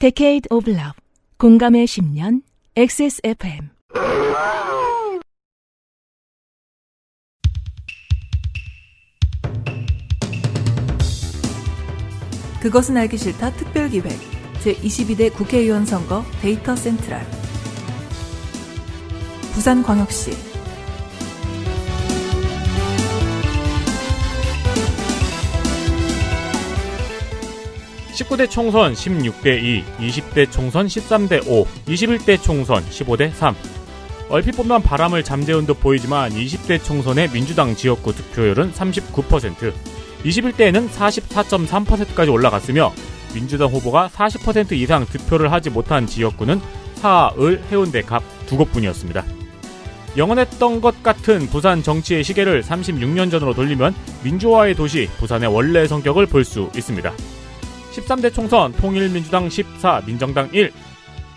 Decade of Love 공감의 10년 XSFM 그것은 알기 싫다 특별기획 제22대 국회의원 선거 데이터 센트럴 부산광역시 19대 총선 16대 2, 20대 총선 13대 5, 21대 총선 15대 3. 얼핏 보면 바람을 잠재운 듯 보이지만 20대 총선의 민주당 지역구 득표율은 39%, 21대에는 44.3%까지 올라갔으며 민주당 후보가 40% 이상 득표를 하지 못한 지역구는 사을, 해운대, 갑 두 곳뿐이었습니다. 영원했던 것 같은 부산 정치의 시계를 36년 전으로 돌리면 민주화의 도시 부산의 원래 성격을 볼 수 있습니다. 13대 총선 통일민주당 14, 민정당 1.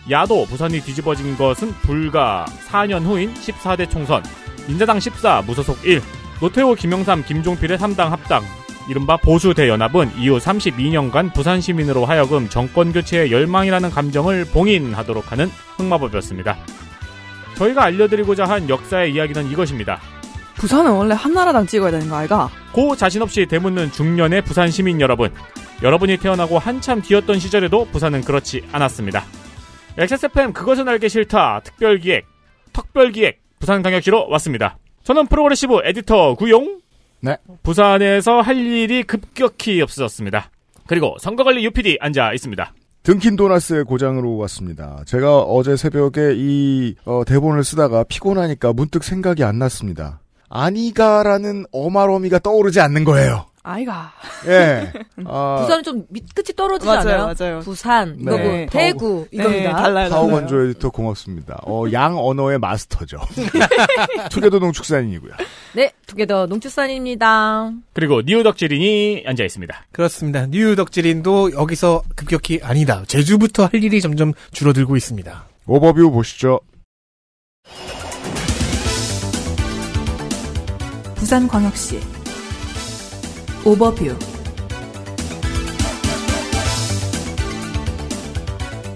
야도 부산이 뒤집어진 것은 불과 4년 후인 14대 총선. 민자당 14, 무소속 1. 노태우, 김영삼, 김종필의 3당 합당. 이른바 보수 대연합은 이후 32년간 부산 시민으로 하여금 정권 교체의 열망이라는 감정을 봉인하도록 하는 흑마법이었습니다. 저희가 알려드리고자 한 역사의 이야기는 이것입니다. 부산은 원래 한나라당 찍어야 되는 거 아이가? 고 자신 없이 대묻는 중년의 부산 시민 여러분. 여러분이 태어나고 한참 뒤였던 시절에도 부산은 그렇지 않았습니다. XSFM 그것은 알기 싫다 특별기획 특별기획 부산광역시로 왔습니다. 저는 프로그래시브 에디터 구용. 네. 부산에서 할 일이 급격히 없어졌습니다. 그리고 선거관리 UPD 앉아 있습니다. 등킨 도나스의 고장으로 왔습니다. 제가 어제 새벽에 이 어, 대본을 쓰다가 피곤하니까 문득 생각이 안 났습니다. 아니가라는 어마로미가 떠오르지 않는 거예요. 아이가. 예. 아, 부산은 좀 밑끝이 떨어지지 맞아요, 않아요? 맞아요. 부산, 네. 이거고 네. 대구 네, 이겁니다. 네, 달라요. 사오건조 에디터 고맙습니다. 어, 양 언어의 마스터죠. 투게더 농축산인이고요. 네, 투게더 농축산입니다. 그리고 뉴덕질인이 앉아 있습니다. 그렇습니다. 뉴덕질인도 여기서 급격히 아니다. 제주부터 할 일이 점점 줄어들고 있습니다. 오버뷰 보시죠. 부산광역시 오버뷰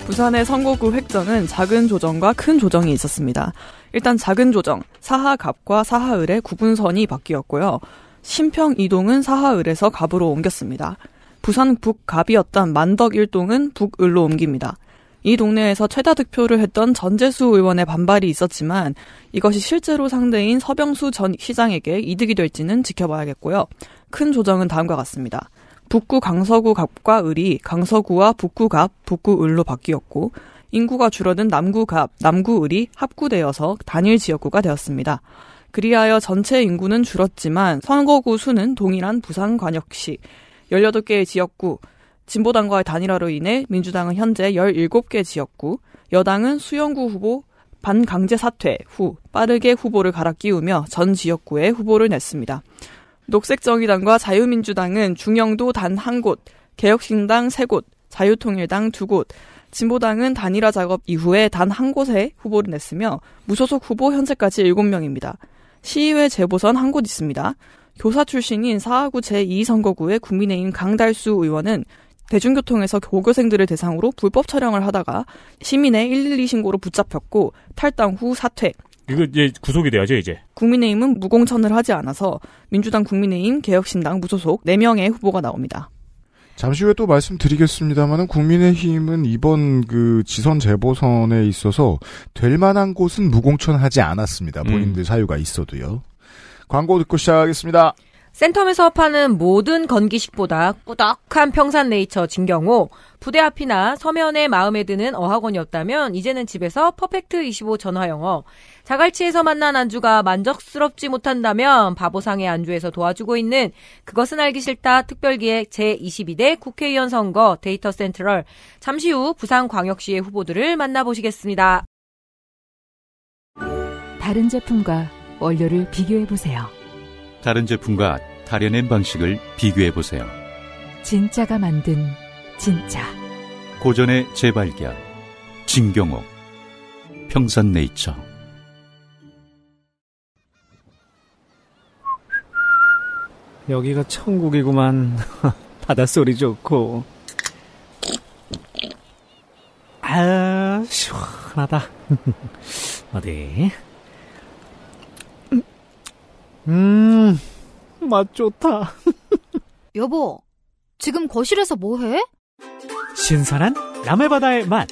부산의 선거구 획정은 작은 조정과 큰 조정이 있었습니다. 일단 작은 조정, 사하갑과 사하을의 구분선이 바뀌었고요. 신평 이동은 사하을에서 갑으로 옮겼습니다. 부산 북갑이었던 만덕 일동은 북을로 옮깁니다. 이 동네에서 최다 득표를 했던 전재수 의원의 반발이 있었지만 이것이 실제로 상대인 서병수 전 시장에게 이득이 될지는 지켜봐야겠고요. 큰 조정은 다음과 같습니다. 북구 강서구 갑과 을이 강서구와 북구 갑, 북구 을로 바뀌었고 인구가 줄어든 남구 갑, 남구 을이 합구되어서 단일 지역구가 되었습니다. 그리하여 전체 인구는 줄었지만 선거구 수는 동일한 부산관역시 18개의 지역구, 진보당과의 단일화로 인해 민주당은 현재 17개 지역구, 여당은 수영구 후보 반강제 사퇴 후 빠르게 후보를 갈아 끼우며 전 지역구에 후보를 냈습니다. 녹색정의당과 자유민주당은 중영도 단 한 곳, 개혁신당 세 곳, 자유통일당 두 곳, 진보당은 단일화 작업 이후에 단 한 곳에 후보를 냈으며 무소속 후보 현재까지 7명입니다. 시의회 재보선 한 곳 있습니다. 교사 출신인 사하구 제2선거구의 국민의힘 강달수 의원은 대중교통에서 고교생들을 대상으로 불법 촬영을 하다가 시민의 112 신고로 붙잡혔고 탈당 후 사퇴. 이거 이제 구속이 돼야죠, 이제. 국민의힘은 무공천을 하지 않아서 민주당 국민의힘 개혁신당 무소속 4명의 후보가 나옵니다. 잠시 후에 또 말씀드리겠습니다만 국민의힘은 이번 그 지선 재보선에 있어서 될 만한 곳은 무공천하지 않았습니다. 본인들 음. 사유가 있어도요. 광고 듣고 시작하겠습니다. 센텀에서 업하는 모든 건기식보다 꾸덕한 평산 네이처 진경호, 부대 앞이나 서면에 마음에 드는 어학원이었다면 이제는 집에서 퍼펙트 25 전화 영어, 자갈치에서 만난 안주가 만족스럽지 못한다면 바보상의 안주에서 도와주고 있는 그것은 알기 싫다 특별기획 제22대 국회의원 선거 데이터 센트럴, 잠시 후 부산광역시의 후보들을 만나보시겠습니다. 다른 제품과 원료를 비교해 보세요. 다른 제품과 다려낸 방식을 비교해 보세요. 진짜가 만든 진짜. 고전의 재발견. 진경옥. 평산네이처. 여기가 천국이구만. 바닷소리 좋고. 아, 시원하다. 어디? 음, 맛 좋다. 여보, 지금 거실에서 뭐해? 신선한 남해바다의 맛.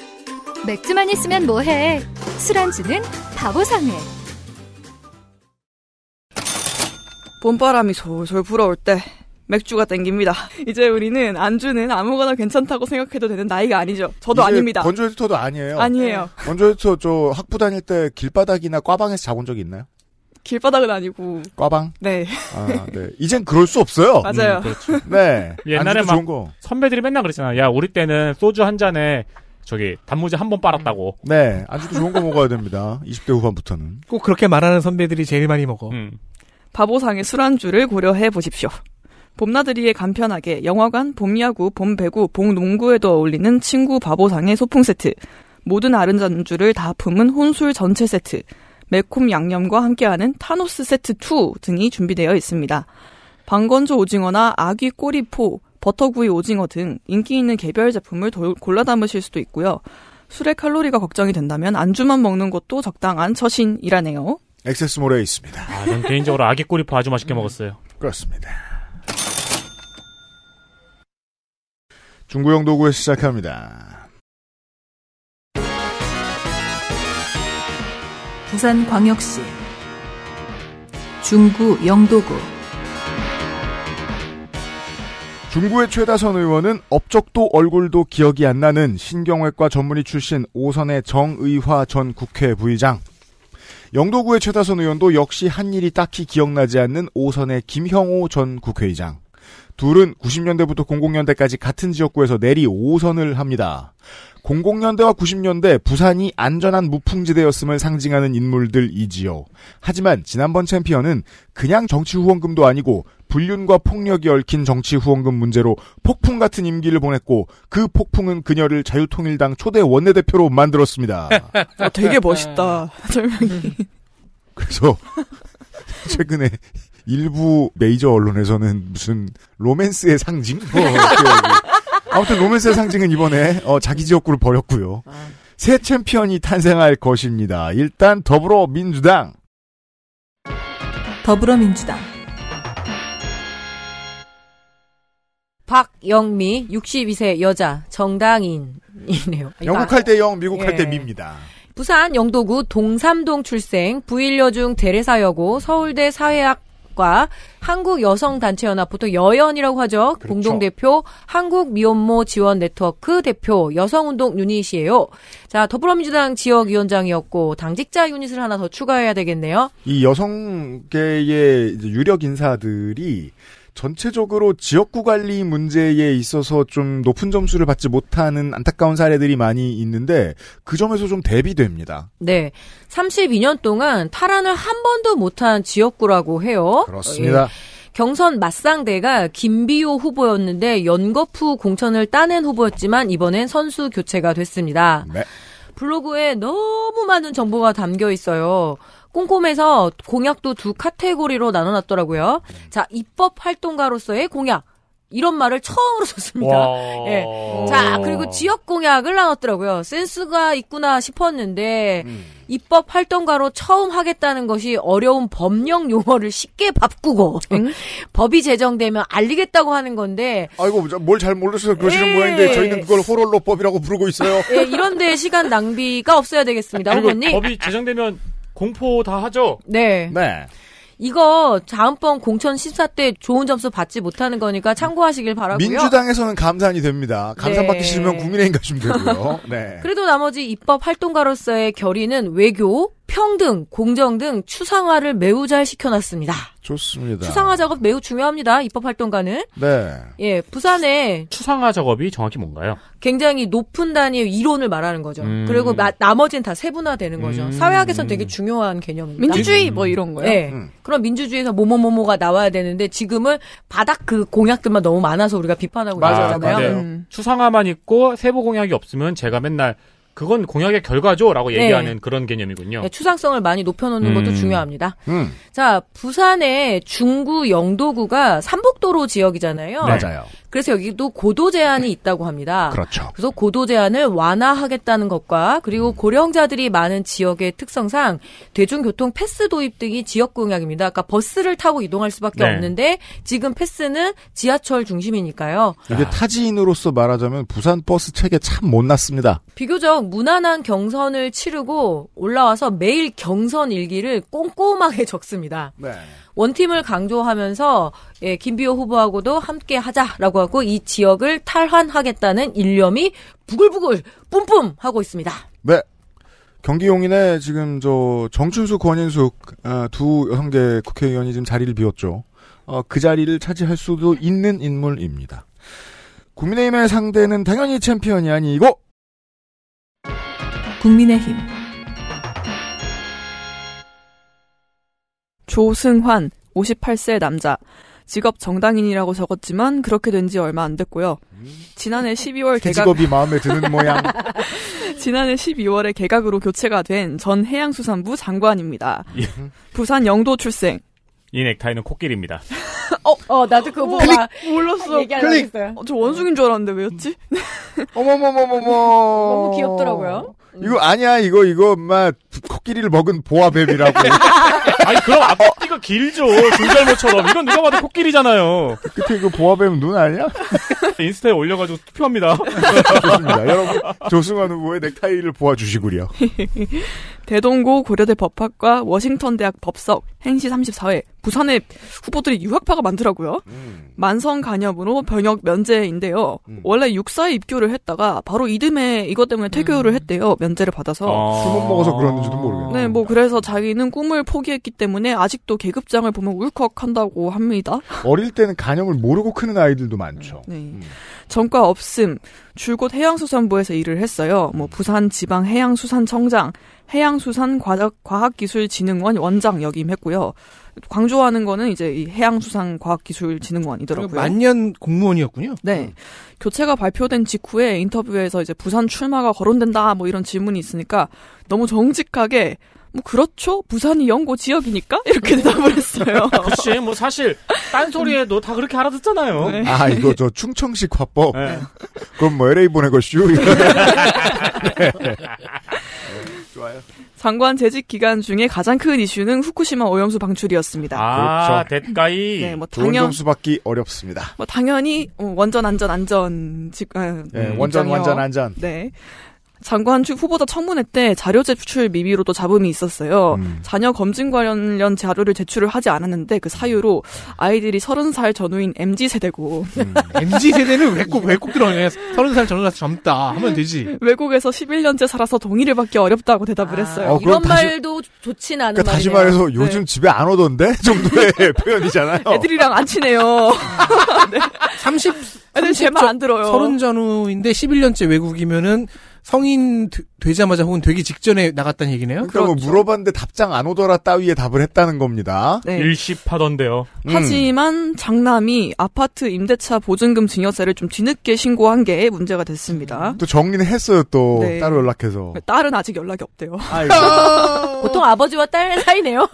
맥주만 있으면 뭐해? 술안주는 바보상해 봄바람이 솔솔 불어올 때 맥주가 땡깁니다. 이제 우리는 안주는 아무거나 괜찮다고 생각해도 되는 나이가 아니죠. 저도 아닙니다. 건조 헤터도 아니에요. 아니에요. 건조 헤터저 학부 다닐 때 길바닥이나 꽈방에서 자본 적이 있나요? 길바닥은 아니고. 꽈방? 네. 아, 네. 이젠 그럴 수 없어요. 맞아요. 음, 그렇죠. 네. 옛날에 막 선배들이 맨날 그랬잖아. 야, 우리 때는 소주 한 잔에 저기 단무지 한 번 빨았다고. 네. 아주 좋은 거 먹어야 됩니다. 20대 후반부터는. 꼭 그렇게 말하는 선배들이 제일 많이 먹어. 음. 바보상의 술안주를 고려해 보십시오. 봄나들이에 간편하게 영화관, 봄야구, 봄배구, 봄농구에도 어울리는 친구 바보상의 소풍 세트. 모든 아른 잔주를 다 품은 혼술 전체 세트. 매콤 양념과 함께하는 타노스 세트 2 등이 준비되어 있습니다. 방건조 오징어나 아귀 꼬리포, 버터구이 오징어 등 인기 있는 개별 제품을 도, 골라 담으실 수도 있고요. 술의 칼로리가 걱정이 된다면 안주만 먹는 것도 적당한 처신이라네요. 액세스몰에 있습니다. 아, 전 개인적으로 아귀 꼬리포 아주 맛있게 음, 먹었어요. 그렇습니다. 중구형 도구에 시작합니다. 부산광역시 중구 영도구 중구의 최다선 의원은 업적도 얼굴도 기억이 안 나는 신경외과 전문의 출신 오선의 정의화 전 국회 부의장. 영도구의 최다선 의원도 역시 한 일이 딱히 기억나지 않는 오선의 김형호 전 국회의장. 둘은 90년대부터 00년대까지 같은 지역구에서 내리 5선을 합니다. 00년대와 90년대 부산이 안전한 무풍지대였음을 상징하는 인물들이지요. 하지만 지난번 챔피언은 그냥 정치 후원금도 아니고 불륜과 폭력이 얽힌 정치 후원금 문제로 폭풍 같은 임기를 보냈고 그 폭풍은 그녀를 자유통일당 초대 원내대표로 만들었습니다. 아, 되게 멋있다. 설명이. 그래서 최근에 일부 메이저 언론에서는 무슨 로맨스의 상징? 뭐 아무튼 로맨스의 상징은 이번에 어, 자기 지역구를 버렸고요. 아. 새 챔피언이 탄생할 것입니다. 일단 더불어민주당. 더불어민주당. 박영미 62세 여자 정당인이네요. 영국 할때 영, 미국 예. 할때 미입니다. 부산 영도구 동삼동 출생, 부일여중 대례사 여고, 서울대 사회학 연합과 한국 여성 단체 연합 보통 여연이라고 하죠. 그렇죠. 공동 대표 한국 미혼모 지원 네트워크 대표 여성운동 유닛이에요. 자 더불어민주당 지역 위원장이었고 당직자 유닛을 하나 더 추가해야 되겠네요. 이 여성계의 유력 인사들이 전체적으로 지역구 관리 문제에 있어서 좀 높은 점수를 받지 못하는 안타까운 사례들이 많이 있는데 그 점에서 좀 대비됩니다. 네. 32년 동안 탈환을 한 번도 못한 지역구라고 해요. 그렇습니다. 예. 경선 맞상대가 김비호 후보였는데 연거푸 공천을 따낸 후보였지만 이번엔 선수 교체가 됐습니다. 네. 블로그에 너무 많은 정보가 담겨 있어요. 꼼꼼해서 공약도 두 카테고리로 나눠놨더라고요. 자, 입법 활동가로서의 공약. 이런 말을 처음으로 썼습니다. 예. 자, 그리고 지역 공약을 나눴더라고요. 센스가 있구나 싶었는데, 음. 입법 활동가로 처음 하겠다는 것이 어려운 법령 용어를 쉽게 바꾸고, 응? 법이 제정되면 알리겠다고 하는 건데. 아이고, 뭘잘 몰라서 그러시는 예. 모양인데, 저희는 그걸 호롤로법이라고 부르고 있어요. 예, 이런데 시간 낭비가 없어야 되겠습니다. 그 어머니. 법이 제정되면 공포 다 하죠? 네. 네. 이거 다음번 공천 1사때 좋은 점수 받지 못하는 거니까 참고하시길 바라고요. 민주당에서는 감산이 사 됩니다. 감산받기 네. 싫으면 국민의힘 가시면 되고요. 네. 그래도 나머지 입법 활동가로서의 결의는 외교, 평등, 공정 등 추상화를 매우 잘 시켜놨습니다. 좋습니다. 추상화 작업 매우 중요합니다. 입법 활동가는. 네. 예, 부산에 추상화 작업이 정확히 뭔가요? 굉장히 높은 단위의 이론을 말하는 거죠. 음. 그리고 나, 나머지는 다 세분화되는 거죠. 음. 사회학에서는 되게 중요한 개념입니다. 민주주의 음. 뭐 이런 거요? 네. 음. 그럼 민주주의에서 뭐뭐뭐뭐가 나와야 되는데 지금은 바닥 그 공약들만 너무 많아서 우리가 비판하고 있잖아요. 음. 추상화만 있고 세부 공약이 없으면 제가 맨날 그건 공약의 결과죠라고 네. 얘기하는 네. 그런 개념이군요. 네, 추상성을 많이 높여놓는 음. 것도 중요합니다. 음. 자, 부산의 중구 영도구가 삼복도로 지역이잖아요. 맞아요. 그래서 여기도 고도 제한이 있다고 합니다. 그렇죠. 그래서 고도 제한을 완화하겠다는 것과 그리고 음. 고령자들이 많은 지역의 특성상 대중교통 패스 도입 등이 지역 공약입니다. 그러니까 버스를 타고 이동할 수밖에 네. 없는데 지금 패스는 지하철 중심이니까요. 이게 아. 타지인으로서 말하자면 부산 버스 체계 참 못났습니다. 비교적 무난한 경선을 치르고 올라와서 매일 경선 일기를 꼼꼼하게 적습니다. 네. 원팀을 강조하면서 예, 김비호 후보하고도 함께 하자라고 하고 이 지역을 탈환하겠다는 일념이 부글부글 뿜뿜 하고 있습니다. 네. 경기 용인에 지금 저 정춘수 권인숙 아, 두 여성계 국회의원이 지금 자리를 비웠죠. 어, 그 자리를 차지할 수도 있는 인물입니다. 국민의힘의 상대는 당연히 챔피언이 아니고 국민의힘 조승환, 58세 남자. 직업 정당인이라고 적었지만 그렇게 된 지 얼마 안 됐고요. 지난해 12월 개각 직업이 마음에 드는 모양. 지난해 12월에 개각으로 교체가 된 전 해양수산부 장관입니다. 예. 부산 영도 출생. 이 넥타이는 코끼리입니다. 어, 어, 나도 그거 보고 몰랐어. 클릭. 어, 저 원숭인 줄 알았는데 왜였지? 어머머머머머. 너무 귀엽더라고요. 음. 이거 아니야 이거 이거 막 코끼리를 먹은 보아뱀이라고. 아니 그럼 앞뒤가 길죠 줄잘모처럼 이건 누가 봐도 코끼리잖아요. 그때 그 보아뱀 눈 아니야? 인스타에 올려가지고 투표합니다. 좋습니다. 여러분 조승환 후보의 넥타이를 보아주시구려. 대동고 고려대 법학과 워싱턴대학 법석 행시 34회 부산에 후보들이 유학파가 많더라고요. 음. 만성 간염으로 병역 면제인데요. 음. 원래 육사에 입교를 했다가 바로 이듬해 이것 때문에 퇴교를 음. 했대요. 면제를 받아서. 아. 술못 먹어서 그랬는지도 모르겠네. 네, 뭐 그래서 자기는 꿈을 포기했기 때문에 아직도 계급장을 보면 울컥한다고 합니다. 어릴 때는 간염을 모르고 크는 아이들도 많죠. 네. 음. 전과 없음. 줄곧 해양수산부에서 일을 했어요. 뭐 부산 지방 해양수산청장, 해양수산과학기술진흥원 원장 역임했고요. 광주하는 거는 이제 이 해양수산과학기술진흥원이더라고요. 만년 공무원이었군요. 네. 음. 교체가 발표된 직후에 인터뷰에서 이제 부산 출마가 거론된다 뭐 이런 질문이 있으니까 너무 정직하게 뭐 그렇죠. 부산이 영고 지역이니까 이렇게 음. 대답을 했어요. 그렇지. 뭐 사실 딴 소리에도 다 그렇게 알아듣잖아요. 네. 아 이거 저 충청식 화법. 네. 그럼 뭐 LA 보내고 슈. 네. 좋아요. 장관 재직 기간 중에 가장 큰 이슈는 후쿠시마 오염수 방출이었습니다. 아, 그렇죠. 네, 뭐 당연 수 받기 어렵습니다. 뭐 당연히 어, 원전 안전 안전 즉 아, 네, 원전 원전 안전. 네. 장관 후보자 청문회 때 자료 제출 미비로도 잡음이 있었어요. 음. 자녀 검증 관련 자료를 제출을 하지 않았는데 그 사유로 아이들이 서른 살 전후인 MZ 세대고 음. MZ 세대는 왜꼭 왜꼭 들어가냐? 30살 전후라 젊다 하면 되지. 외국에서 11년째 살아서 동의를 받기 어렵다고 대답을 아. 했어요. 어, 이런 다시, 말도 좋진 않은 그러니까 다시 말해서 요즘 네. 집에 안 오던데 정도의 표현이잖아요. 애들이랑 안 친해요. 네. 30 애들 제말안 들어요. 30 전후인데 11년째 외국이면은 성인 되, 자마자 혹은 되기 직전에 나갔다는 얘기네요. 그러니 뭐 그렇죠. 물어봤는데 답장 안 오더라 따위에 답을 했다는 겁니다. 네. 일시하던데요 음. 하지만 장남이 아파트 임대차 보증금 증여세를 좀 뒤늦게 신고한 게 문제가 됐습니다. 음. 또 정리는 했어요 또 네. 따로 연락해서. 딸은 아직 연락이 없대요. 아, 보통 아버지와 딸 사이네요.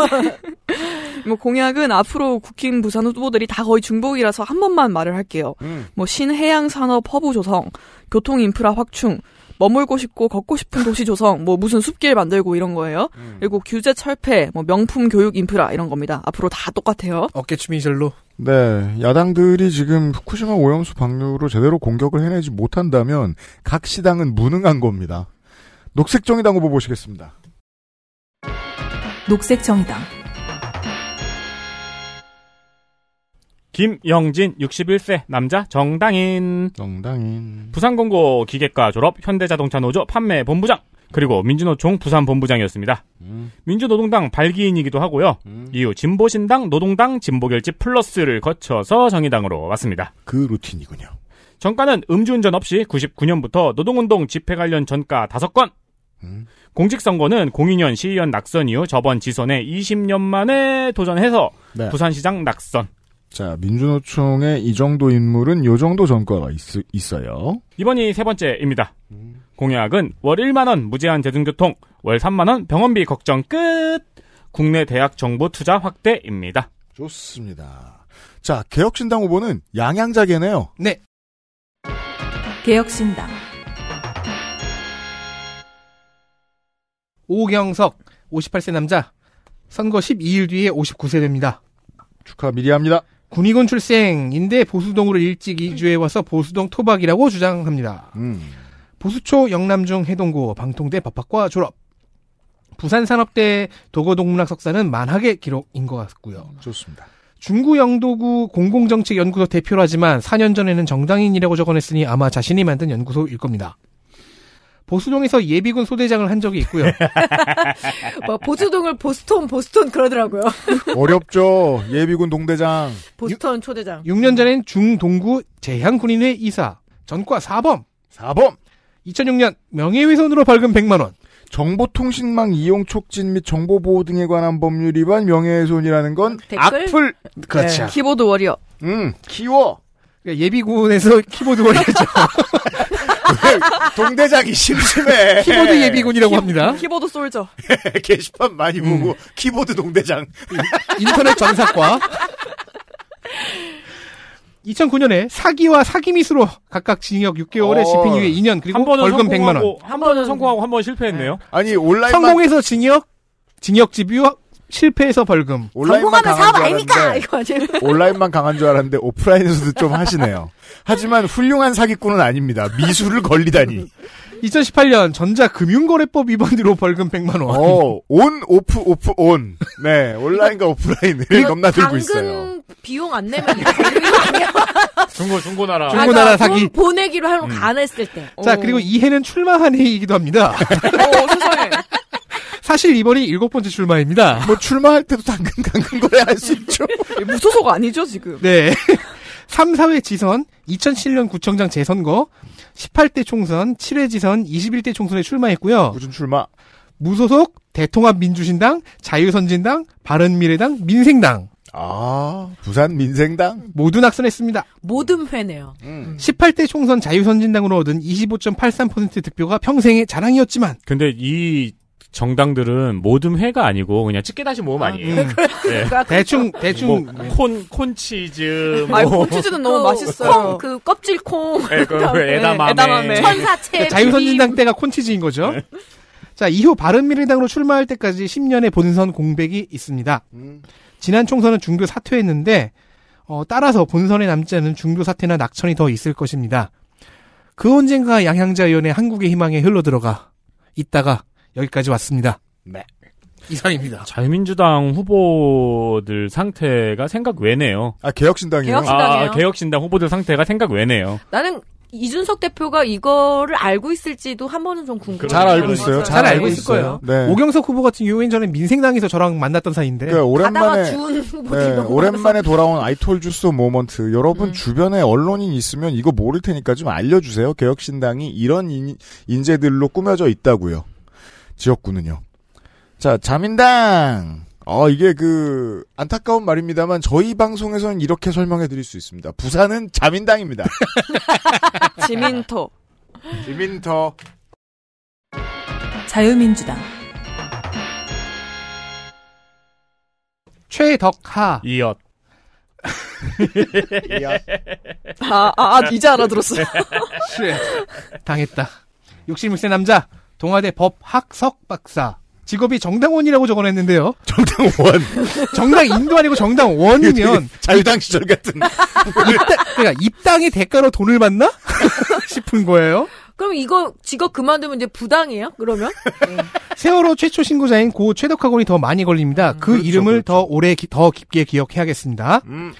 뭐 공약은 앞으로 국힘 부산 후보들이 다 거의 중복이라서 한 번만 말을 할게요. 음. 뭐 신해양 산업 허브 조성, 교통 인프라 확충, 머물고 싶고 걷고 싶은 도시 조성, 뭐 무슨 숲길 만들고 이런 거예요. 음. 그리고 규제 철폐, 뭐 명품 교육 인프라 이런 겁니다. 앞으로 다 똑같아요. 어깨춤이 절로. 네, 야당들이 지금 후쿠시마 오염수 방류로 제대로 공격을 해내지 못한다면 각 시당은 무능한 겁니다. 녹색정의당 후보 보시겠습니다. 녹색정의당 김영진 61세 남자 정당인 정당인 부산공고 기계과 졸업 현대자동차 노조 판매 본부장 그리고 민주노총 부산 본부장이었습니다. 음. 민주노동당 발기인이기도 하고요. 음. 이후 진보신당, 노동당, 진보결집 플러스를 거쳐서 정의당으로 왔습니다. 그 루틴이군요. 전가는 음주운전 없이 99년부터 노동운동 집회 관련 전과 5건. 음. 공직선거는 02년 시의원 낙선 이후 저번 지선에 20년 만에 도전해서 네. 부산시장 낙선. 자, 민주노총의 이 정도 인물은 요 정도 전과가 있, 어요 이번이 세 번째입니다. 공약은 월 1만원 무제한 대중교통, 월 3만원 병원비 걱정 끝! 국내 대학 정보 투자 확대입니다. 좋습니다. 자, 개혁신당 후보는 양양자계네요. 네. 개혁신당. 오경석, 58세 남자. 선거 12일 뒤에 59세 됩니다. 축하 미리 합니다. 군의군 출생인데 보수동으로 일찍 이주해 와서 보수동 토박이라고 주장합니다. 음. 보수초 영남중 해동고 방통대 법학과 졸업. 부산산업대 도거동문학 석사는 만학의 기록인 것 같고요. 좋습니다. 중구 영도구 공공정책연구소 대표라지만 4년 전에는 정당인이라고 적어냈으니 아마 자신이 만든 연구소일 겁니다. 보수동에서 예비군 소대장을 한 적이 있고요. 뭐 보수동을 보스톤 보스톤 그러더라고요. 어렵죠. 예비군 동대장. 보스턴 초대장. 6년 전엔 중동구 재향군인회 이사. 전과 4범. 4범. 2006년 명예훼손으로 벌금 100만 원. 정보통신망 이용 촉진 및 정보보호 등에 관한 법률 위반 명예훼손이라는 건 댓글? 악플 그렇죠. 네. 키보드 워리어. 음 키워 그러니까 예비군에서 키보드원 했죠. 동대장이 심심해. 키보드 예비군이라고 키, 합니다. 키보드 솔져 게시판 많이 음. 보고 키보드 동대장. 인터넷 전사과 2009년에 사기와 사기 미수로 각각 징역 6개월에 어. 집행유예 2년 그리고 벌금 100만 원. 한 번은 성공하고 한 번 실패했네요. 아니 온라인 성공해서 징역, 징역 집유, 실패해서 벌금. 온라인만 강한 사업 아닙니까? 온라인만 강한 줄 알았는데 오프라인에서도 좀 하시네요. 하지만 훌륭한 사기꾼은 아닙니다. 미술을 걸리다니. 2018년 전자금융거래법 위반으로 벌금 100만 원. 어, 온 오프 오프 온. 네, 온라인과 오프라인을 넘나들고 있어요. 비용 안 내면 중고 중고나라 중고나라 그러니까 사기 보내기로 하면 음. 안 했을 때. 자 오. 그리고 이 해는 출마한 해이기도 합니다. 오, 세상에. 사실 이번이 일곱 번째 출마입니다. 뭐 출마할 때도 당근 당근 거래 할수 있죠. 예, 무소속 아니죠 지금. 네. 3, 4회 지선, 2007년 구청장 재선거, 18대 총선, 7회 지선, 21대 총선에 출마했고요. 무슨 출마? 무소속, 대통합 민주신당, 자유선진당, 바른미래당, 민생당. 아, 부산 민생당? 모두 낙선했습니다. 모든 회네요. 음. 18대 음. 총선 자유선진당으로 얻은 25.83% 득표가 평생의 자랑이었지만. 근데 이 정당들은 모듬 회가 아니고 그냥 집게 다시 모음 아, 아니에요. 음. 네. 그러니까 네 대충 그러니까 대충 뭐, 네. 콘 콘치즈. 뭐. 아 콘치즈는 너무 그 맛있어요. 콩, 그 껍질 콩. 네, 그, 그 에다마메. 에다마메. 네. 천사채. 그러니까 자유선진당 때가 콘치즈인 거죠. 네. 자, 이후 바른미래당으로 출마할 때까지 10년의 본선 공백이 있습니다. 음. 지난 총선은 중교 사퇴했는데 어, 따라서 본선에 남지 않은 중교 사퇴나 낙천이 더 있을 것입니다. 그 언젠가 양향자위원회 한국의 희망에 흘러들어가 있다가 여기까지 왔습니다. 네. 이상입니다. 자유민주당 후보들 상태가 생각 외네요. 아, 개혁신당이요? 에요 아, 아, 개혁신당 후보들 상태가 생각 외네요. 나는 이준석 대표가 이거를 알고 있을지도 한 번은 좀 궁금해요. 잘 알고 그러니까. 있어요. 잘, 잘, 알고 있을 거예요. 네. 오경석 후보 같은 경우에는 저 민생당에서 저랑 만났던 사이인데. 그 오랜만에 네, 오랜만에 돌아온 아이톨 주스 모먼트. 여러분 음. 주변에 언론인 있으면 이거 모를 테니까 좀 알려주세요. 개혁신당이 이런 인재들로 꾸며져 있다고요. 지역구는요. 자, 자민당. 어, 이게 그, 안타까운 말입니다만, 저희 방송에서는 이렇게 설명해 드릴 수 있습니다. 부산은 자민당입니다. 지민토. 지민토. 자유민주당. 최덕하. 이엇. 이엇. 아, 아, 아, 이제 알아들었어요. 당했다. 66세 남자. 동아대 법학석 박사. 직업이 정당원이라고 적어냈는데요. 정당원. 정당 인도 아니고 정당원이면 자유당 시절 같은. 입당, 그러니까 입당의 대가로 돈을 받나 싶은 거예요. 그럼 이거 직업 그만두면 이제 부당해요? 그러면? 네. 세월호 최초 신고자인 고 최덕학원이 더 많이 걸립니다. 음, 그 그렇죠, 이름을 그렇죠. 더 오래 기, 더 깊게 기억해야겠습니다. 음.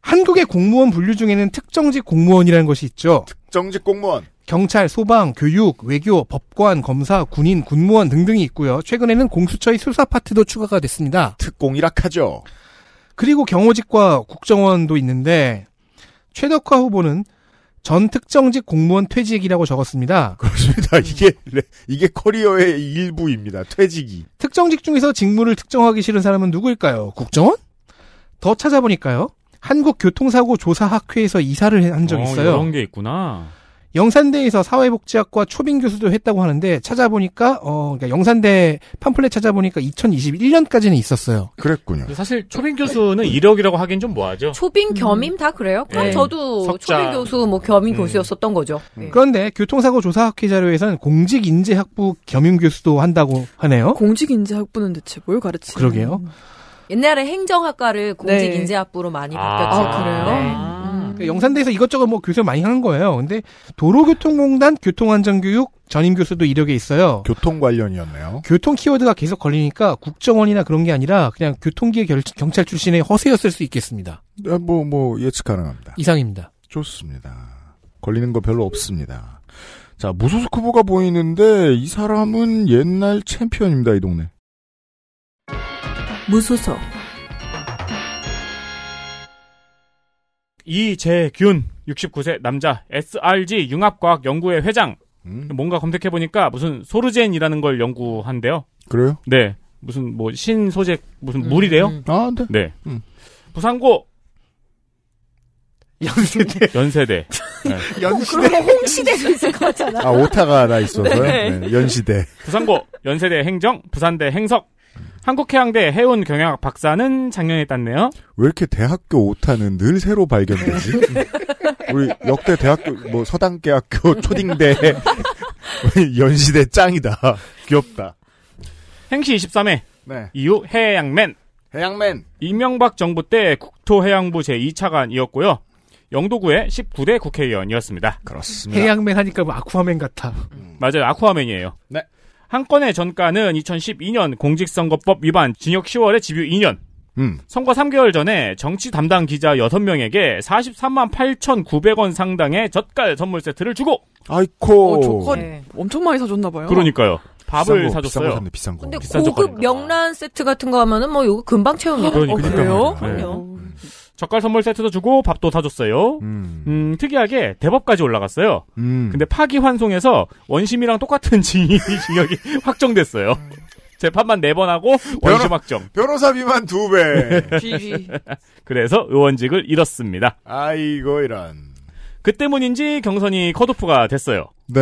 한국의 공무원 분류 중에는 특정직 공무원이라는 것이 있죠. 특정직 공무원. 경찰, 소방, 교육, 외교, 법관, 검사, 군인, 군무원 등등이 있고요. 최근에는 공수처의 수사 파트도 추가가 됐습니다. 특공이라카죠 그리고 경호직과 국정원도 있는데 최덕화 후보는 전 특정직 공무원 퇴직이라고 적었습니다. 그렇습니다. 이게 네, 이게 커리어의 일부입니다. 퇴직이. 특정직 중에서 직무를 특정하기 싫은 사람은 누구일까요? 국정원? 더 찾아보니까요. 한국교통사고조사학회에서 이사를 한적이 어, 있어요. 어, 이런 게 있구나. 영산대에서 사회복지학과 초빙 교수도 했다고 하는데 찾아보니까 어 그러니까 영산대 팜플렛 찾아보니까 2021년까지는 있었어요. 그랬군요. 사실 초빙 교수는 이력이라고 하긴 좀 뭐하죠. 초빙 겸임 다 그래요? 그럼 네. 저도 석자. 초빙 교수 뭐 겸임 네. 교수였었던 거죠. 네. 그런데 교통사고 조사학회 자료에서는 공직 인재학부 겸임 교수도 한다고 하네요. 공직 인재학부는 대체 뭘 가르치는? 그러게요. 옛날에 행정학과를 공직 네. 인재학부로 많이 아, 바뀌었죠. 아, 그래요? 네. 그러니까 영산대에서 이것저것 뭐 교수 많이 하는 거예요. 근데 도로교통공단 교통안전교육 전임 교수도 이력에 있어요. 교통 관련이었네요. 교통 키워드가 계속 걸리니까 국정원이나 그런 게 아니라 그냥 교통계 결, 경찰 출신의 허세였을 수 있겠습니다. 네, 뭐뭐 뭐 예측 가능합니다. 이상입니다. 좋습니다. 걸리는 거 별로 없습니다. 자 무소속 후보가 보이는데 이 사람은 옛날 챔피언입니다 이 동네. 무소속 이재균 69세 남자 SRG 융합과학연구회 회장 음. 뭔가 검색해 보니까 무슨 소르젠이라는 걸 연구한대요. 그래요? 네. 무슨 뭐 신소재 무슨 음, 물이래요? 음. 음. 아, 네. 네. 음. 부산고 연세대. 연세대. 네. 뭐 연시대. 홍시대도 있을 것 같잖아. 아, 오타가 하나 있어서요? 네. 네. 연시대. 부산고 연세대 행정, 부산대 행석, 한국해양대 해운 경영학 박사는 작년에 땄네요. 왜 이렇게 대학교 오타는 늘 새로 발견되지? 우리 역대 대학교 뭐 서당대학교 초딩대 연시대 짱이다. 귀엽다. 행시 23회 네. 이후 해양맨 해양맨 이명박 정부 때 국토해양부 제2차관이었고요. 영도구의 19대 국회의원이었습니다. 그렇습니다. 해양맨 하니까 뭐 아쿠아맨 같아. 음. 맞아요. 아쿠아맨이에요. 네. 한 건의 전가는 2012년 공직선거법 위반 징역 10월에 집유 2년. 음. 선거 3개월 전에 정치 담당 기자 6명에게 43만 8,900원 상당의 젓갈 선물 세트를 주고 아이코. 어, 네. 엄청 많이 사줬나 봐요. 그러니까요. 밥을 거, 사줬어요. 삽니다, 비싼 거. 근데 고급 명란 세트 같은 거 하면은 뭐 요거 금방 채웁니다. 그러니까. 어, 그래요? 네. 그래요? 젓갈 선물 세트도 주고 밥도 사줬어요. 음, 음 특이하게 대법까지 올라갔어요. 음. 근데 파기환송에서 원심이랑 똑같은 징역이 확정됐어요. 재판만 네 번 하고 원심 확정. 변호사비만 두 배. 그래서 의원직을 잃었습니다. 아이고 이런. 그 때문인지 경선이 컷오프가 됐어요. 네.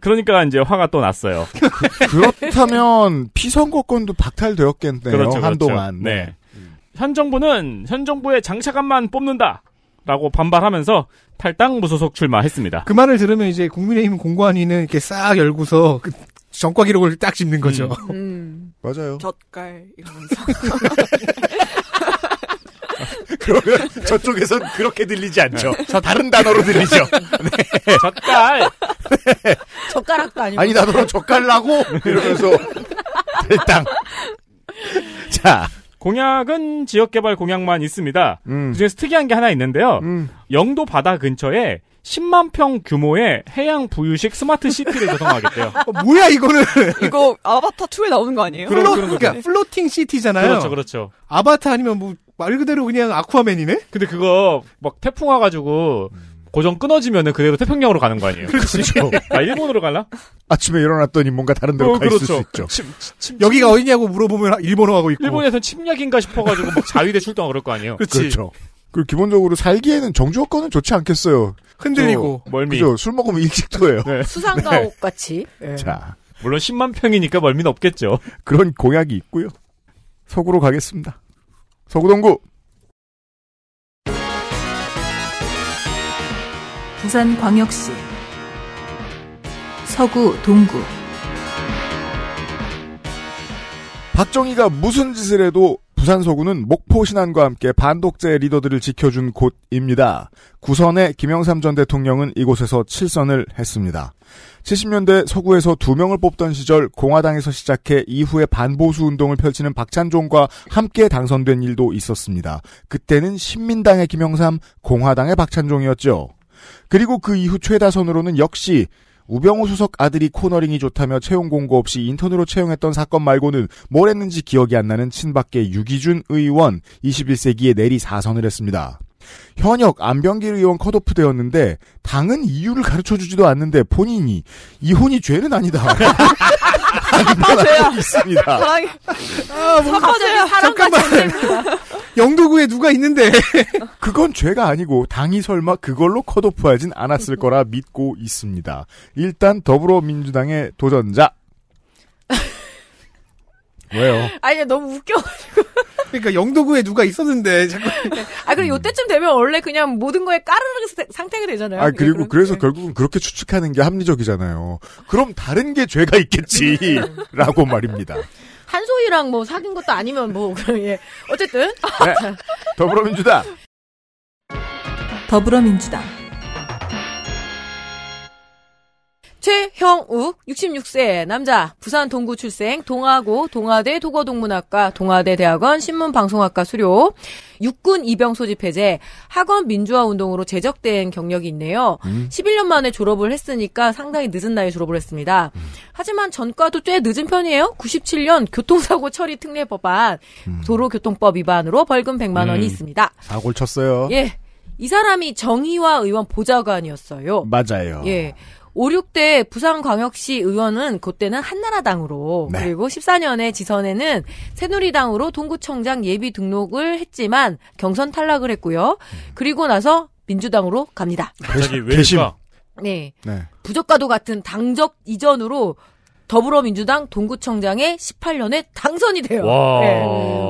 그러니까 이제 화가 또 났어요. 그, 렇다면 피선거권도 박탈되었겠네요. 그렇죠, 그렇죠. 한동안. 그 네. 네. 현 정부는 현 정부의 장차관만 뽑는다. 라고 반발하면서 탈당 무소속 출마했습니다. 그 말을 들으면 이제 국민의힘 공관위는 이렇게 싹 열고서 그 정과 기록을 딱 짚는 거죠. 음. 음. 맞아요. 젓갈 이러면서. 그러면 저쪽에선 그렇게 들리지 않죠. 저 네. 다른 단어로 들리죠. 네. 젓갈. 네. 젓가락도 아니고. 아니 나도 뭐 젓갈라고 이러면서 탈당. 자, 공약은 지역개발 공약만 있습니다. 음. 그중에서 특이한 게 하나 있는데요. 음. 영도 바다 근처에 10만 평 규모의 해양 부유식 스마트 시티를 조성하겠대요. 어, 뭐야 이거는? 이거 아바타 2에 나오는 거 아니에요? 플로, 그러니까 플로팅 시티잖아요. 그렇죠, 그렇죠. 아바타 아니면 뭐 말 그대로 그냥 아쿠아맨이네? 근데 그거 막 태풍 와가지고 음. 고정 끊어지면은 그대로 태평양으로 가는 거 아니에요? 그렇죠. 아 일본으로 갈라? 아침에 일어났더니 뭔가 다른 데로 어, 가있을 그렇죠. 수 있죠. 침, 침, 여기가 어디냐고 물어보면 일본어하고 있고. 일본에선 침략인가 싶어가지고 막 뭐 자위대 출동하고 그럴 거 아니에요? 그치. 그렇죠. 그리고 기본적으로 살기에는 정주어권은 좋지 않겠어요. 흔들리고 저, 멀미. 그죠? 술 먹으면 일식도예요. 네. 수상가옥 네. 같이. 네. 자, 물론 10만 평이니까 멀미는 없겠죠. 그런 공약이 있고요. 서구로 가겠습니다. 서구동구. 부산광역시 서구 동구 박정희가 무슨 짓을 해도 부산 서구는 목포 신안과 함께 반독재 리더들을 지켜준 곳입니다. 구선의 김영삼 전 대통령은 이곳에서 7선을 했습니다. 70년대 서구에서 두 명을 뽑던 시절 공화당에서 시작해 이후에 반보수 운동을 펼치는 박찬종과 함께 당선된 일도 있었습니다. 그때는 신민당의 김영삼, 공화당의 박찬종이었죠. 그리고 그 이후 최다선으로는 역시 우병우 수석 아들이 코너링이 좋다며 채용 공고 없이 인턴으로 채용했던 사건 말고는 뭘 했는지 기억이 안 나는 친박계 유기준 의원 21세기에 내리 사선을 했습니다. 현역 안병길 의원 컷오프 되었는데 당은 이유를 가르쳐 주지도 않는데 본인이 이혼이 죄는 아니다. 있습니다. 사과 아, 전쟁입니다. 영도구에 누가 있는데 그건 죄가 아니고 당이 설마 그걸로 컷오프하진 않았을 거라 믿고 있습니다. 일단 더불어민주당의 도전자. 왜요? 아니 너무 웃겨가지고 그러니까 영도구에 누가 있었는데 자꾸. 네. 아 그리고 요때쯤 되면 원래 그냥 모든 거에 까르르 상태가 되잖아요. 아 그리고 그래서 게. 네. 결국은 그렇게 추측하는 게 합리적이잖아요. 그럼 다른 게 죄가 있겠지라고 네. 말입니다. 한소희랑 뭐 사귄 것도 아니면 뭐그런 예. 어쨌든 네. 더불어민주당 더불어민주당 최형우 66세 남자 부산 동구 출생 동아고 동아대 도거동문학과 동아대 대학원 신문방송학과 수료 육군 이병 소집 해제 학원 민주화 운동으로 제적된 경력이 있네요. 음. 11년 만에 졸업을 했으니까 상당히 늦은 나이에 졸업을 했습니다. 음. 하지만 전과도 꽤 늦은 편이에요. 97년 교통사고 처리 특례 법안 음. 도로교통법 위반으로 벌금 100만 원이 음. 있습니다. 사고를 쳤어요. 예. 이 사람이 정의와 의원 보좌관이었어요. 맞아요. 예. 5 6대 부산광역시 의원은 그때는 한나라당으로 네. 그리고 14년에 지선에는 새누리당으로 동구청장 예비 등록을 했지만 경선 탈락을 했고요. 그리고 나서 민주당으로 갑니다. 갑자기 왜 네. 네. 부적과도 같은 당적 이전으로 더불어민주당 동구청장에 18년에 당선이 돼요. 와. 네.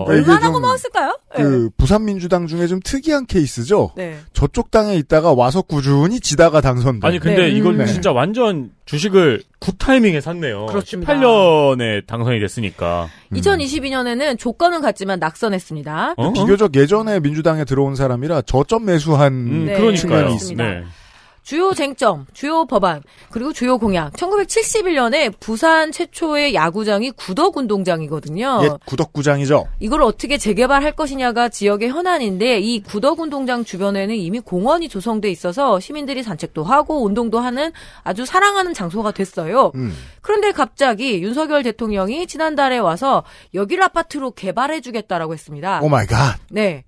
그러니까 얼마나 고마웠을까요? 그 네. 부산민주당 중에 좀 특이한 케이스죠. 네. 저쪽 당에 있다가 와서 꾸준히 지다가 당선돼. 아니 근데 네. 이건 음. 네. 진짜 완전 주식을 굿 타이밍에 샀네요. 그렇습니다. 18년에 당선이 됐으니까. 2022년에는 음. 조건은 같지만 낙선했습니다. 그 어? 비교적 예전에 민주당에 들어온 사람이라 저점 매수한 음, 네. 그런 측면이 있습니다. 주요 쟁점, 주요 법안, 그리고 주요 공약. 1971년에 부산 최초의 야구장이 구덕운동장이거든요. 예, 구덕구장이죠. 이걸 어떻게 재개발할 것이냐가 지역의 현안인데 이 구덕운동장 주변에는 이미 공원이 조성돼 있어서 시민들이 산책도 하고 운동도 하는 아주 사랑하는 장소가 됐어요. 음. 그런데 갑자기 윤석열 대통령이 지난달에 와서 여기를 아파트로 개발해 주겠다라고 했습니다. 오 마이 갓. 네.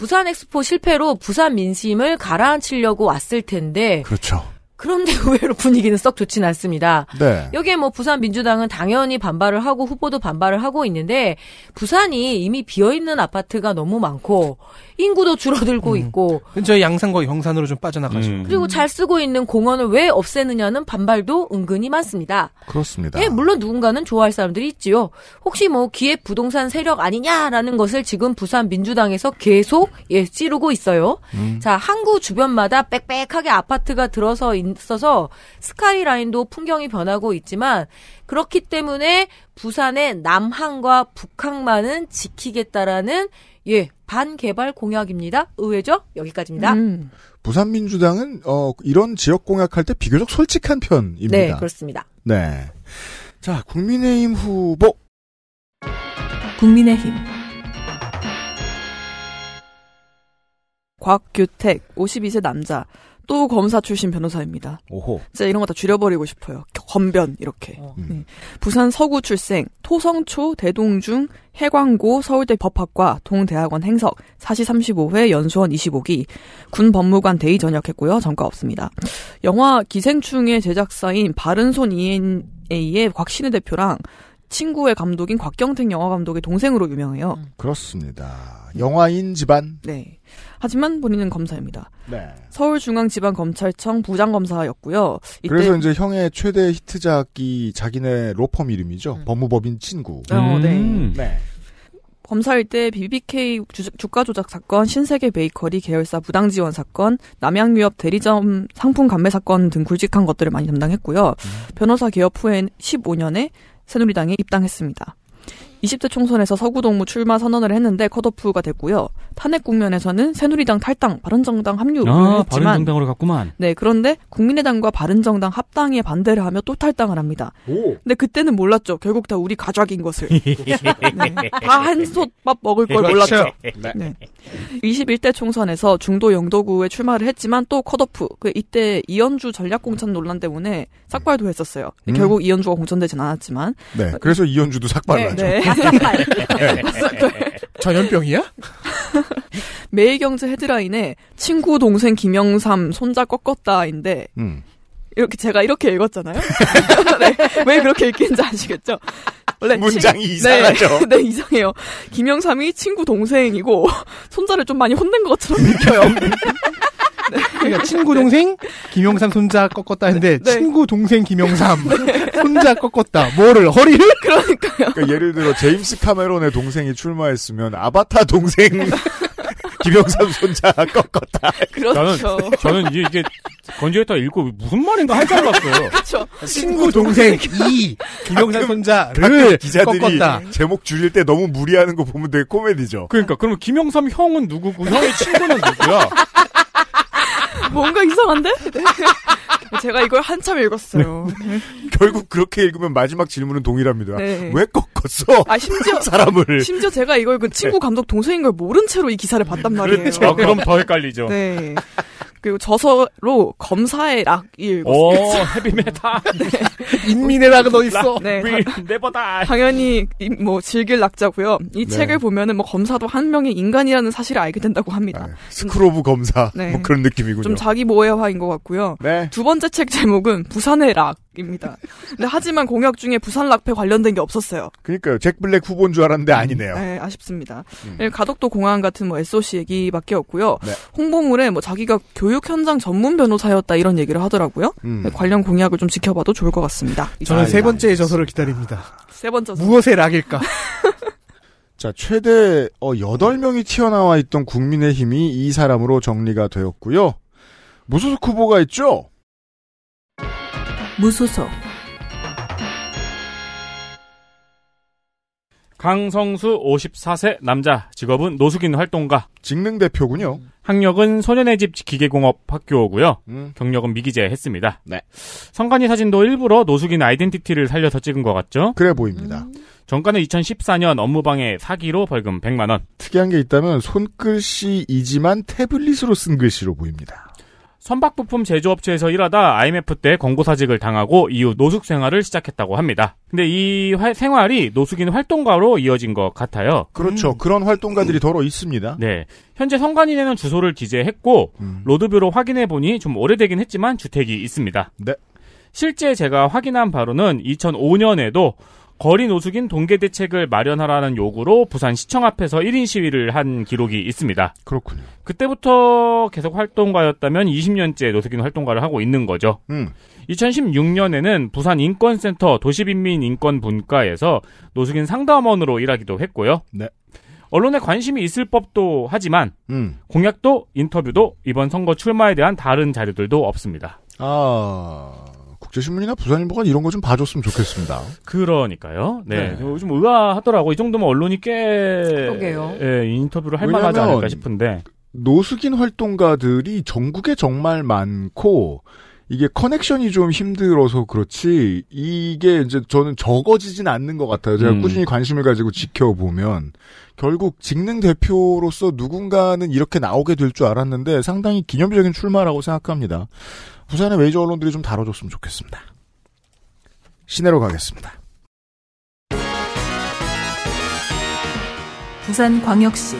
부산 엑스포 실패로 부산 민심을 가라앉히려고 왔을 텐데 그렇죠. 그런데 의외로 분위기는 썩 좋진 않습니다. 네. 여기에 뭐 부산 민주당은 당연히 반발을 하고 후보도 반발을 하고 있는데 부산이 이미 비어있는 아파트가 너무 많고 인구도 줄어들고 음. 있고 근 양산과 형산으로 좀 빠져나가죠. 음. 그리고 잘 쓰고 있는 공원을 왜 없애느냐는 반발도 은근히 많습니다. 그렇습니다. 예, 물론 누군가는 좋아할 사람들이 있지요. 혹시 뭐 기획 부동산 세력 아니냐라는 것을 지금 부산 민주당에서 계속 예, 찌르고 있어요. 음. 자, 항구 주변마다 빽빽하게 아파트가 들어서 있는 있어서 스카이라인도 풍경이 변하고 있지만 그렇기 때문에 부산의 남한과북한만은 지키겠다라는 예, 반개발 공약입니다. 의외죠? 여기까지입니다. 음. 부산 민주당은 어, 이런 지역 공약할 때 비교적 솔직한 편입니다. 네, 그렇습니다. 네. 자, 국민의힘 후보. 국민의힘. 곽규택, 52세 남자. 또 검사 출신 변호사입니다. 오호. 진짜 이런 거 다 줄여버리고 싶어요. 건변 이렇게. 어. 음. 네. 부산 서구 출생, 토성초, 대동중, 해광고, 서울대 법학과, 동대학원 행석, 사시 35회, 연수원 25기, 군 법무관 대의 전역했고요. 전과 없습니다. 영화 기생충의 제작사인 바른손 ENA의 곽신혜 대표랑 친구의 감독인 곽경택 영화 감독의 동생으로 유명해요. 음. 그렇습니다. 영화인 집안. 네. 하지만 본인은 검사입니다. 네. 서울중앙지방검찰청 부장검사였고요. 그래서 이제 형의 최대 히트작이 자기네 로펌 이름이죠. 음. 법무법인 친구. 어, 네. 음. 네. 검사일 때 BBK 주가 조작 사건, 신세계 베이커리 계열사 부당 지원 사건, 남양유업 대리점 상품 감매 사건 등 굵직한 것들을 많이 담당했고요. 음. 변호사 개업 후엔 15년에 새누리당에 입당했습니다. 20대 총선에서 서구동무 출마 선언을 했는데 컷오프가 됐고요. 탄핵 국면에서는 새누리당 탈당, 바른정당 합류를 아, 했지만 바른정당으로 갔구만. 네, 그런데 국민의당과 바른정당 합당에 반대를 하며 또 탈당을 합니다. 오. 근데 그때는 몰랐죠. 결국 다 우리 가족인 것을. 네, 네. 다한 솥밥 먹을 걸 그렇죠. 몰랐죠. 네. 21대 총선에서 중도 영도구에 출마를 했지만 또 컷오프. 그 이때 이현주 전략공천 논란 때문에 삭발도 했었어요. 음. 결국 이현주가 공천되진 않았지만. 네, 그래서 이현주도 삭발을 네, 하죠. 네. 아싸팔. 네. 전염병이야? 매일경제 헤드라인에 친구 동생 김영삼 손자 꺾었다인데 음. 이렇게 제가 이렇게 읽었잖아요. 네, 왜 그렇게 읽는지 아시겠죠? 원래 문장이 친... 네. 이상하죠. 네, 네, 이상해요. 김영삼이 친구 동생이고 손자를 좀 많이 혼낸 것처럼 느껴요. 네. 그러니까 친구 동생 김영삼 손자 꺾었다 했는데 네. 친구 동생 김영삼 네. 손자 꺾었다. 뭐를 허리를? 그러니까요. 그러니까 예를 들어 제임스 카메론의 동생이 출마했으면 아바타 동생 김영삼 손자 꺾었다. 그렇죠. 저는, 저는 이제 이게 건조했다 읽고 무슨 말인가 할 줄 알았어요. 그렇죠. 친구 동생 이 김영삼 손자를 기자들이 꺾었다. 제목 줄일 때 너무 무리하는 거 보면 되게 코미디죠. 그러니까 그러면 김영삼 형은 누구고 형의 친구는 누구야? 뭔가 이상한데? 제가 이걸 한참 읽었어요. 네. 결국 그렇게 읽으면 마지막 질문은 동일합니다. 네. 왜 꺾었어? 아, 심지어 사람을. 심지어 제가 이걸 그 친구 네. 감독 동생인 걸 모른 채로 이 기사를 봤단 말이에요. 그렇죠. 아, 그럼 더 헷갈리죠. 네. 그리고 저서로 검사의 락이 오, 헤비메탈. 네. 인민의 락은 어디 있어? 네. 네버 다. 당연히 뭐 즐길 낙자고요. 이 네. 책을 보면은 뭐 검사도 한 명의 인간이라는 사실을 알게 된다고 합니다. 네. 아, 스크로브 검사. 네. 뭐 그런 느낌이군요. 좀 자기 모해화인 것 같고요. 네. 두 번째 책 제목은 부산의 락. 입니다. 근데 하지만 공약 중에 부산 락페 관련된 게 없었어요. 그니까요. 러잭 블랙 후보인 줄 알았는데 아니네요. 네, 아쉽습니다. 음. 네, 가덕도 공항 같은 뭐 SOC 얘기밖에 없고요. 네. 홍보물에 뭐 자기가 교육 현장 전문 변호사였다 이런 얘기를 하더라고요. 음. 네, 관련 공약을 좀 지켜봐도 좋을 것 같습니다. 저는 세 번째의 저서를 기다립니다. 세 번째 저서. 무엇의 락일까? 자, 최대 어, 8명이 튀어나와 있던 국민의힘이 이 사람으로 정리가 되었고요. 무소속 후보가 있죠? 무소속 강성수 54세 남자 직업은 노숙인 활동가 직능 대표군요. 학력은 소년의 집 기계공업 학교고요. 음. 경력은 미기재 했습니다. 네. 성관이 사진도 일부러 노숙인 아이덴티티를 살려서 찍은 것 같죠? 그래 보입니다. 음. 정가는 2014년 업무방해 사기로 벌금 100만 원. 특이한 게 있다면 손글씨이지만 태블릿으로 쓴 글씨로 보입니다. 선박부품 제조업체에서 일하다 IMF 때 권고사직을 당하고 이후 노숙 생활을 시작했다고 합니다. 근데 이 활, 생활이 노숙인 활동가로 이어진 것 같아요. 그렇죠. 음. 그런 활동가들이 음. 더러 있습니다. 네. 현재 선관위에는 주소를 기재했고 음. 로드뷰로 확인해 보니 좀 오래되긴 했지만 주택이 있습니다. 네. 실제 제가 확인한 바로는 2005년에도 거리 노숙인 동계 대책을 마련하라는 요구로 부산 시청 앞에서 1인 시위를 한 기록이 있습니다. 그렇군요. 그때부터 계속 활동가였다면 20년째 노숙인 활동가를 하고 있는 거죠. 음. 2016년에는 부산 인권센터 도시빈민인권분과에서 노숙인 상담원으로 일하기도 했고요. 네. 언론에 관심이 있을 법도 하지만 음. 공약도 인터뷰도 이번 선거 출마에 대한 다른 자료들도 없습니다. 아. 국제신문이나 부산일보가 이런 거 좀 봐줬으면 좋겠습니다. 그러니까요. 네. 네. 요즘 어, 의아하더라고. 이 정도면 언론이 꽤. 그러게요. 예, 인터뷰를 할 만하지 않을까 싶은데. 노숙인 활동가들이 전국에 정말 많고, 이게 커넥션이 좀 힘들어서 그렇지, 이게 이제 저는 적어지진 않는 것 같아요. 제가 음. 꾸준히 관심을 가지고 지켜보면. 결국 직능 대표로서 누군가는 이렇게 나오게 될 줄 알았는데 상당히 기념비적인 출마라고 생각합니다. 부산의 메이저 언론들이 좀 다뤄줬으면 좋겠습니다. 시내로 가겠습니다. 부산광역시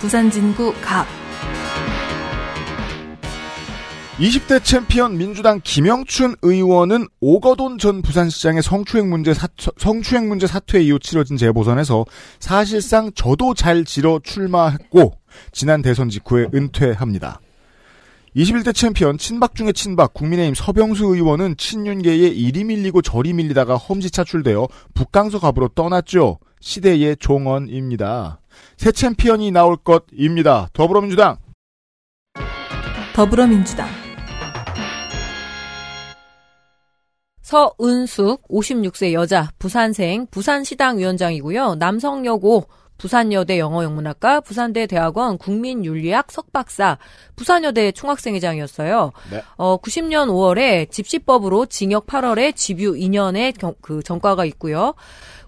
부산진구 갑 20대 챔피언 민주당 김영춘 의원은 오거돈 전 부산시장의 성추행 문제 사처, 성추행 문제 사퇴 이후 치러진 재보선에서 사실상 저도 잘 지러 출마했고 지난 대선 직후에 은퇴합니다. 21대 챔피언 친박 중의 친박 국민의힘 서병수 의원은 친윤계에 이리 밀리고 저리 밀리다가 험지 차출되어 북강서갑으로 떠났죠. 시대의 종언입니다. 새 챔피언이 나올 것입니다. 더불어민주당. 더불어민주당. 서은숙 56세 여자 부산생 부산시당 위원장이고요. 남성여고 부산여대 영어영문학과, 부산대 대학원 국민윤리학 석박사, 부산여대 총학생회장이었어요. 네. 어, 90년 5월에 집시법으로 징역 8월에 집유 2년의 경, 그 전과가 있고요.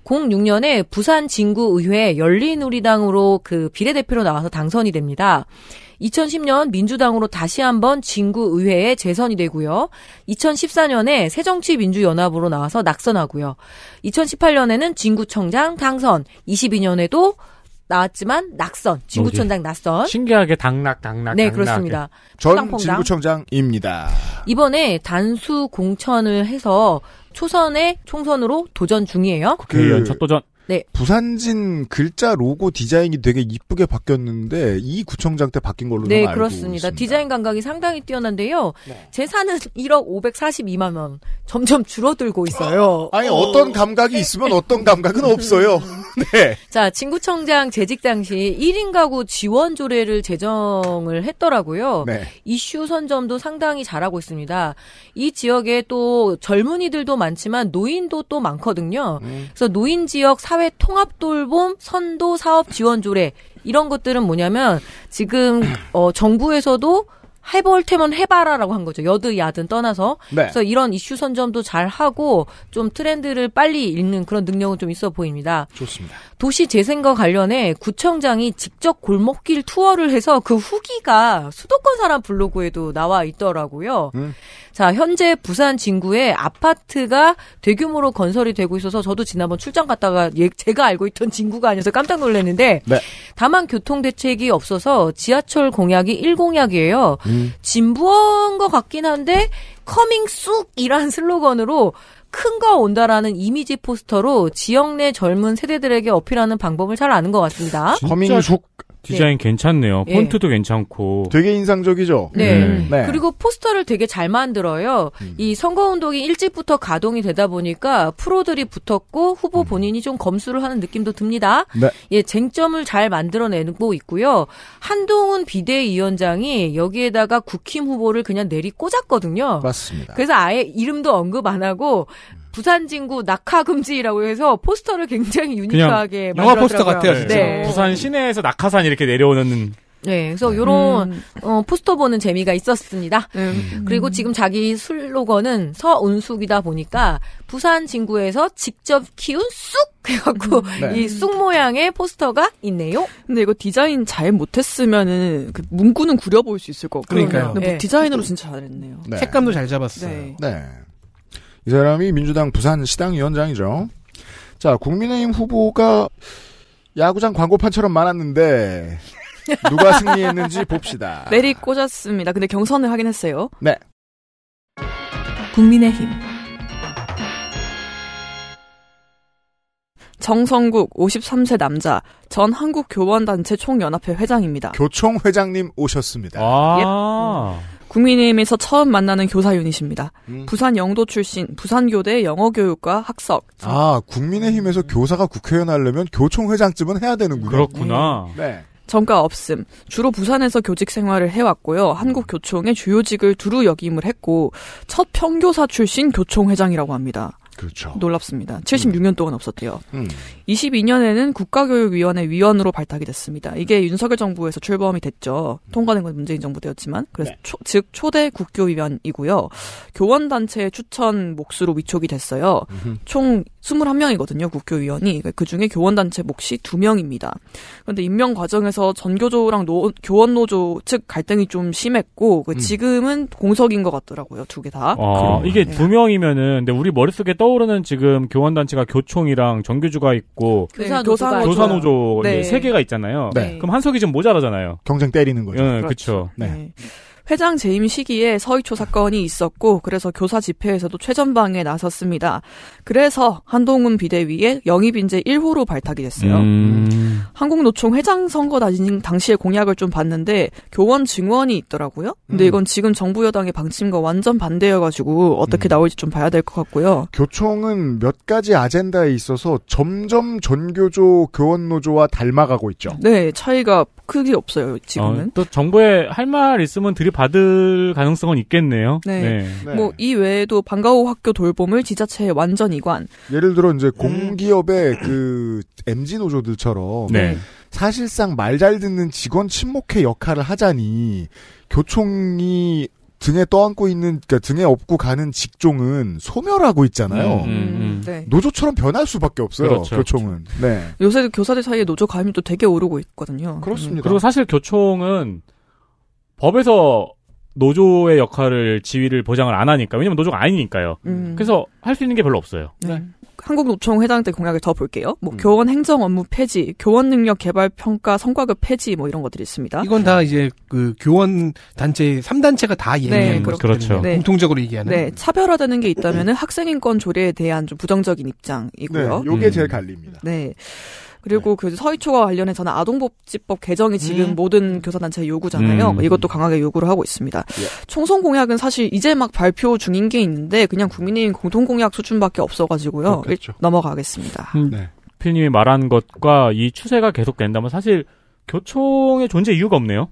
06년에 부산 진구의회 열린우리당으로 그 비례대표로 나와서 당선이 됩니다. 2010년 민주당으로 다시 한번 진구 의회에 재선이 되고요. 2014년에 새정치민주연합으로 나와서 낙선하고요. 2018년에는 진구청장 당선, 22년에도 나왔지만 낙선, 진구청장 뭐 낙선. 신기하게 당락, 당락, 네, 당락. 그렇습니다. 전 진구청장입니다. 이번에 단수 공천을 해서 초선의 총선으로 도전 중이에요. 국회의원 그첫 도전. 네. 부산진 글자 로고 디자인이 되게 이쁘게 바뀌었는데 이 구청장 때 바뀐 걸로 네, 알고 그렇습니다. 있습니다. 디자인 감각이 상당히 뛰어난데요. 네. 재산은 1억 542만 원. 점점 줄어들고 있어요. 아, 아니 어. 떤 감각이 있으면 어떤 감각은 없어요. 음. 네. 자, 진구청장 재직 당시 1인 가구 지원 조례를 제정을 했더라고요. 네. 이슈 선점도 상당히 잘하고 있습니다. 이 지역에 또 젊은이들도 많지만 노인도 또 많거든요. 음. 그래서 노인 지역 사 사회 통합 돌봄 선도 사업 지원 조례 이런 것들은 뭐냐면 지금 어 정부에서도 해볼 테면 해봐라라고 한 거죠. 여드 야든 떠나서. 네. 그래서 이런 이슈 선점도 잘 하고 좀 트렌드를 빨리 읽는 그런 능력은 좀 있어 보입니다. 좋습니다. 도시 재생과 관련해 구청장이 직접 골목길 투어를 해서 그 후기가 수도권 사람 블로그에도 나와 있더라고요. 음. 자, 현재 부산 진구에 아파트가 대규모로 건설이 되고 있어서 저도 지난번 출장 갔다가 예, 제가 알고 있던 진구가 아니어서 깜짝 놀랐는데 네. 다만 교통 대책이 없어서 지하철 공약이 1공약이에요. 음. 음. 진부한 것 같긴 한데 커밍 쑥이란 슬로건으로 큰 거 온다라는 이미지 포스터로 지역 내 젊은 세대들에게 어필하는 방법을 잘 아는 것 같습니다. 커밍 쑥 디자인 네. 괜찮네요. 예. 폰트도 예. 괜찮고. 되게 인상적이죠? 네. 음. 네. 그리고 포스터를 되게 잘 만들어요. 음. 이 선거운동이 일찍부터 가동이 되다 보니까 프로들이 붙었고 후보 음. 본인이 좀 검수를 하는 느낌도 듭니다. 네. 예, 쟁점을 잘 만들어내고 있고요. 한동훈 비대위원장이 여기에다가 국힘 후보를 그냥 내리 꽂았거든요. 맞습니다. 그래서 아예 이름도 언급 안 하고 부산 진구 낙하 금지라고 해서 포스터를 굉장히 유니크하게 만들 영화 포스터 같아요. 진짜. 네. 부산 시내에서 낙하산 이렇게 내려오는 네, 그래서 요런 음. 어, 포스터 보는 재미가 있었습니다. 네. 음. 그리고 지금 자기 슬로건은 서운숙이다 보니까 부산 진구에서 직접 키운 쑥 해갖고 음. 네. 이쑥 모양의 포스터가 있네요. 근데 이거 디자인 잘 못했으면은 그 문구는 구려 보일 수 있을 것같아요 그러니까요. 근데 뭐 네. 디자인으로 진짜 잘했네요. 네. 색감도 잘 잡았어요. 네. 네. 이 사람이 민주당 부산 시당위원장이죠. 자, 국민의힘 후보가 야구장 광고판처럼 많았는데 누가 승리했는지 봅시다. 내리 꽂았습니다. 근데 경선을 하긴 했어요. 네. 국민의힘 정성국 53세 남자 전 한국교원단체 총연합회 회장입니다. 교총 회장님 오셨습니다. 아~ 예. 국민의힘에서 처음 만나는 교사 윤이십니다 음. 부산 영도 출신, 부산교대 영어교육과 학석. 아, 국민의힘에서 음. 교사가 국회의원 하려면 교총회장쯤은 해야 되는군요. 그렇구나. 음. 네. 정가 없음. 주로 부산에서 교직 생활을 해왔고요. 한국교총의 주요직을 두루 역임을 했고, 첫 평교사 출신 교총회장이라고 합니다. 그렇죠. 놀랍습니다. 76년 음. 동안 없었대요. 음. 22년에는 국가교육위원회 위원으로 발탁이 됐습니다. 이게 음. 윤석열 정부에서 출범이 됐죠. 음. 통과된 건 문재인 정부 되었지만 그래서 네. 초, 즉 초대 국교위원이고요. 교원 단체의 추천 몫으로 위촉이 됐어요. 총 21명이거든요. 국교위원이 그 그러니까 중에 교원 단체 몫이 2명입니다. 그런데 임명 과정에서 전교조랑 노, 교원 노조 측 갈등이 좀 심했고 그 음. 지금은 음. 공석인 것 같더라고요. 두 개 다. 아, 이게 2 명이면은 근데 우리 머릿속에 떠오르는 지금 교원 단체가 교총이랑 전교조가 있고 있고 교사, 교사, 교사 노조 네. 세 개가 있잖아요. 네. 그럼 한석이 좀 모자라잖아요. 경쟁 때리는 거죠. 응, 예, 그렇죠. 네. 네. 회장 재임 시기에 서희초 사건이 있었고 그래서 교사 집회에서도 최전방에 나섰습니다. 그래서 한동훈 비대위에 영입 인재 1호로 발탁이 됐어요. 음. 한국노총 회장 선거 당시의 공약을 좀 봤는데 교원 증원이 있더라고요. 근데 음. 이건 지금 정부 여당의 방침과 완전 반대여가지고 어떻게 음. 나올지 좀 봐야 될 것 같고요. 교총은 몇 가지 아젠다에 있어서 점점 전교조 교원 노조와 닮아가고 있죠. 네, 차이가 크게 없어요 지금은. 어, 또 정부에 할 말 있으면 드립. 받을 가능성은 있겠네요. 네. 네. 네. 뭐 이 외에도 방과후 학교 돌봄을 지자체에 완전 이관. 예를 들어 이제 음. 공기업의 음. 그 MG 노조들처럼 네. 사실상 말 잘 듣는 직원 침묵회 역할을 하자니 교총이 등에 떠안고 있는 그니까 등에 업고 가는 직종은 소멸하고 있잖아요. 음, 음, 음. 네. 노조처럼 변할 수밖에 없어요. 그렇죠. 교총은. 네. 요새 교사들 사이에 노조 가입률도 되게 오르고 있거든요. 그렇습니다. 그리고 사실 교총은 법에서 노조의 역할을 지위를 보장을 안 하니까 왜냐면 노조가 아니니까요. 음. 그래서 할 수 있는 게 별로 없어요. 네. 네. 한국노총 회장 때 공약을 더 볼게요. 뭐 음. 교원 행정 업무 폐지, 교원 능력 개발 평가 성과급 폐지 뭐 이런 것들이 있습니다. 이건 다 이제 그 교원 단체 3단체가 다 얘기하는 네, 그렇죠. 네. 공통적으로 얘기하는. 네, 차별화되는 게 있다면은 학생 인권 조례에 대한 좀 부정적인 입장이고요. 네, 요게 음. 제일 갈립니다. 네. 그리고 네. 그서희초가 관련해서는 아동복지법 개정이 지금 음. 모든 음. 교사단체의 요구잖아요. 음. 이것도 강하게 요구를 하고 있습니다. 예. 총선 공약은 사실 이제 막 발표 중인 게 있는데 그냥 국민의힘 공통 공약 수준밖에 없어가지고요. 넘어가겠습니다. 음, 네. 필님이 말한 것과 이 추세가 계속된다면 사실 교총의 존재 이유가 없네요.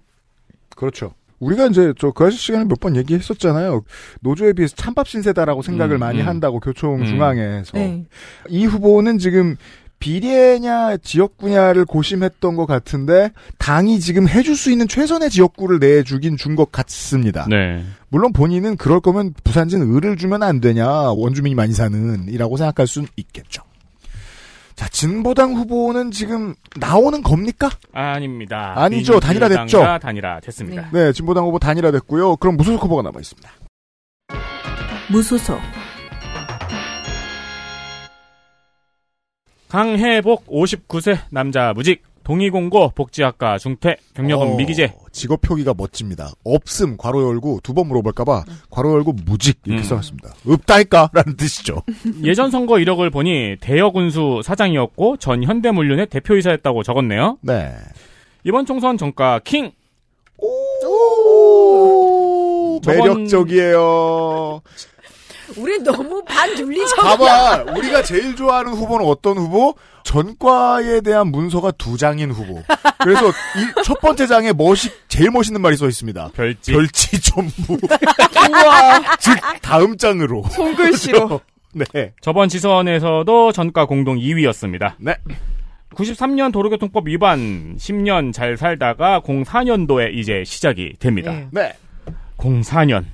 그렇죠. 우리가 이제 저 그 아저씨 시간에 몇 번 얘기했었잖아요. 노조에 비해서 찬밥 신세다라고 생각을 음, 많이 음. 한다고 교총 음. 중앙에서 네. 이 후보는 지금 비례냐 지역구냐를 고심했던 것 같은데 당이 지금 해줄 수 있는 최선의 지역구를 내주긴 준 것 같습니다. 네. 물론 본인은 그럴 거면 부산진 을을 주면 안 되냐 원주민이 많이 사는이라고 생각할 수는 있겠죠. 자 진보당 후보는 지금 나오는 겁니까? 아닙니다. 아니죠 단일화됐죠. 단일화됐습니다. 네. 네 진보당 후보 단일화됐고요. 그럼 무소속 후보가 남아 있습니다. 무소속 강해복 59세 남자 무직 동의공고 복지학과 중퇴 경력은 어, 미기재 직업 표기가 멋집니다. 없음 괄호 열고 두 번 물어볼까봐 음. 괄호 열고 무직 이렇게 음. 써놨습니다. 없다니까라는 뜻이죠. 예전 선거 이력을 보니 대여군수 사장이었고 전 현대물륜의 대표이사였다고 적었네요. 네. 이번 총선 정가 킹. 오, 오~ 매력적이에요. 우리 너무 반윤리적 봐봐. 우리가 제일 좋아하는 후보는 어떤 후보? 전과에 대한 문서가 두 장인 후보. 그래서 이첫 번째 장에 멋이 제일 멋있는 말이 써 있습니다. 별지. 별지 전부. 우와. 즉 다음 장으로. 손글씨로. 네. 저번 지선에서도 전과 공동 2위였습니다. 네. 93년 도로교통법 위반 10년 잘 살다가 04년도에 이제 시작이 됩니다. 네. 네. 04년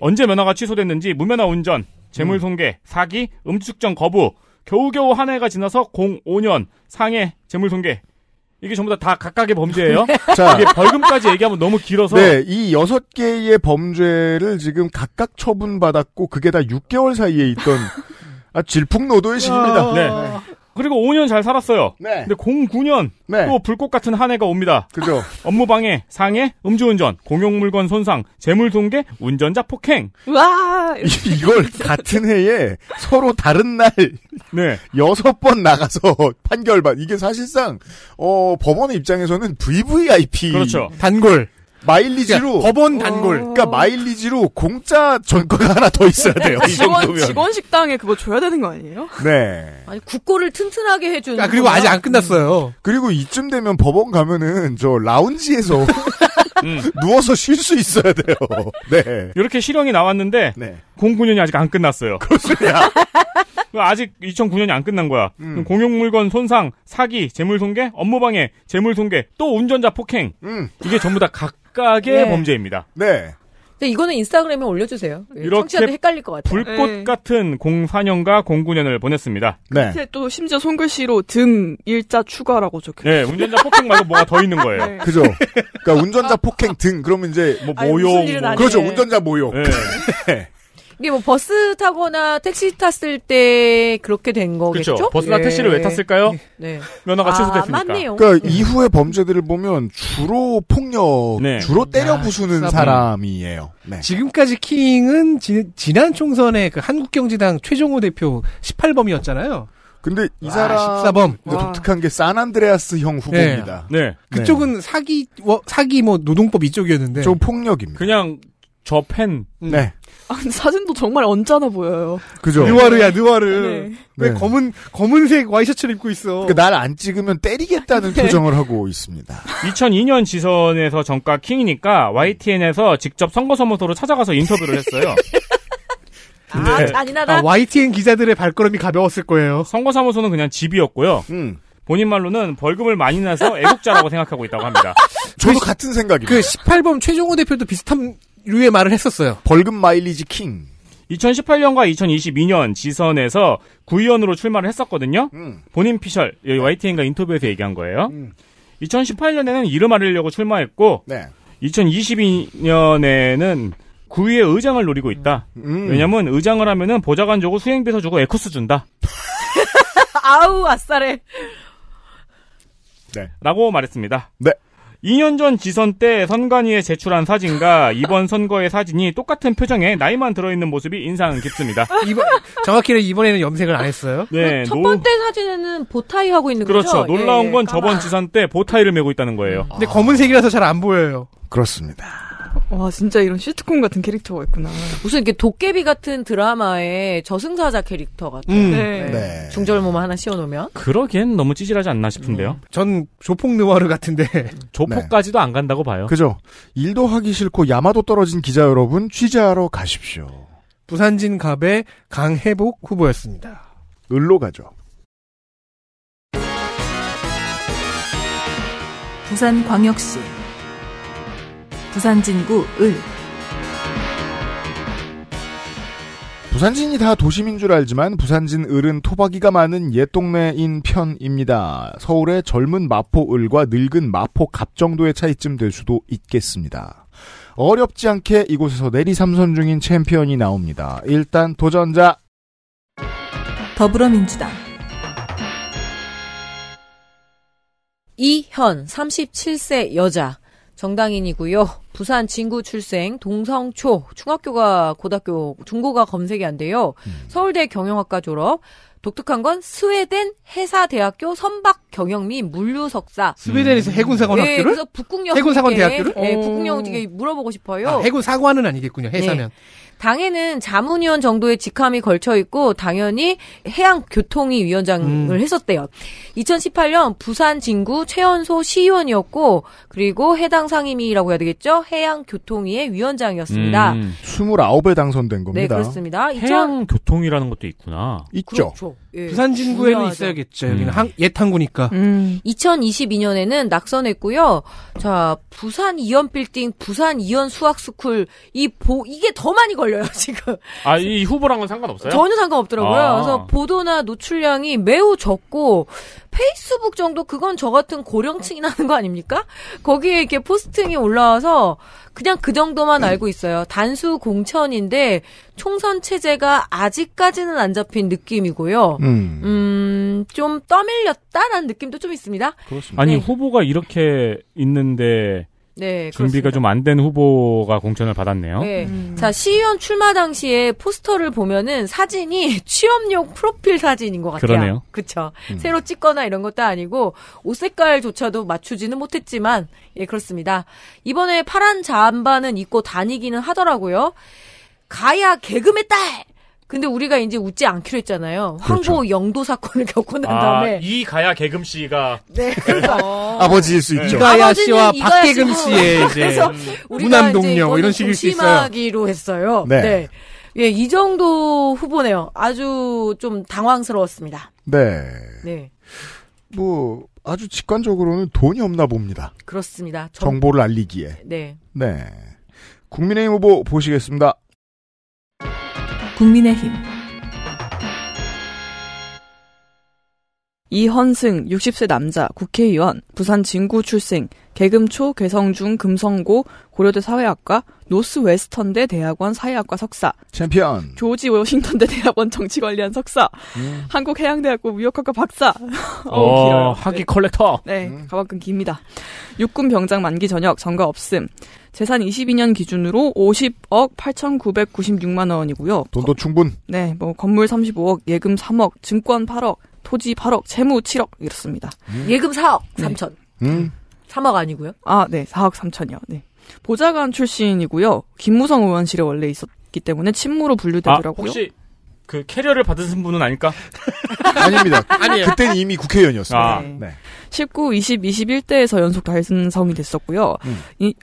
언제 면허가 취소됐는지 무면허 운전, 재물 손괴, 음. 사기, 음주 측정 거부, 겨우겨우 한 해가 지나서 05년 상해, 재물 손괴. 이게 전부 다, 다 각각의 범죄예요. 자, 이게 벌금까지 얘기하면 너무 길어서. 네, 이 여섯 개의 범죄를 지금 각각 처분받았고 그게 다 6개월 사이에 있던 아, 질풍노도의 신입니다. 네. 네. 그리고 5년 잘 살았어요. 네. 근데 09년 네. 또 불꽃 같은 한 해가 옵니다. 그죠. 업무 방해, 상해, 음주운전, 공용 물건 손상, 재물 손괴, 운전자 폭행. 와 이걸 같은 해에 서로 다른 날 네. 여섯 번 나가서 판결받. 이게 사실상 어 법원의 입장에서는 VVIP 그렇죠. 단골 마일리지로 그러니까 법원 단골. 어. 그러니까 마일리지로 공짜 전과가 하나 더 있어야 돼요. 이 직원, 정도면. 직원 식당에 그거 줘야 되는 거 아니에요? 네. 아니 국고를 튼튼하게 해주는. 아 그리고 아직 안 끝났어요. 음. 그리고 이쯤 되면 법원 가면은 저 라운지에서 음. 누워서 쉴 수 있어야 돼요. 네. 이렇게 실형이 나왔는데 네. 09년이 아직 안 끝났어요. 그렇습니다. 아직 2009년이 안 끝난 거야. 음. 공용물건 손상, 사기, 재물손괴, 업무방해, 재물손괴, 또 운전자 폭행. 음. 이게 전부 다각 각각의 네. 범죄입니다. 네. 근데 이거는 인스타그램에 올려주세요. 예, 청취자들 헷갈릴 것 같아요. 불꽃 네. 같은 04년과 09년을 보냈습니다. 네. 밑에 또 심지어 손글씨로 등 일자 추가라고 적혀. 네, 운전자 폭행 말고 뭐가 더 있는 거예요. 네. 그죠. 그러니까 운전자 폭행 등 그러면 이제 뭐 아, 모욕. 아니, 뭐. 그렇죠. 운전자 모욕. 네. 네. 이게 뭐 버스 타거나 택시 탔을 때 그렇게 된 거겠죠? 그렇 버스나 예. 택시를 왜 탔을까요? 예. 네. 면허가 아, 취소됐으니까. 맞네요. 그러니까 네. 이후의 범죄들을 보면 주로 폭력, 네. 주로 때려 부수는 아, 사람이에요. 네. 지금까지 킹은 지, 지난 총선에 그 한국경제당 최종호 대표 18범이었잖아요. 근데 이 아, 사람 14범. 독특한 게사안드레아스형 후보입니다. 네. 네. 그쪽은 네. 사기 사기 뭐 노동법 이쪽이었는데 좀 폭력입니다. 그냥 저 팬 네. 아, 근데 사진도 정말 언짢아 보여요. 그죠? 느와르야, 느와르. 네. 왜 네. 검은, 검은색 와이셔츠를 입고 있어. 그니까 날안 찍으면 때리겠다는 네. 표정을 하고 있습니다. 2002년 지선에서 정가 킹이니까 YTN에서 직접 선거사무소로 찾아가서 인터뷰를 했어요. 아, 잔인하다. 아, YTN 기자들의 발걸음이 가벼웠을 거예요. 선거사무소는 그냥 집이었고요. 음. 본인 말로는 벌금을 많이 나서 애국자라고 생각하고 있다고 합니다. 저도 같은 생각입니다그 18범 최종호 대표도 비슷한 류의 말을 했었어요. 벌금 마일리지 킹. 2018년과 2022년 지선에서 구의원으로 출마를 했었거든요. 음. 본인 피셜 여기 YTN과 인터뷰에서 얘기한 거예요. 음. 2018년에는 이름 알리려고 출마했고 네. 2022년에는 구의회 의장을 노리고 있다. 음. 음. 왜냐면 의장을 하면은 보좌관 주고 수행비서 주고 에코스 준다. 아우 아싸래. 네. 라고 말했습니다. 네. 2년 전 지선 때 선관위에 제출한 사진과 이번 선거의 사진이 똑같은 표정에 나이만 들어있는 모습이 인상 깊습니다. 이번, 정확히는 이번에는 염색을 안 했어요? 네. 첫 번째 노... 사진에는 보타이 하고 있는 거죠? 그렇죠. 놀라운 예, 예. 건 까만. 저번 지선 때 보타이를 메고 있다는 거예요. 근데 검은색이라서 잘 안 보여요. 그렇습니다. 와 진짜 이런 시트콤 같은 캐릭터가 있구나. 무슨 이렇게 도깨비 같은 드라마의 저승사자 캐릭터 같은 음, 네. 네. 중절모만 하나 씌워놓으면 그러기엔 너무 찌질하지 않나 싶은데요. 음. 전 조폭 느와르 같은데 조폭까지도 네. 안 간다고 봐요. 그죠. 일도 하기 싫고 야마도 떨어진 기자 여러분 취재하러 가십시오. 부산진 갑의 강해복 후보였습니다. 을로 가죠. 부산광역시 부산 진구 을 부산진이 다 도심인 줄 알지만 부산진 을은 토박이가 많은 옛 동네인 편입니다. 서울의 젊은 마포 을과 늙은 마포 갑 정도의 차이쯤 될 수도 있겠습니다. 어렵지 않게 이곳에서 내리 삼선 중인 챔피언이 나옵니다. 일단 도전자 더불어민주당 이현 37세 여자 정당인이고요. 부산 진구 출생 동성초 중학교가 고등학교 중고가 검색이 안 돼요. 음. 서울대 경영학과 졸업. 독특한 건 스웨덴 해사대학교 선박 경영및 물류 석사. 스웨덴에서 음. 해군사관학교를? 네, 그래서 북극 해군사관 대학교를? 네, 북극여우 되게 물어보고 싶어요. 아, 해군사관은 아니겠군요. 해사면. 네. 당에는 자문위원 정도의 직함이 걸쳐 있고 당연히 해양교통위 위원장을 음. 했었대요. 2018년 부산 진구 최연소 시의원이었고 그리고 해당 상임위라고 해야 되겠죠? 해양교통위의 위원장이었습니다. 음. 29에 당선된 겁니다. 네, 그렇습니다. 해양교통위라는 것도 있구나. 있죠. 그렇죠. 예, 부산 진구에는 중요하죠. 있어야겠죠. 여기는 한, 음. 옛 항구니까. 음. 2022년에는 낙선했고요. 자, 부산 이연 빌딩, 부산 이연 수학스쿨 이 보 이게 더 많이 걸려요 지금. 아이 후보랑은 상관없어요? 전혀 상관없더라고요. 아. 그래서 보도나 노출량이 매우 적고 페이스북 정도 그건 저 같은 고령층이 나는 거 아닙니까? 거기에 이렇게 포스팅이 올라와서 그냥 그 정도만 알고 있어요. 단수 공천인데 총선 체제가 아직까지는 안 잡힌 느낌이고요. 음, 음 좀 떠밀렸다라는 느낌도 좀 있습니다. 그렇습니다. 아니 네. 후보가 이렇게 있는데 네, 준비가 좀 안 된 후보가 공천을 받았네요. 네. 음. 자, 시의원 출마 당시에 포스터를 보면은 사진이 취업용 프로필 사진인 것 같아요. 그러네요. 그쵸. 음. 새로 찍거나 이런 것도 아니고 옷 색깔조차도 맞추지는 못했지만, 예, 그렇습니다. 이번에 파란 잠바는 입고 다니기는 하더라고요. 가야 개그의 딸! 근데 우리가 이제 웃지 않기로 했잖아요. 그렇죠. 황보 영도 사건을 겪고 난 아, 다음에 아, 이가야 개금 씨가 네, 아버지일 수 있죠. 네. 이가야 씨와 박개금 씨의 이제 음. 무남동녀 이런 식일 수 있어요. 심하기로 했어요. 네. 네. 예, 이 정도 후보네요. 아주 좀 당황스러웠습니다. 네. 네. 뭐 아주 직관적으로는 돈이 없나 봅니다. 그렇습니다. 정... 정보를 알리기에. 네. 네. 국민의힘 후보 보시겠습니다. 국민의힘 이헌승 60세 남자 국회의원 부산 진구 출생 개금초 개성중 금성고 고려대 사회학과 노스웨스턴대 대학원 사회학과 석사 챔피언 조지 워싱턴대 대학원 정치관리한 석사 음. 한국해양대학교 무역학과 박사 어, 어 학위 네. 컬렉터 네 음. 가방끈 깁니다 육군 병장 만기 전역 전과 없음 재산 22년 기준으로 50억 8,996만 원이고요 돈도 충분 네뭐 건물 35억 예금 3억 증권 8억 토지 8억, 재무 7억 이렇습니다. 음. 예금 4억 3천. 네. 음. 3억 아니고요? 아, 네. 4억 3천이요. 네. 보좌관 출신이고요. 김무성 의원실에 원래 있었기 때문에 친무로 분류되더라고요. 아, 혹시 그 캐리어를 받으신 분은 아닐까? 아닙니다. 아니에요. 그때는 이미 국회의원이었어요. 아. 네. 19, 20, 21대에서 연속 달성이 됐었고요. 음. 이,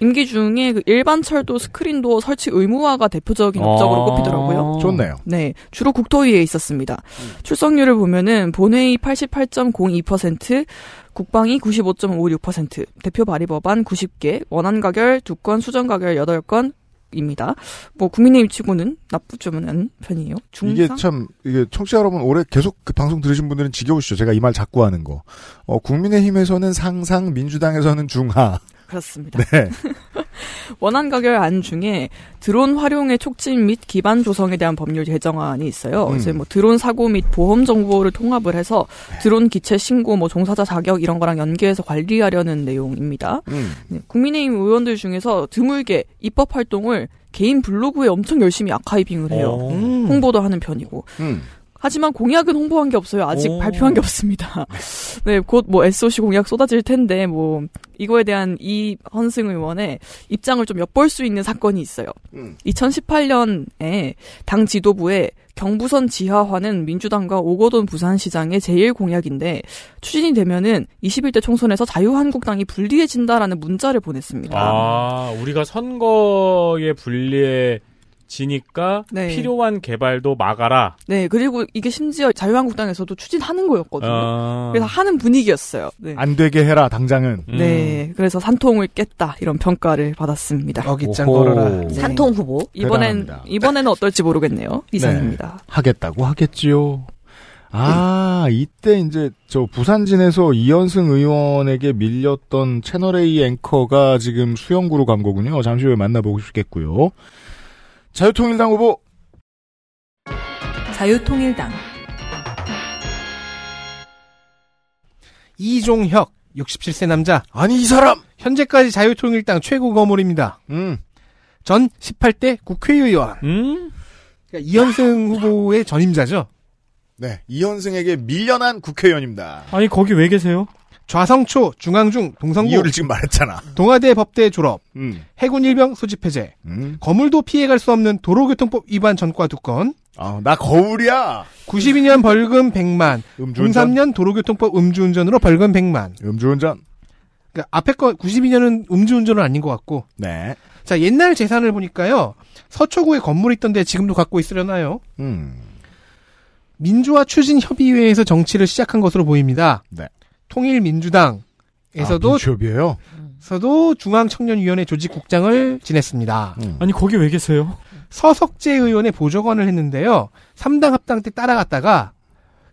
임기 중에 그 일반 철도 스크린도어 설치 의무화가 대표적인 업적으로 아. 꼽히더라고요. 좋네요. 네, 주로 국토위에 있었습니다. 음. 출석률을 보면은 본회의 88.02%, 국방위 95.56%, 대표 발의 법안 90개, 원안 가결 2건, 수정 가결 8건, 입니다. 뭐 국민의힘 치고는 나쁘지는 않은 편이에요. 중상? 이게 참 이게 청취자 여러분 올해 계속 그 방송 들으신 분들은 지겨우시죠. 제가 이 말 자꾸 하는 거. 어, 국민의힘에서는 상상, 민주당에서는 중하. 그렇습니다. 네. 원안 가결 안 중에 드론 활용의 촉진 및 기반 조성에 대한 법률 제정안이 있어요. 음. 이제 뭐 드론 사고 및 보험 정보를 통합을 해서 네. 드론 기체 신고, 뭐 종사자 자격 이런 거랑 연계해서 관리하려는 내용입니다. 음. 네, 국민의힘 의원들 중에서 드물게 입법 활동을 개인 블로그에 엄청 열심히 아카이빙을 해요. 오. 어. 홍보도 하는 편이고. 음. 하지만 공약은 홍보한 게 없어요. 아직 오. 발표한 게 없습니다. 네, 곧 뭐 SOC 공약 쏟아질 텐데 뭐 이거에 대한 이헌승 의원의 입장을 좀 엿볼 수 있는 사건이 있어요. 음. 2018년에 당 지도부의 경부선 지하화는 민주당과 오거돈 부산시장의 제일 공약인데 추진이 되면은 21대 총선에서 자유한국당이 불리해진다라는 문자를 보냈습니다. 아, 우리가 선거의 불리에 지니까 네. 필요한 개발도 막아라. 네, 그리고 이게 심지어 자유한국당에서도 추진하는 거였거든요. 어... 그래서 하는 분위기였어요. 네. 안 되게 해라 당장은. 음. 네, 그래서 산통을 깼다 이런 평가를 받았습니다. 어깃장 걸어라. 네. 산통 후보. 이번엔 대단합니다. 이번에는 어떨지 모르겠네요. 네. 이상입니다. 하겠다고 하겠지요. 아, 이때 이제 저 부산진에서 이현승 의원에게 밀렸던 채널A 앵커가 지금 수영구로 간 거군요. 잠시 후에 만나보고 싶겠고요. 자유통일당 후보 자유통일당 이종혁 67세 남자 아니 이 사람 현재까지 자유통일당 최고 거물입니다. 음. 전 18대 국회의원. 음. 그러니까 이현승 후보의 전임자죠. 네, 이현승에게 밀려난 국회의원입니다. 아니 거기 왜 계세요? 좌성초, 중앙중, 동성구. 이유를 지금 말했잖아. 동아대 법대 졸업. 음. 해군 일병 소집 해제. 음. 거물도 피해갈 수 없는 도로교통법 위반 전과 두 건. 아, 나 거울이야. 92년 벌금 100만. 음주운전. 03년 도로교통법 음주운전으로 벌금 100만. 음주운전. 그 앞에 거 92년은 음주운전은 아닌 것 같고. 네. 자, 옛날 재산을 보니까요. 서초구에 건물 이 있던데 지금도 갖고 있으려나요? 음. 민주화 추진 협의회에서 정치를 시작한 것으로 보입니다. 네. 통일민주당에서도 아, 민주이에요 서도 중앙청년위원회 조직국장을 지냈습니다. 음. 아니 거기 왜 계세요? 서석재 의원의 보조관을 했는데요. 3당 합당 때 따라갔다가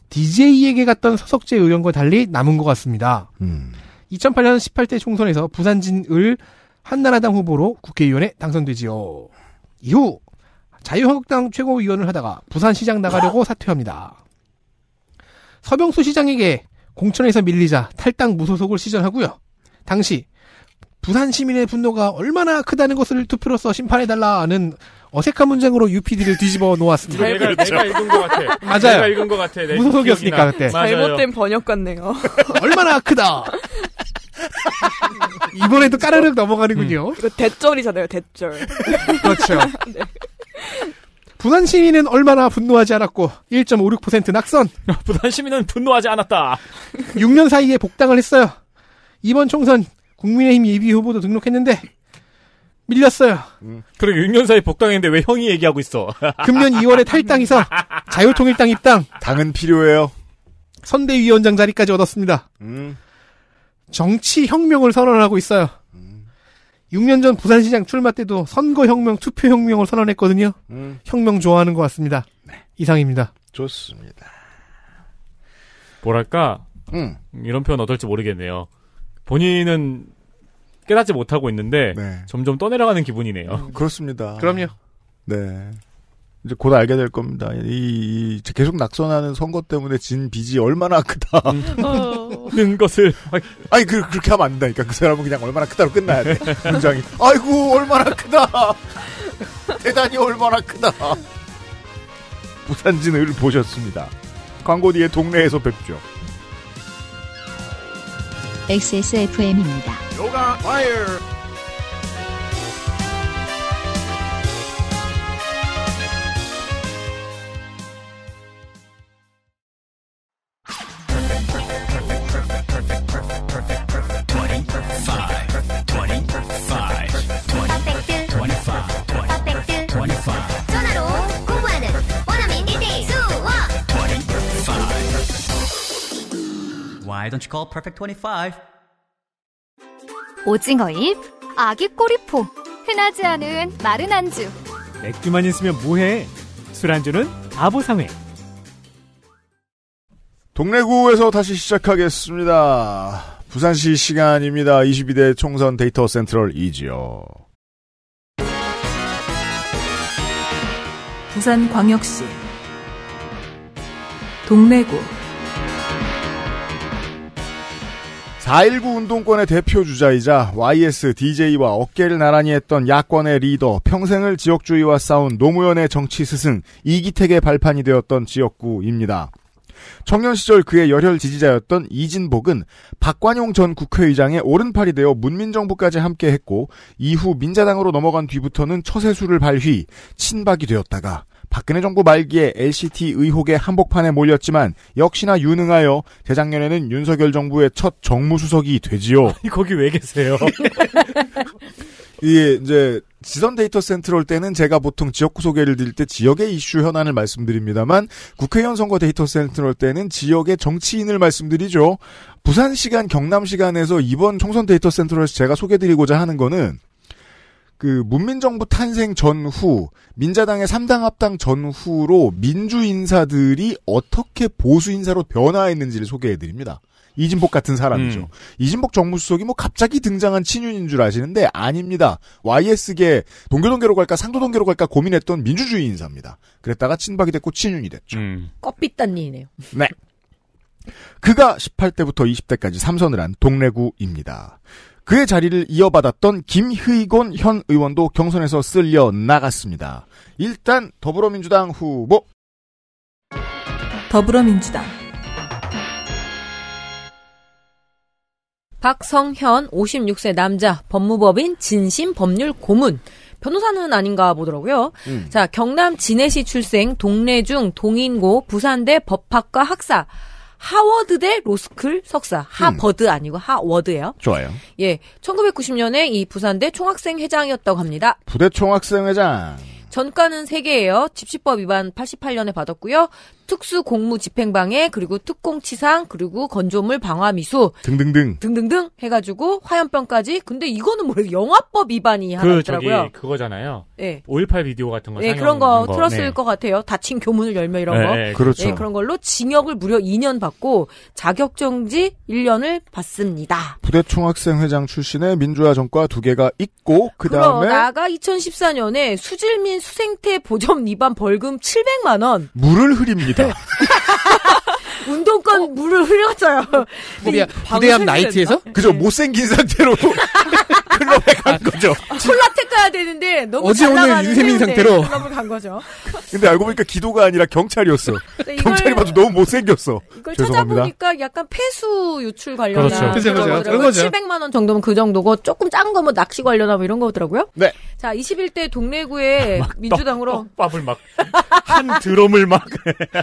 DJ에게 갔던 서석재 의원과 달리 남은 것 같습니다. 음. 2008년 18대 총선에서 부산진을 한나라당 후보로 국회의원에 당선되지요. 이후 자유한국당 최고위원을 하다가 부산시장 나가려고 사퇴합니다. 서병수 시장에게 공천에서 밀리자 탈당 무소속을 시전하고요. 당시 부산 시민의 분노가 얼마나 크다는 것을 투표로서 심판해달라는 어색한 문장으로 UPD를 뒤집어 놓았습니다. 내가, 내가 그렇죠. 읽은 것 같아. 맞아요. 내가 읽은 것 같아. 무소속이었으니까 그때. 잘못된 번역 같네요. 얼마나 크다. 이번에도 까르륵 넘어가는군요. 음. 거 대절이잖아요, 대절. 그렇죠. 네. 부산 시민은 얼마나 분노하지 않았고 1.56% 낙선. 부산 시민은 분노하지 않았다. 6년 사이에 복당을 했어요. 이번 총선 국민의힘 예비 후보도 등록했는데 밀렸어요. 음. 그래 6년 사이 복당했는데 왜 형이 얘기하고 있어? 금년 2월에 탈당해서 자유통일당 입당. 당은 필요해요. 선대위원장 자리까지 얻었습니다. 음. 정치 혁명을 선언하고 있어요. 6년 전 부산시장 출마 때도 선거혁명, 투표혁명을 선언했거든요. 음. 혁명 좋아하는 것 같습니다. 네. 이상입니다. 좋습니다. 뭐랄까, 음. 이런 표현 어떨지 모르겠네요. 본인은 깨닫지 못하고 있는데 네. 점점 떠내려가는 기분이네요. 음, 그렇습니다. 그럼요. 네. 이제 곧 알게 될 겁니다. 이, 이 계속 낙선하는 선거 때문에 진 빚이 얼마나 크다. 음. 는 것을 아니 그 그렇게 하면 안 된다니까 그 사람은 그냥 얼마나 크다로 끝나야 돼 문장이 아이고 얼마나 크다 대단히 얼마나 크다 부산진을 보셨습니다 광고 뒤에 동네에서 뵙죠 XSFM입니다 요가 파이어 Why don't you call Perfect 25? 오징어잎, 아기 꼬리포, 흔하지 않은 마른 안주. 맥주만 있으면 뭐해? 술안주는 바보상회. 동래구에서 다시 시작하겠습니다. 부산시 시간입니다. 22대 총선 데이터 센트럴 이지요. 부산광역시 동래구 4.19 운동권의 대표 주자이자 YS DJ와 어깨를 나란히 했던 야권의 리더, 평생을 지역주의와 싸운 노무현의 정치 스승, 이기택의 발판이 되었던 지역구입니다. 청년 시절 그의 열혈 지지자였던 이진복은 박관용 전 국회의장의 오른팔이 되어 문민정부까지 함께했고 이후 민자당으로 넘어간 뒤부터는 처세술을 발휘 친박이 되었다가 박근혜 정부 말기에 LCT 의혹의 한복판에 몰렸지만 역시나 유능하여 재작년에는 윤석열 정부의 첫 정무수석이 되지요. 아니, 거기 왜 계세요? 이 이제 지선 데이터 센트럴 때는 제가 보통 지역구 소개를 드릴 때 지역의 이슈 현안을 말씀드립니다만 국회의원 선거 데이터 센트럴 때는 지역의 정치인을 말씀드리죠. 부산 시간 경남 시간에서 이번 총선 데이터 센트럴에서 제가 소개드리고자 하는 거는 그 문민정부 탄생 전후 민자당의 3당 합당 전후로 민주 인사들이 어떻게 보수 인사로 변화했는지를 소개해 드립니다. 이진복 같은 사람이죠. 음. 이진복 정무수석이 뭐 갑자기 등장한 친윤인 줄 아시는데 아닙니다. YS계 동교동계로 갈까 상도동계로 갈까 고민했던 민주주의 인사입니다. 그랬다가 친박이 됐고 친윤이 됐죠. 음. 껍빗단니네요. 네. 그가 18대부터 20대까지 삼선을 한 동래구입니다. 그의 자리를 이어받았던 김희곤 현 의원도 경선에서 쓸려 나갔습니다. 일단 더불어민주당 후보 더불어민주당 박성현 56세 남자 법무법인 진심 법률 고문 변호사는 아닌가 보더라고요. 음. 자, 경남 진해시 출생, 동래중, 동인고, 부산대 법학과 학사, 하워드대 로스쿨 석사. 하버드 음. 아니고 하워드예요. 좋아요. 예. 1990년에 이 부산대 총학생 회장이었다고 합니다. 부대 총학생 회장. 전과는 3개예요. 집시법 위반 88년에 받았고요. 특수 공무 집행방해 그리고 특공치상 그리고 건조물 방화미수 등등등 등등등 해가지고 화염병까지 근데 이거는 뭐예요 영화법 위반이 하그 있더라고요. 저 그거잖아요. 네. 예. 5.18 비디오 같은 거. 네 그런 거, 거. 틀었을 네. 것 같아요. 닫힌 교문을 열며 이런 네, 거. 네, 그렇죠. 네, 그런 걸로 징역을 무려 2년 받고 자격정지 1년을 받습니다. 부대총 학생회장 출신의 민주화 정과 두 개가 있고 그 다음에 나가 2014년에 수질민 수생태 보전 위반 벌금 700만 원. 물을 흐립니다. 운동권 어? 물을 흘렸어요. 우리야 어? 부대함 나이트에서? 그죠 네. 못생긴 상태로 클럽에 간 아, 거죠. 콜라테 가야 되는데 너무 어제 오늘 윤세민 네, 상태로 클럽을 간 거죠. 근데 알고 보니까 기도가 아니라 경찰이었어. 네, 경찰이 봐도 너무 못생겼어. 이걸 죄송합니다. 찾아보니까 약간 폐수 유출 관련한 그렇죠. 그죠그죠런 거죠. 700만 원 정도면 그 정도고 조금 작은 거 뭐 낚시 관련하고 이런 거더라고요. 네. 자 21대 동래구에 아, 민주당으로 떡, 밥을 막 한 드럼을 막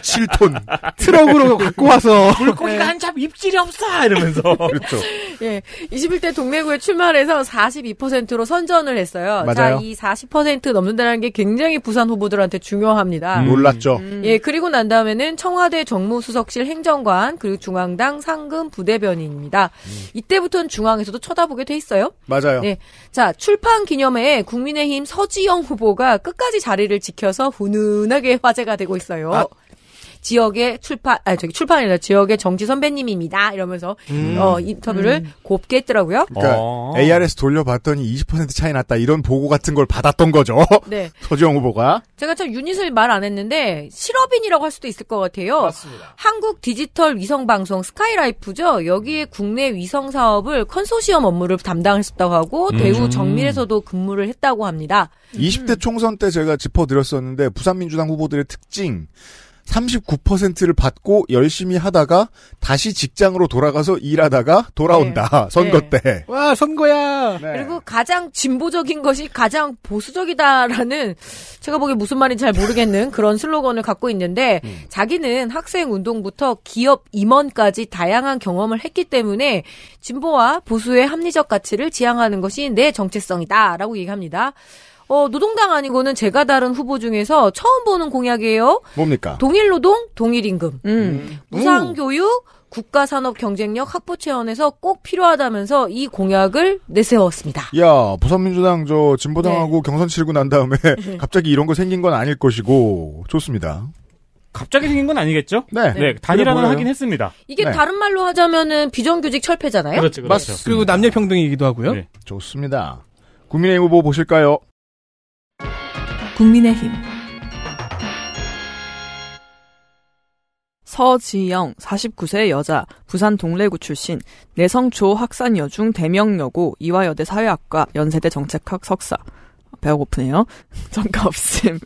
7톤 트럭으로 갖고 와서 물고기가 한 잡 입질이 없어 이러면서 그렇죠. 예, 21대 동래구에 출마해서 42%로 선전을 했어요. 맞아요. 자이 40% 넘는다는 게 굉장히 부산 후보들한테 중요합니다. 음. 몰랐죠. 음. 음. 예, 그리고 난 다음에는 청와대 정무수석실 행정관 그리고 중앙당 상금 부대변인입니다. 음. 이때부터는 중앙에서도 쳐다보게 돼 있어요. 맞아요. 네, 자 출판 기념회에 국민의힘 서지영 후보가 끝까지 자리를 지켜서 훈훈하게 화제가 되고 있어요. 아, 지역의 출판 아 저기 출판 아니라 지역의 정치 선배님입니다. 이러면서 음. 어 인터뷰를 음. 곱게 했더라고요. 그러니까 어. ARS 돌려봤더니 20% 차이 났다 이런 보고 같은 걸 받았던 거죠. 네. 서지영 후보가 제가 참 유닛을 말 안 했는데 실업인이라고 할 수도 있을 것 같아요. 맞습니다. 한국 디지털 위성 방송 스카이라이프죠. 여기에 음. 국내 위성 사업을 컨소시엄 업무를 담당했었다고 하고 음. 대우 정밀에서도 근무를 했다고 합니다. 20대 음. 총선 때 제가 짚어드렸었는데 부산민주당 후보들의 특징 39%를 받고 열심히 하다가 다시 직장으로 돌아가서 일하다가 돌아온다. 네. 선거 네. 때. 와, 선거야. 네. 그리고 가장 진보적인 것이 가장 보수적이다라는 제가 보기에 무슨 말인지 잘 모르겠는 그런 슬로건을 갖고 있는데 음. 자기는 학생 운동부터 기업 임원까지 다양한 경험을 했기 때문에 진보와 보수의 합리적 가치를 지향하는 것이 내 정체성이다라고 얘기합니다. 어, 노동당 아니고는 제가 다른 후보 중에서 처음 보는 공약이에요. 뭡니까? 동일노동, 동일임금. 음. 음. 무상교육, 국가산업 경쟁력 확보 체원에서꼭 필요하다면서 이 공약을 내세웠습니다. 야, 부산민주당 저 진보당하고 네. 경선 치르고 난 다음에 네. 갑자기 이런 거 생긴 건 아닐 것이고 좋습니다. 갑자기 생긴 건 아니겠죠? 네. 네 단일화는 하긴 했습니다. 이게 네. 다른 말로 하자면은 비정규직 철폐잖아요. 그렇죠, 그렇죠. 맞습니다. 그리고 남녀 평등이기도 하고요. 네. 좋습니다. 국민의힘 후보 보실까요? 국민의힘 서지영 49세 여자 부산 동래구 출신 내성초 학산여중 대명여고 이화여대 사회학과 연세대 정책학 석사 배가 고프네요. 정가 없음.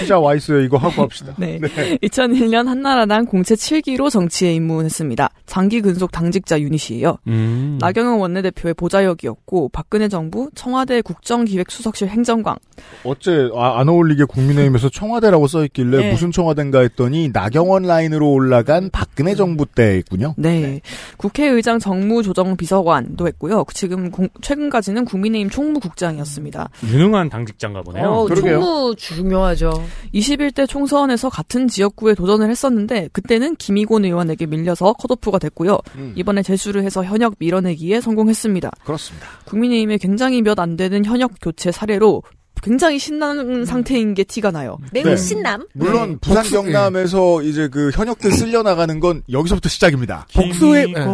피자 와이스요 이거 하고 합시다. 네. 네. 2001년 한나라당 공채 7기로 정치에 입문했습니다. 장기 근속 당직자 유닛이에요. 음. 나경원 원내대표의 보좌역이었고 박근혜 정부 청와대 국정기획수석실 행정관. 어째 아, 안 어울리게 국민의힘에서 청와대라고 써있길래 네. 무슨 청와대인가 했더니 나경원 라인으로 올라간 박근혜 정부 때군요. 있 네. 네. 국회의장 정무조정비서관도 했고요. 지금 공, 최근까지는 국민의힘 총무국장이었습니다. 유능한 당 당직자가 보네요. 어, 그러게요. 총무 중요하죠. 21대 총선에서 같은 지역구에 도전을 했었는데 그때는 김희곤 의원에게 밀려서 컷오프가 됐고요. 음. 이번에 재수를 해서 현역 밀어내기에 성공했습니다. 그렇습니다. 국민의힘에 굉장히 몇 안 되는 현역 교체 사례로 굉장히 신난 상태인 게 티가 나요. 매우 음. 네. 신남. 물론 네. 부산 경남에서 이제 그 현역들 쓸려 나가는 건 여기서부터 시작입니다. 복수의 네.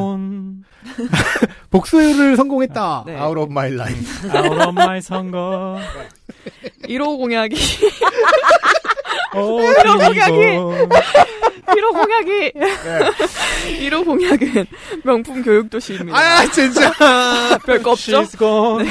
복수를 성공했다. 네. Out of my life. Out of my 선거. 1호 공약이. 어, 이 공약이 이런 공약이 네. 이런 공약은 명품 교육도시입니다. 아 진짜 별거 없죠. 네.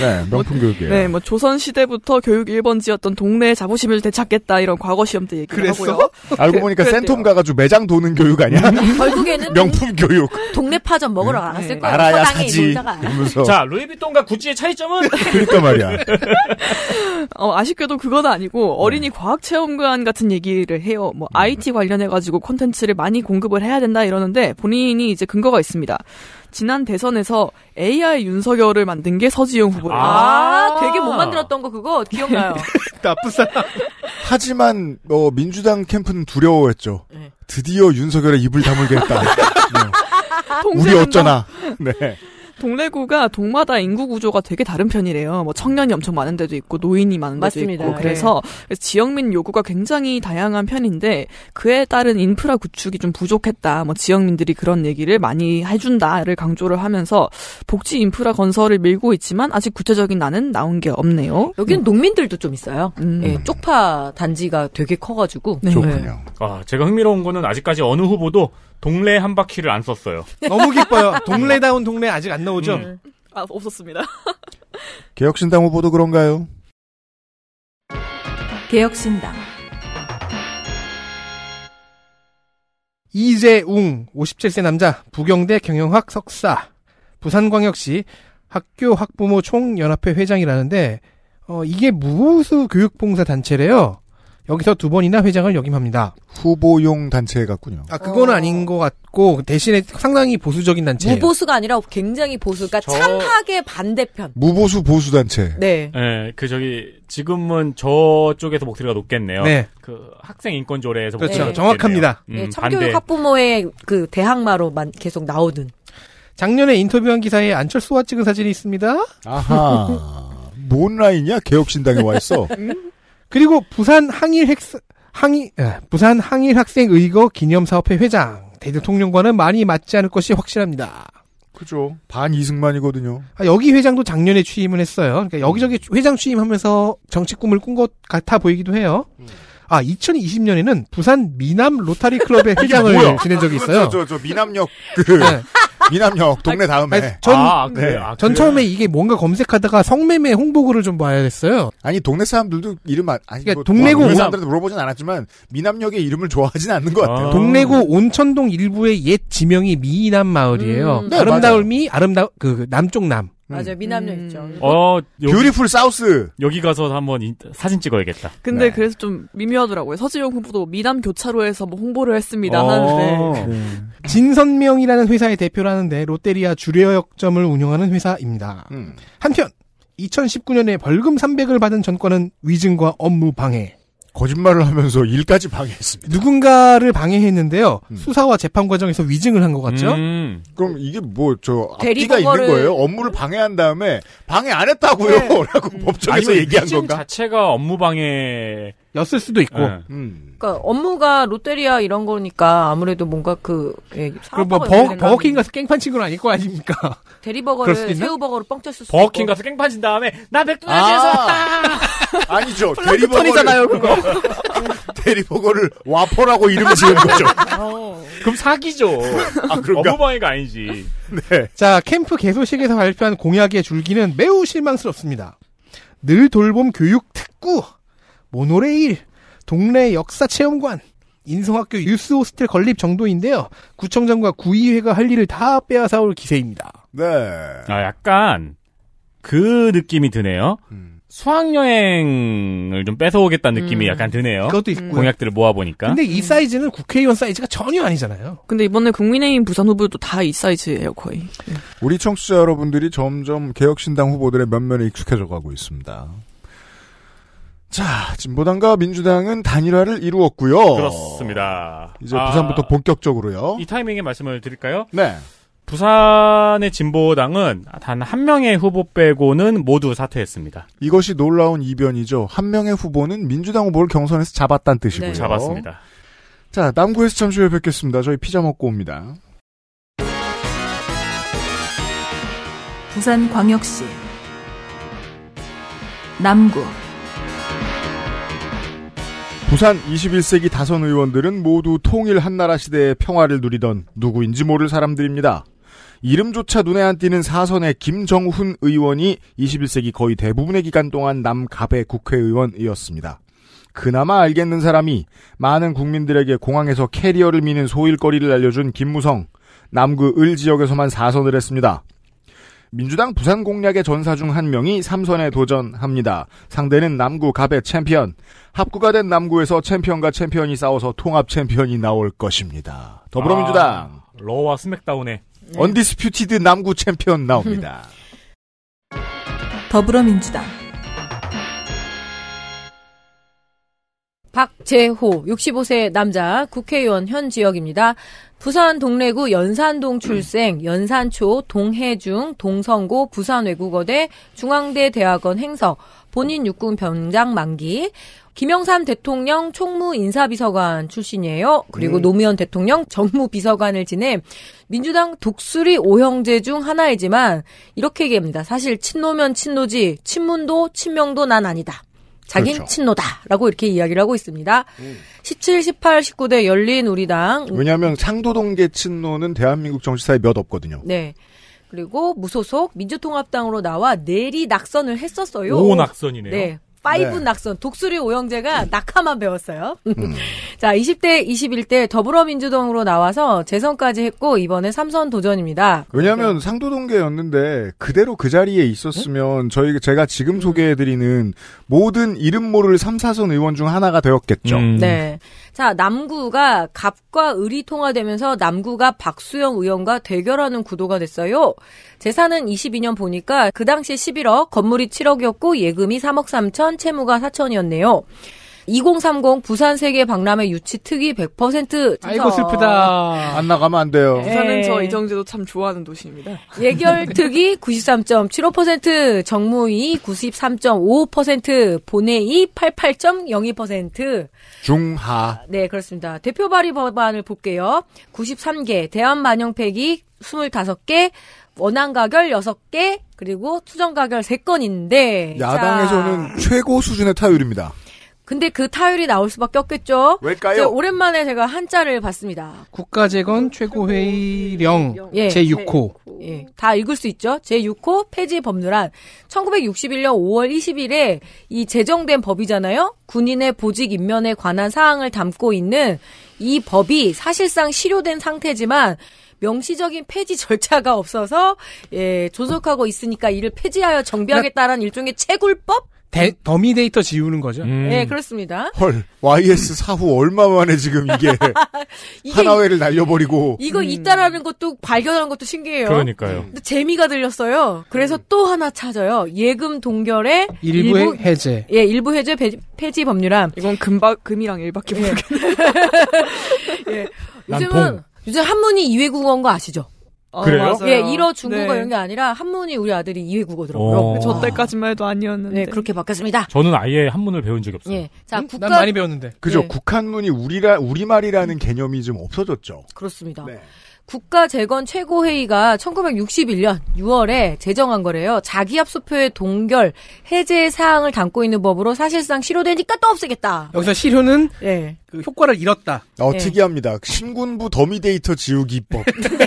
네. 명품 뭐, 교육이에요. 네, 뭐 조선 시대부터 교육 1번지였던 동네 자부심을 되찾겠다 이런 과거 시험 때 얘기를 그랬어? 하고요. 알고 보니까 그, 센텀 가가지고 매장 도는 교육 아니야? 음. 결국에는 명품 교육. 동네 파전 먹으러 네. 알았을 네. 거야. 알아야 사지. 이러면서. 자 루이비통과 구찌의 차이점은 그러니까 말이야. 어, 아쉽게도 그건 아니고 어린이 네. 과학 체험관 같은 얘기를 해요. 뭐 IT 관련해가지고 콘텐츠를 많이 공급을 해야 된다 이러는데 본인이 이제 근거가 있습니다. 지난 대선에서 AI 윤석열을 만든 게 서지용 후보예요. 아, 아, 되게 못 만들었던 거 그거 기억나요? 네. 나쁜 사람. 하지만 어, 민주당 캠프는 두려워했죠. 네. 드디어 윤석열의 입을 다물겠다 네. 우리 어쩌나. 네. 동래구가 동마다 인구 구조가 되게 다른 편이래요. 뭐 청년이 엄청 많은 데도 있고 노인이 많은 데도 맞습니다. 있고 그래서, 네. 지역민 요구가 굉장히 다양한 편인데 그에 따른 인프라 구축이 좀 부족했다. 뭐 지역민들이 그런 얘기를 많이 해준다를 강조를 하면서 복지 인프라 건설을 밀고 있지만 아직 구체적인 나는 나온 게 없네요. 여기는 음. 네. 농민들도 좀 있어요. 음. 네, 쪽파 단지가 되게 커가지고. 네. 좋군요. 아 제가 흥미로운 거는 아직까지 어느 후보도 동래 한 바퀴를 안 썼어요. 너무 기뻐요. 동래다운 동래 아직 안 나오죠? 음. 아, 없었습니다. 개혁신당 후보도 그런가요? 개혁신당. 이재웅, 57세 남자, 부경대 경영학 석사, 부산광역시 학교 학부모 총연합회 회장이라는데, 어, 이게 무수 교육봉사 단체래요. 여기서 두 번이나 회장을 역임합니다. 후보용 단체 같군요. 아 그건 어... 아닌 것 같고 대신에 상당히 보수적인 단체예요. 무보수가 아니라 굉장히 보수, 그러니까 저... 참하게 반대편. 무보수 보수 단체. 네. 네, 그 저기 지금은 저쪽에서 목소리가 높겠네요. 네. 그 학생 인권 조례에서 그렇죠. 네. 정확합니다. 음, 네, 참교육 반대. 학부모의 그 대항마로만 계속 나오는. 작년에 인터뷰한 기사에 안철수와 찍은 사진이 있습니다. 아하. 뭔 라인이야? 개혁신당에 와 있어. 음? 그리고 부산 항일 핵 항일 예, 부산 항일 학생 의거 기념 사업회 회장 대통령과는 대 많이 맞지 않을 것이 확실합니다. 그죠. 반 이승만이거든요. 아, 여기 회장도 작년에 취임을 했어요. 그러니까 여기저기 음. 회장 취임하면서 정치 꿈을 꾼 것 같아 보이기도 해요. 음. 아, 2020년에는 부산 미남 로타리 클럽의 회장을 지낸 적이 있어요. 저, 저, 저 미남역 네. 그 네. 미남역 동네 아, 다음에. 아니, 전, 아, 네. 아, 전 처음에 이게 뭔가 검색하다가 성매매 홍보글을 좀 봐야 됐어요. 아니 동네 사람들도 이름 안 아, 아니 그러니까 뭐 동네구 동 사람들한테 물어보진 않았지만 미남역의 이름을 좋아하진 않는 것 같아요. 아. 동래구 온천동 일부의 옛 지명이 미남 마을이에요. 음. 네, 아름다울 미 아름다 그, 그 남쪽 남. 음. 맞아요. 미남녀 음. 있죠. 어, 여기, 뷰티풀 사우스. 여기 가서 한번 인, 사진 찍어야겠다. 근데 네. 그래서 좀 미묘하더라고요. 서지영 후보도 미남 교차로에서 뭐 홍보를 했습니다 어. 하는데 네. 네. 진선명이라는 회사의 대표라는데 롯데리아 주례역점을 운영하는 회사입니다. 음. 한편 2019년에 벌금 300을 받은 전권은 위증과 업무 방해. 거짓말을 하면서 일까지 방해했습니다. 누군가를 방해했는데요. 음. 수사와 재판 과정에서 위증을 한 것 같죠? 음. 그럼 이게 뭐 저 앞뒤가 있는 거예요? 업무를 방해한 다음에 방해 안 했다고요? 네. 라고 음. 법정에서 아니, 얘기한 건가? 자체가 업무 방해였을 수도 있고. 네. 음. 그니까 업무가 롯데리아 이런 거니까 아무래도 뭔가 그 예, 그럼 뭐 버, 버거킹 가서 깽판 친구는 아닐 거 아닙니까? 대리버거를 새우버거로 뻥 쳤을 수도 있고 버킹 가서 깽판 진 다음에 나 백두산에서 아. 왔다. 아니죠. 대리버거잖아요 그거. 대리버거를 와퍼라고 이름을 지은 거죠. 어. 그럼 사기죠. 아, 그런가? 어부방해가 아니지. 네. 자, 캠프 개소식에서 발표한 공약의 줄기는 매우 실망스럽습니다. 늘 돌봄 교육 특구, 모노레일, 동네 역사 체험관, 인성학교 유스호스텔 건립 정도인데요. 구청장과 구의회가 할 일을 다 빼앗아올 기세입니다. 네. 아, 약간 그 느낌이 드네요. 음. 수학여행을 좀 뺏어오겠다는 느낌이 음. 약간 드네요. 그것도 있고 공약들을 모아보니까. 근데 이 음. 사이즈는 국회의원 사이즈가 전혀 아니잖아요. 근데 이번에 국민의힘 부산 후보도 다 이 사이즈예요, 거의. 우리 청취자 여러분들이 점점 개혁신당 후보들의 면면에 익숙해져 가고 있습니다. 자, 진보당과 민주당은 단일화를 이루었고요. 그렇습니다. 이제 아, 부산부터 본격적으로요. 이 타이밍에 말씀을 드릴까요? 네. 부산의 진보당은 단 한 명의 후보 빼고는 모두 사퇴했습니다. 이것이 놀라운 이변이죠. 한 명의 후보는 민주당 후보를 경선에서 잡았다는 네. 뜻이고요. 네. 잡았습니다. 자, 남구에서 잠시 후에 뵙겠습니다. 저희 피자 먹고 옵니다. 부산광역시 남구 부산 21세기 다선 의원들은 모두 통일 한나라 시대의 평화를 누리던 누구인지 모를 사람들입니다. 이름조차 눈에 안 띄는 사선의 김정훈 의원이 21세기 거의 대부분의 기간 동안 남갑의 국회의원이었습니다. 그나마 알겠는 사람이 많은 국민들에게 공항에서 캐리어를 미는 소일거리를 알려준 김무성, 남구 을 지역에서만 사선을 했습니다. 민주당 부산 공략의 전사 중 한 명이 삼선에 도전합니다. 상대는 남구 갑의 챔피언. 합구가 된 남구에서 챔피언과 챔피언이 싸워서 통합 챔피언이 나올 것입니다. 더불어민주당. 아, 러와 스맥다운의 언디스퓨티드 남구 챔피언 나옵니다. 더불어민주당. 박재호 65세 남자 국회의원 현 지역입니다. 부산 동래구 연산동 출생, 연산초, 동해중, 동성고, 부산외국어대, 중앙대 대학원 행석, 본인 육군 병장 만기, 김영삼 대통령 총무 인사비서관 출신이에요. 그리고 음. 노무현 대통령 정무비서관을 지낸 민주당 독수리 오형제 중 하나이지만 이렇게 얘기합니다. 사실 친노면 친노지, 친문도 친명도 난 아니다. 자긴 그렇죠. 친노다라고 이렇게 이야기를 하고 있습니다. 음. 17, 18, 19대 열린 우리당 왜냐하면 상도동계 친노는 대한민국 정치사에 몇 없거든요. 네. 그리고 무소속 민주통합당으로 나와 내리 낙선을 했었어요. 오 낙선이네요. 네. 파이브 네. 낙선 독수리 오영재가 음. 낙하만 배웠어요. 음. 자 20대 21대 더불어민주당으로 나와서 재선까지 했고 이번에 3선 도전입니다. 왜냐하면 네. 상도동계였는데 그대로 그 자리에 있었으면 저희 제가 지금 음. 소개해드리는 모든 이름 모를 3, 4선 의원 중 하나가 되었겠죠. 음. 네. 음. 자, 남구가 갑과 을이 통화되면서 남구가 박수영 의원과 대결하는 구도가 됐어요. 재산은 22년 보니까 그 당시 에 11억, 건물이 7억이었고 예금이 3억 3천, 채무가 4천이었네요. 2030 부산 세계 박람회 유치 특위 100% 진짜. 아이고 슬프다. 안 나가면 안 돼요. 부산은 예. 저 이정재도 참 좋아하는 도시입니다. 예결 특위 93.75% 정무위 93.55% 본회의 88.02% 중하. 네 그렇습니다. 대표 발의 법안을 볼게요. 93개 대한 만영 폐기 25개 원안 가결 6개 그리고 투정 가결 3건인데 야당에서는 자. 최고 수준의 타율입니다. 근데 그 타율이 나올 수밖에 없겠죠. 왜까요 오랜만에 제가 한자를 봤습니다. 국가재건 최고회의령 예. 제6호. 예. 다 읽을 수 있죠. 제6호 폐지 법률안. 1961년 5월 20일에 이 제정된 법이잖아요. 군인의 보직 임면에 관한 사항을 담고 있는 이 법이 사실상 실효된 상태지만 명시적인 폐지 절차가 없어서 예, 존속하고 있으니까 이를 폐지하여 정비하겠다는 일종의 채굴법 데, 음. 더미 데이터 지우는 거죠? 음. 네, 그렇습니다. 헐, YS 사후 얼마 만에 지금 이게, 이게 하나회를 날려버리고. 이거 음. 있다라는 것도 발견한 것도 신기해요. 그러니까요. 근데 재미가 들렸어요. 그래서 음. 또 하나 찾아요. 예금 동결의 일부, 일부 해제. 예, 일부 해제 배, 폐지 법률안. 이건 금박, 금이랑 일밖에 예. 모르겠네. 예. 요즘은, 요즘 한문이 이외국어인 거 아시죠? 어, 그래요? 맞아요. 예, 1어 중국어 네. 이런 게 아니라 한문이 우리 아들이 2회 국어더라고요. 어. 저 때까지만 해도 아니었는데. 네, 그렇게 바뀌었습니다. 저는 아예 한문을 배운 적이 없어요. 예. 자, 음? 국한난 많이 배웠는데. 그죠. 예. 국한문이 우리라, 우리말이라는 개념이 좀 없어졌죠. 그렇습니다. 네. 국가재건 최고회의가 1961년 6월에 제정한 거래요. 자기합소표의 동결, 해제 사항을 담고 있는 법으로 사실상 실효되니까 또 없애겠다. 여기서 실효는 네. 그 효과를 잃었다. 어, 네. 특이합니다. 신군부 더미데이터 지우기법의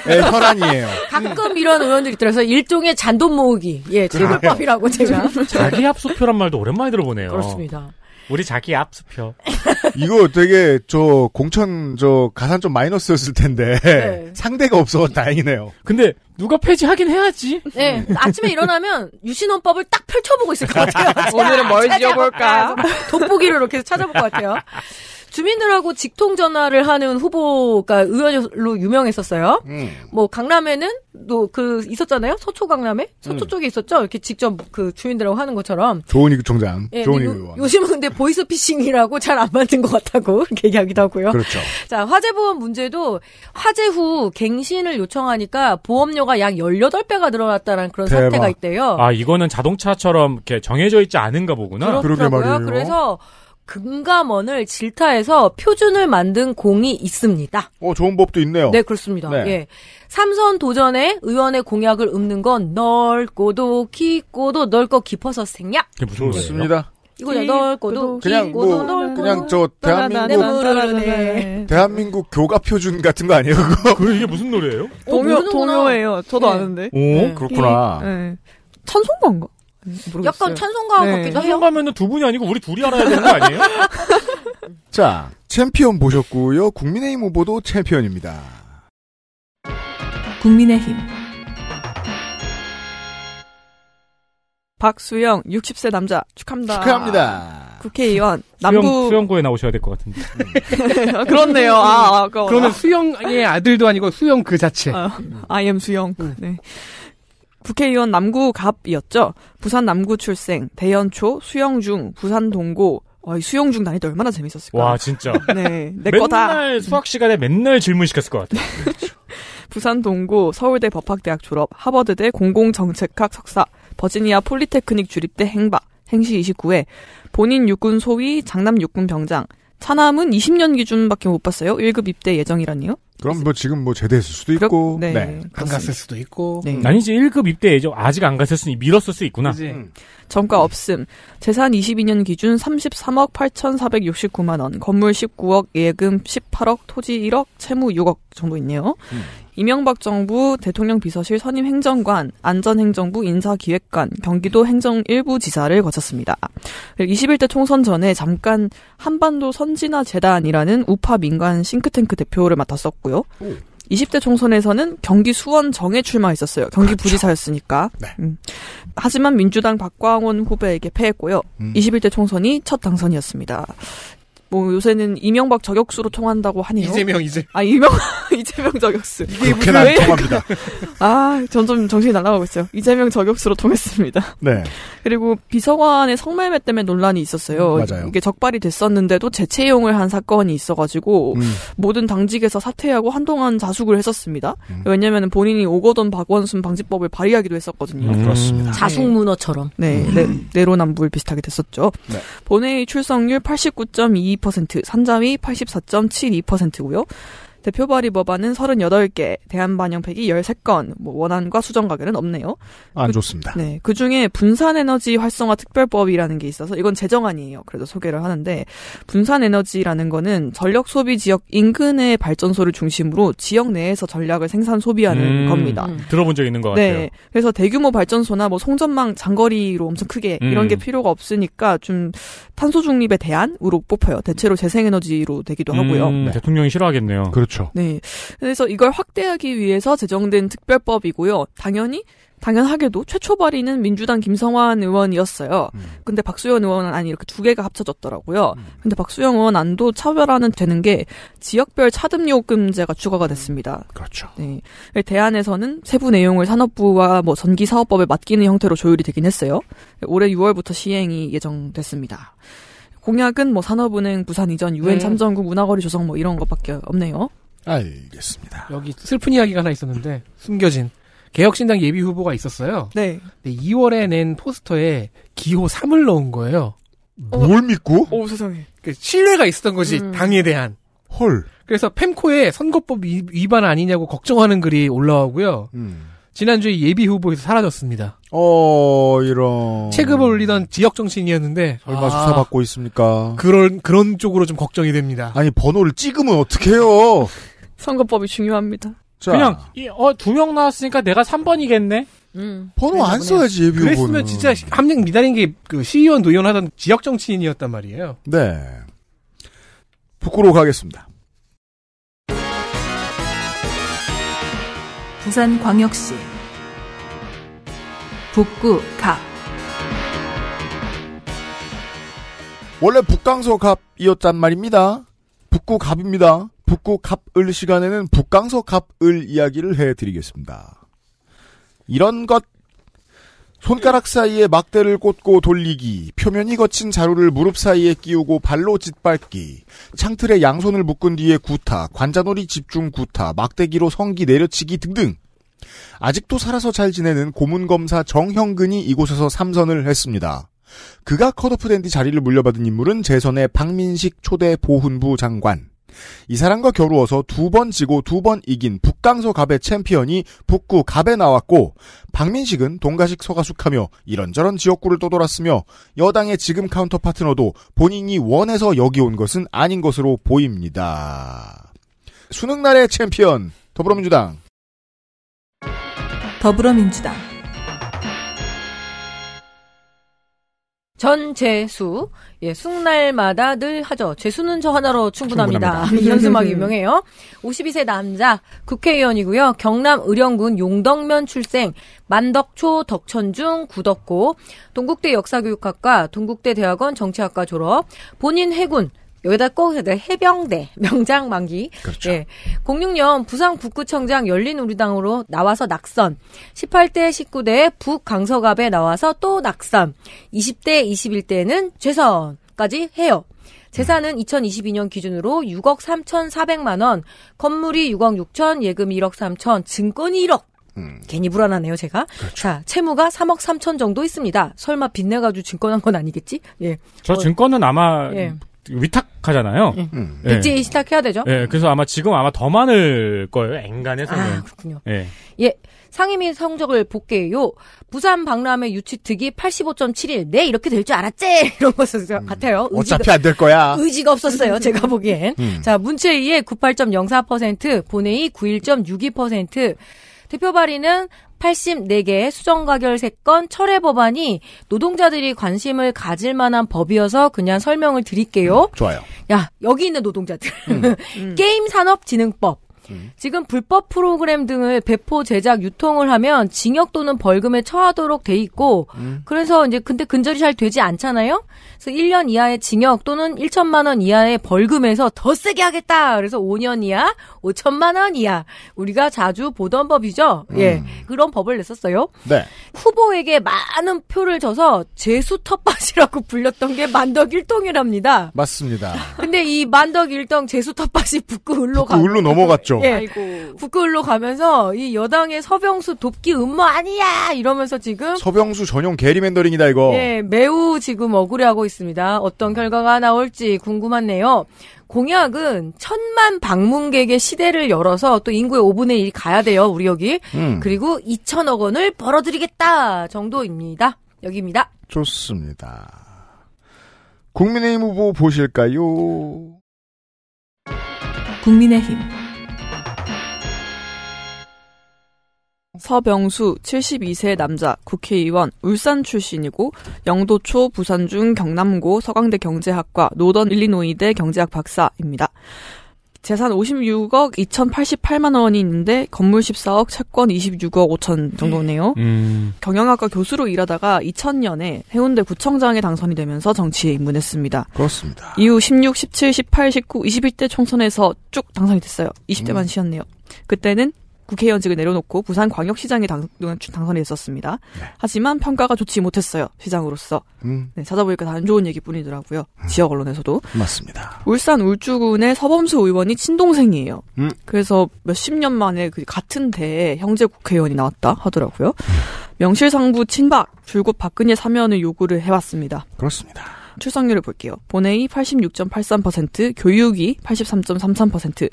예, 현안이에요. 가끔 이런 의원들이 들어서 일종의 잔돈 모으기. 예, 제도법이라고 제가. 자기합소표란 말도 오랜만에 들어보네요. 그렇습니다. 우리 자기 앞수표. 이거 되게 저 공천 저 가산 점 마이너스였을 텐데 네. 상대가 없어 다행이네요. 근데 누가 폐지하긴 해야지. 네 아침에 일어나면 유신헌법을 딱 펼쳐보고 있을 것 같아요. 오늘은 뭘 지어볼까? 돋보기로 이렇게 찾아볼 것 같아요. 주민들하고 직통 전화를 하는 후보가 의원으로 유명했었어요. 음. 뭐 강남에는 또 그 있었잖아요. 서초 강남에 서초 음. 쪽에 있었죠. 이렇게 직접 그 주민들하고 하는 것처럼. 조은희 구청장. 예, 조은희 의원. 요즘은 근데 보이스피싱이라고 잘 안 맞는 것 같다고 얘기하기도 하고요. 그렇죠. 자 화재 보험 문제도 화재 후 갱신을 요청하니까 보험료가 약 18배가 늘어났다는 그런 대박. 사태가 있대요. 아 이거는 자동차처럼 이렇게 정해져 있지 않은가 보구나. 그렇더라고요. 그래서 금감원을 질타해서 표준을 만든 공이 있습니다. 어, 좋은 법도 있네요. 네, 그렇습니다. 네. 예. 삼선 도전에 의원의 공약을 읊는 건 넓고도 깊고도 넓고 깊어서 생략. 좋습니다. 이거야 넓고도 그냥 뭐 넓고도 그냥 저 대한민국 네, 네. 대한민국 교과 표준 같은 거 아니에요? 그거? 이게 무슨 노래예요? 어, 동요 동요예요. 저도 네. 아는데. 오, 네. 그렇구나. 네. 찬송가인가? 모르겠어요. 약간 찬송가 네. 같기도 해요. 찬송가면은 두 분이 아니고 우리 둘이 알아야 되는 거 아니에요? 자, 챔피언 보셨고요. 국민의힘 후보도 챔피언입니다. 국민의힘 박수영 60세 남자 축하합니다. 축하합니다. 국회의원 남부 수영, 수영고에 나오셔야 될 것 같은데. 그렇네요. 아, 아 그러면 아. 수영의 아들도 아니고 수영 그 자체. 아, I a 수영. 음. 네. 국회의원 남구갑이었죠. 부산 남구 출생, 대연초, 수영중, 부산 동고, 와, 이 수영중 다닐 때 얼마나 재밌었을까. 와, 진짜. 네. 내 거다. 맨날 수학 시간에 맨날 질문 시켰을 것같아 네. 부산 동고, 서울대 법학대학 졸업, 하버드대 공공정책학 석사, 버지니아 폴리테크닉 주립대 행박, 행시 29회, 본인 육군 소위, 장남 육군 병장, 차남은 20년 기준밖에 못 봤어요. 1급 입대 예정이라니요? 그럼 뭐 지금 뭐 제대했을 수도 있고 그렇, 네. 네. 안 갔을 수도 있고 네. 음. 아니지 1급 입대 예정 아직 안 갔었으니 미뤘을 수 있구나 음. 정가 없음 재산 22년 기준 33억 8,469만 원 건물 19억 예금 18억 토지 1억 채무 6억 정도 있네요 음. 이명박 정부 대통령 비서실 선임 행정관, 안전행정부 인사기획관, 경기도 행정일부지사를 거쳤습니다. 21대 총선 전에 잠깐 한반도 선진화 재단이라는 우파 민간 싱크탱크 대표를 맡았었고요. 오. 20대 총선에서는 경기 수원 정에 출마했었어요. 경기 그렇죠. 부지사였으니까. 네. 음. 하지만 민주당 박광원 후배에게 패했고요. 음. 21대 총선이 첫 당선이었습니다. 뭐 요새는 이명박 저격수로 통한다고 하네요. 이재명 이제. 아 이명 이재명 저격수. 이게 무슨 그러니까 통합니다. 아 점점 정신이 날아가고 있어요. 이재명 저격수로 통했습니다. 네. 그리고 비서관의 성매매 때문에 논란이 있었어요. 음, 맞아요. 이게 적발이 됐었는데도 재채용을 한 사건이 있어가지고 음. 모든 당직에서 사퇴하고 한동안 자숙을 했었습니다. 음. 왜냐면 본인이 오거돈 박원순 방지법을 발의하기도 했었거든요. 음. 그렇습니다. 음. 자숙 문어처럼. 네, 음. 네, 내로남불 비슷하게 됐었죠. 네. 본회의 출석률 89.2. 82%, 산자위 84.72%고요. 대표 발의 법안은 38개, 대한 반영팩이 13건, 뭐 원안과 수정 가결은 없네요. 안 그, 좋습니다. 네. 그 중에 분산 에너지 활성화 특별법이라는 게 있어서 이건 제정안이에요. 그래서 소개를 하는데 분산 에너지라는 거는 전력 소비 지역 인근의 발전소를 중심으로 지역 내에서 전략을 생산 소비하는 음, 겁니다. 음. 들어본 적 있는 것 네, 같아요. 네. 그래서 대규모 발전소나 뭐 송전망 장거리로 엄청 크게 음. 이런 게 필요가 없으니까 좀 탄소 중립에대한으로 뽑혀요. 대체로 재생에너지로 되기도 하고요. 음, 네. 대통령이 싫어하겠네요. 그렇죠. 그렇죠. 네. 그래서 이걸 확대하기 위해서 제정된 특별법이고요. 당연히 당연하게도 최초 발의는 민주당 김성환 의원이었어요. 음. 근데 박수현 의원은 아니 이렇게 두 개가 합쳐졌더라고요. 음. 근데 박수영 의원 안도 차별화는 되는 게 지역별 차등요금제가 추가가 음. 됐습니다. 그렇죠. 네. 네. 대안에서는 세부 내용을 산업부와 뭐 전기 사업법에 맡기는 형태로 조율이 되긴 했어요. 올해 6월부터 시행이 예정됐습니다. 공약은 뭐 산업은행, 부산 이전, 유엔 참전국 네. 문화거리 조성 뭐 이런 것밖에 없네요. 알겠습니다. 여기 슬픈 이야기가 하나 있었는데 숨겨진 개혁신당 예비 후보가 있었어요. 네. 2월에 낸 포스터에 기호 3을 넣은 거예요. 어, 뭘 믿고? 오 어, 세상에. 그 신뢰가 있었던 거지 음. 당에 대한. 헐. 그래서 펜코에 선거법 위반 아니냐고 걱정하는 글이 올라오고요. 음. 지난주에 예비 후보에서 사라졌습니다. 어, 이런. 체급을 올리던 지역 정신이었는데 얼마 아, 수사받고 있습니까? 그런, 그런 쪽으로 좀 걱정이 됩니다. 아니, 번호를 찍으면 어떡해요? 선거법이 중요합니다. 자. 그냥 어두 명 나왔으니까 내가 3번이겠네. 음, 번호 네, 안 써야지 예비 후보는. 그랬으면 진짜 함량 미달인 게 그 시의원, 의원 하던 지역 정치인이었단 말이에요. 네. 부끄러워 가겠습니다. 부산광역시 북구 갑 원래 북강서 갑이었단 말입니다. 북구 갑입니다. 북구 갑을 시간에는 북강서 갑을 이야기를 해드리겠습니다. 이런 것 손가락 사이에 막대를 꽂고 돌리기, 표면이 거친 자루를 무릎 사이에 끼우고 발로 짓밟기, 창틀에 양손을 묶은 뒤에 구타, 관자놀이 집중 구타, 막대기로 성기 내려치기 등등. 아직도 살아서 잘 지내는 고문검사 정형근이 이곳에서 삼선을 했습니다. 그가 컷오프된 뒤 자리를 물려받은 인물은 재선의 박민식 초대 보훈부 장관. 이 사람과 겨루어서 두 번 지고 두 번 이긴 북강서 갑의 챔피언이 북구 갑에 나왔고 박민식은 동가식 서가숙하며 이런저런 지역구를 떠돌았으며 여당의 지금 카운터 파트너도 본인이 원해서 여기 온 것은 아닌 것으로 보입니다. 수능날의 챔피언 더불어민주당 더불어민주당 전 재수. 예, 숭날마다 늘 하죠. 재수는 저 하나로 충분합니다. 충분합니 이런 수막 유명해요. 52세 남자, 국회의원이고요. 경남 의령군 용덕면 출생, 만덕초 덕천중 구덕고, 동국대 역사교육학과, 동국대 대학원 정치학과 졸업, 본인 해군, 여기다 꼭 해병대 야 돼. 해 명장 만기 그렇죠. 예. 06년 부산 북구청장 열린우리당으로 나와서 낙선 18대 19대 북강서갑에 나와서 또 낙선 20대 21대는 재선까지 해요. 재산은 2022년 음. 기준으로 6억 3,400만 원, 건물이 6억 6천, 예금 1억 3천, 증권이 1억. 음. 괜히 불안하네요, 제가. 그렇죠. 자, 채무가 3억 3천 정도 있습니다. 설마 빚내가지고 증권한 건 아니겠지? 예. 저 어, 증권은 아마 예. 위탁하잖아요. 예. 음. 예. 백지 시탁해야 되죠. 예, 그래서 아마 지금 아마 더 많을 거예요. 앵간해서는. 아, 그렇군요. 예. 예. 상임위 성적을 볼게요. 부산 박람회 유치특이 85.71. 네, 이렇게 될 줄 알았지! 이런 것 음. 같아요. 의지가, 어차피 안 될 거야. 의지가 없었어요, 음. 제가 보기엔. 음. 자, 문체위의 98.04%, 본회의 91.62%, 대표 발의는 84개의 수정가결 3건 철회 법안이 노동자들이 관심을 가질 만한 법이어서 그냥 설명을 드릴게요. 음, 좋아요. 야, 여기 있는 노동자들. 음. 게임산업진흥법, 음. 지금 불법 프로그램 등을 배포 제작 유통을 하면 징역 또는 벌금에 처하도록 돼 있고 음. 그래서 이제 근데 근절이 잘 되지 않잖아요. 그래서 1년 이하의 징역 또는 1천만 원 이하의 벌금에서 더 세게 하겠다. 그래서 5년 이하, 5천만 원 이하. 우리가 자주 보던 법이죠. 음. 예. 그런 법을 냈었어요. 네. 후보에게 많은 표를 줘서 재수 텃밭이라고 불렸던 게 만덕 일동이랍니다. 맞습니다. 근데 이 만덕 일동 재수 텃밭이 북구 을로 가. 북구 을로 넘어갔죠. 거죠. 예. 예. 아이고. 국그을로 가면서 이 여당의 서병수 돕기 음모 아니야 이러면서 지금 서병수 전용 게리맨더링이다 이거. 예, 매우 지금 억울해하고 있습니다. 어떤 결과가 나올지 궁금하네요. 공약은 천만 방문객의 시대를 열어서 또 인구의 5분의 1이 가야 돼요. 우리 여기. 음. 그리고 2천억 원을 벌어들이겠다 정도입니다. 여기입니다. 좋습니다. 국민의힘 후보 보실까요? 국민의힘 서병수 72세 남자 국회의원 울산 출신이고 영도초 부산중 경남고 서강대 경제학과 노던 일리노이대 경제학 박사입니다. 재산 56억 2,088만 원이 있는데 건물 14억, 채권 26억 5천 정도네요. 음. 경영학과 교수로 일하다가 2000년에 해운대 구청장에 당선이 되면서 정치에 입문했습니다. 그렇습니다. 이후 16, 17, 18, 19, 21대 총선에서 쭉 당선이 됐어요. 20대만 음. 쉬었네요. 그때는 국회의원직을 내려놓고 부산광역시장에 당, 선이 됐었습니다. 네. 하지만 평가가 좋지 못했어요. 시장으로서. 음. 네, 찾아보니까 다안 좋은 얘기뿐이더라고요. 음. 지역 언론에서도. 맞습니다. 울산 울주군의 서범수 의원이 친동생이에요. 음. 그래서 몇 십 년 만에 그 같은 대에 형제 국회의원이 나왔다 하더라고요. 명실상부 친박, 줄곧 박근혜 사면을 요구를 해왔습니다. 그렇습니다. 출석률을 볼게요. 본회의 86.83%, 교육위 83.33%,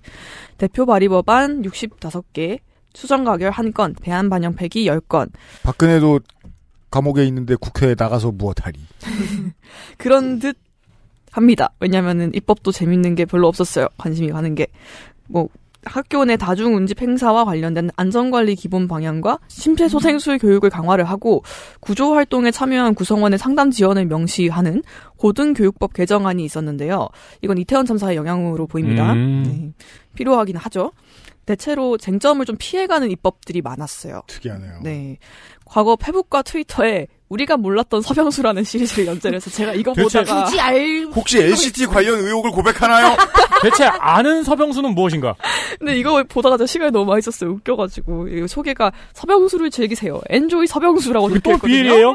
대표 발의 법안 65개, 수정 가결 1건, 대안 반영 폐기 10건. 박근혜도 감옥에 있는데 국회에 나가서 무엇하리. 그런 듯 합니다. 왜냐면은 입법도 재밌는 게 별로 없었어요. 관심이 가는 게. 뭐 학교 내 다중 운집 행사와 관련된 안전관리 기본 방향과 심폐소생술 교육을 강화를 하고 구조 활동에 참여한 구성원의 상담 지원을 명시하는 고등교육법 개정안이 있었는데요. 이건 이태원 참사의 영향으로 보입니다. 음. 네. 필요하긴 하죠. 대체로 쟁점을 좀 피해가는 입법들이 많았어요. 특이하네요. 네. 과거 페북과 트위터에 우리가 몰랐던 서병수라는 시리즈를 연재해서 제가 이거 보다가 굳이 알 혹시 LCT 관련 의혹을 고백하나요? 대체 아는 서병수는 무엇인가? 근데 이거 보다가 제가 시간이 너무 많이 썼어요. 웃겨가지고 이거 소개가 서병수를 즐기세요. 엔조이 서병수라고 또 비일이에요?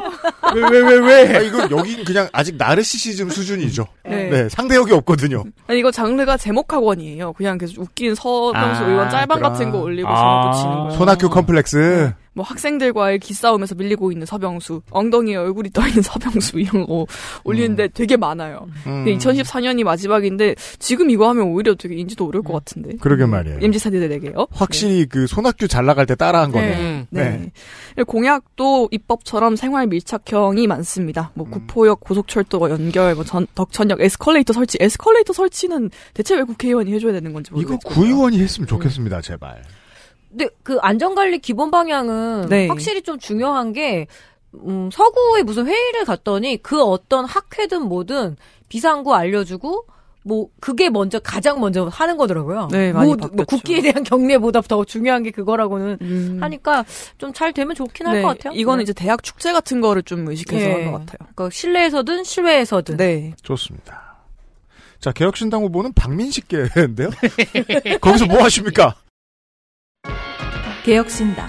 왜 왜 왜 왜? 아, 이거 여긴 그냥 아직 나르시시즘 수준이죠. 네. 네 상대역이 없거든요. 아니, 이거 장르가 제목학원이에요. 그냥 계속 웃긴 서병수 아, 의원 짤방 그럼. 같은 거 올리고 제목 아~ 붙이는 거예요. 손학규 컴플렉스. 네. 뭐 학생들과의 기싸움에서 밀리고 있는 서병수, 엉덩이에 얼굴이 떠 있는 서병수 이런 거 올리는데 음. 되게 많아요. 음. 근데 2014년이 마지막인데 지금 이거 하면 오히려 되게 인지도 오를 것 같은데. 그러게 말이에요. m z 세대들에게요. 확실히 네. 그 손학규 잘 나갈 때 따라한 거네. 네. 네. 네. 공약도 입법처럼 생활 밀착형이 많습니다. 뭐 구포역 고속철도와 연결, 뭐 전, 덕천역 에스컬레이터 설치. 에스컬레이터 설치는 대체 왜 국회의원이 해줘야 되는 건지 모르겠어요. 이거 구의원이 했으면 좋겠습니다, 제발. 근데 그 안전관리 기본 방향은 네. 확실히 좀 중요한 게 음, 서구에 무슨 회의를 갔더니 그 어떤 학회든 뭐든 비상구 알려주고 뭐 그게 먼저 가장 먼저 하는 거더라고요. 네, 많이 뭐, 뭐 바뀌었죠. 국기에 대한 경례보다 더 중요한 게 그거라고는 음. 하니까 좀 잘 되면 좋긴 할것 네, 같아요. 이거는 네. 이제 대학 축제 같은 거를 좀 의식해서 네. 한것 같아요. 그러니까 실내에서든 실외에서든. 네, 좋습니다. 자 개혁신당 후보는 박민식 계회인데요. 거기서 뭐 하십니까? 개혁신당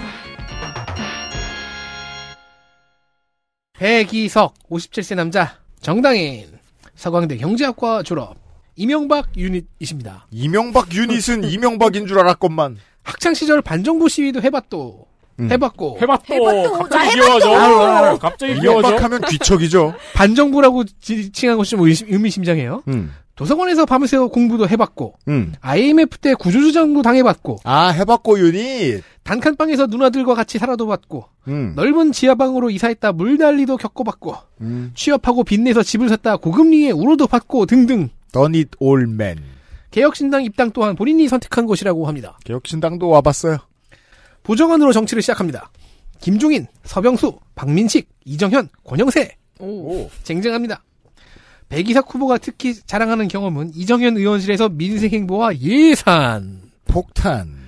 백이석 57세 남자 정당인 서강대 경제학과 졸업 이명박 유닛이십니다. 이명박 유닛은 이명박인 줄 알았건만 학창 시절 반정부 시위도 해봤도 음. 해봤고 해봤도, 해봤도. 갑자기 귀여워져 아, 갑자기 귀여워져 하면 귀척이죠 반정부라고 지칭한 것이 뭐 의미심장해요 음. 도서관에서 밤새워 공부도 해봤고 음. IMF 때 구조조정도 당해봤고 아 해봤고 유닛 단칸방에서 누나들과 같이 살아도 봤고 음. 넓은 지하방으로 이사했다 물난리도 겪어봤고 음. 취업하고 빚내서 집을 샀다 고금리에 우로도 받고 등등 더닛 올맨 개혁신당 입당 또한 본인이 선택한 것이라고 합니다. 개혁신당도 와봤어요. 보정안으로 정치를 시작합니다. 김종인, 서병수, 박민식, 이정현, 권영세 오. 쟁쟁합니다. 백이삭 후보가 특히 자랑하는 경험은 이정현 의원실에서 민생행보와 예산 폭탄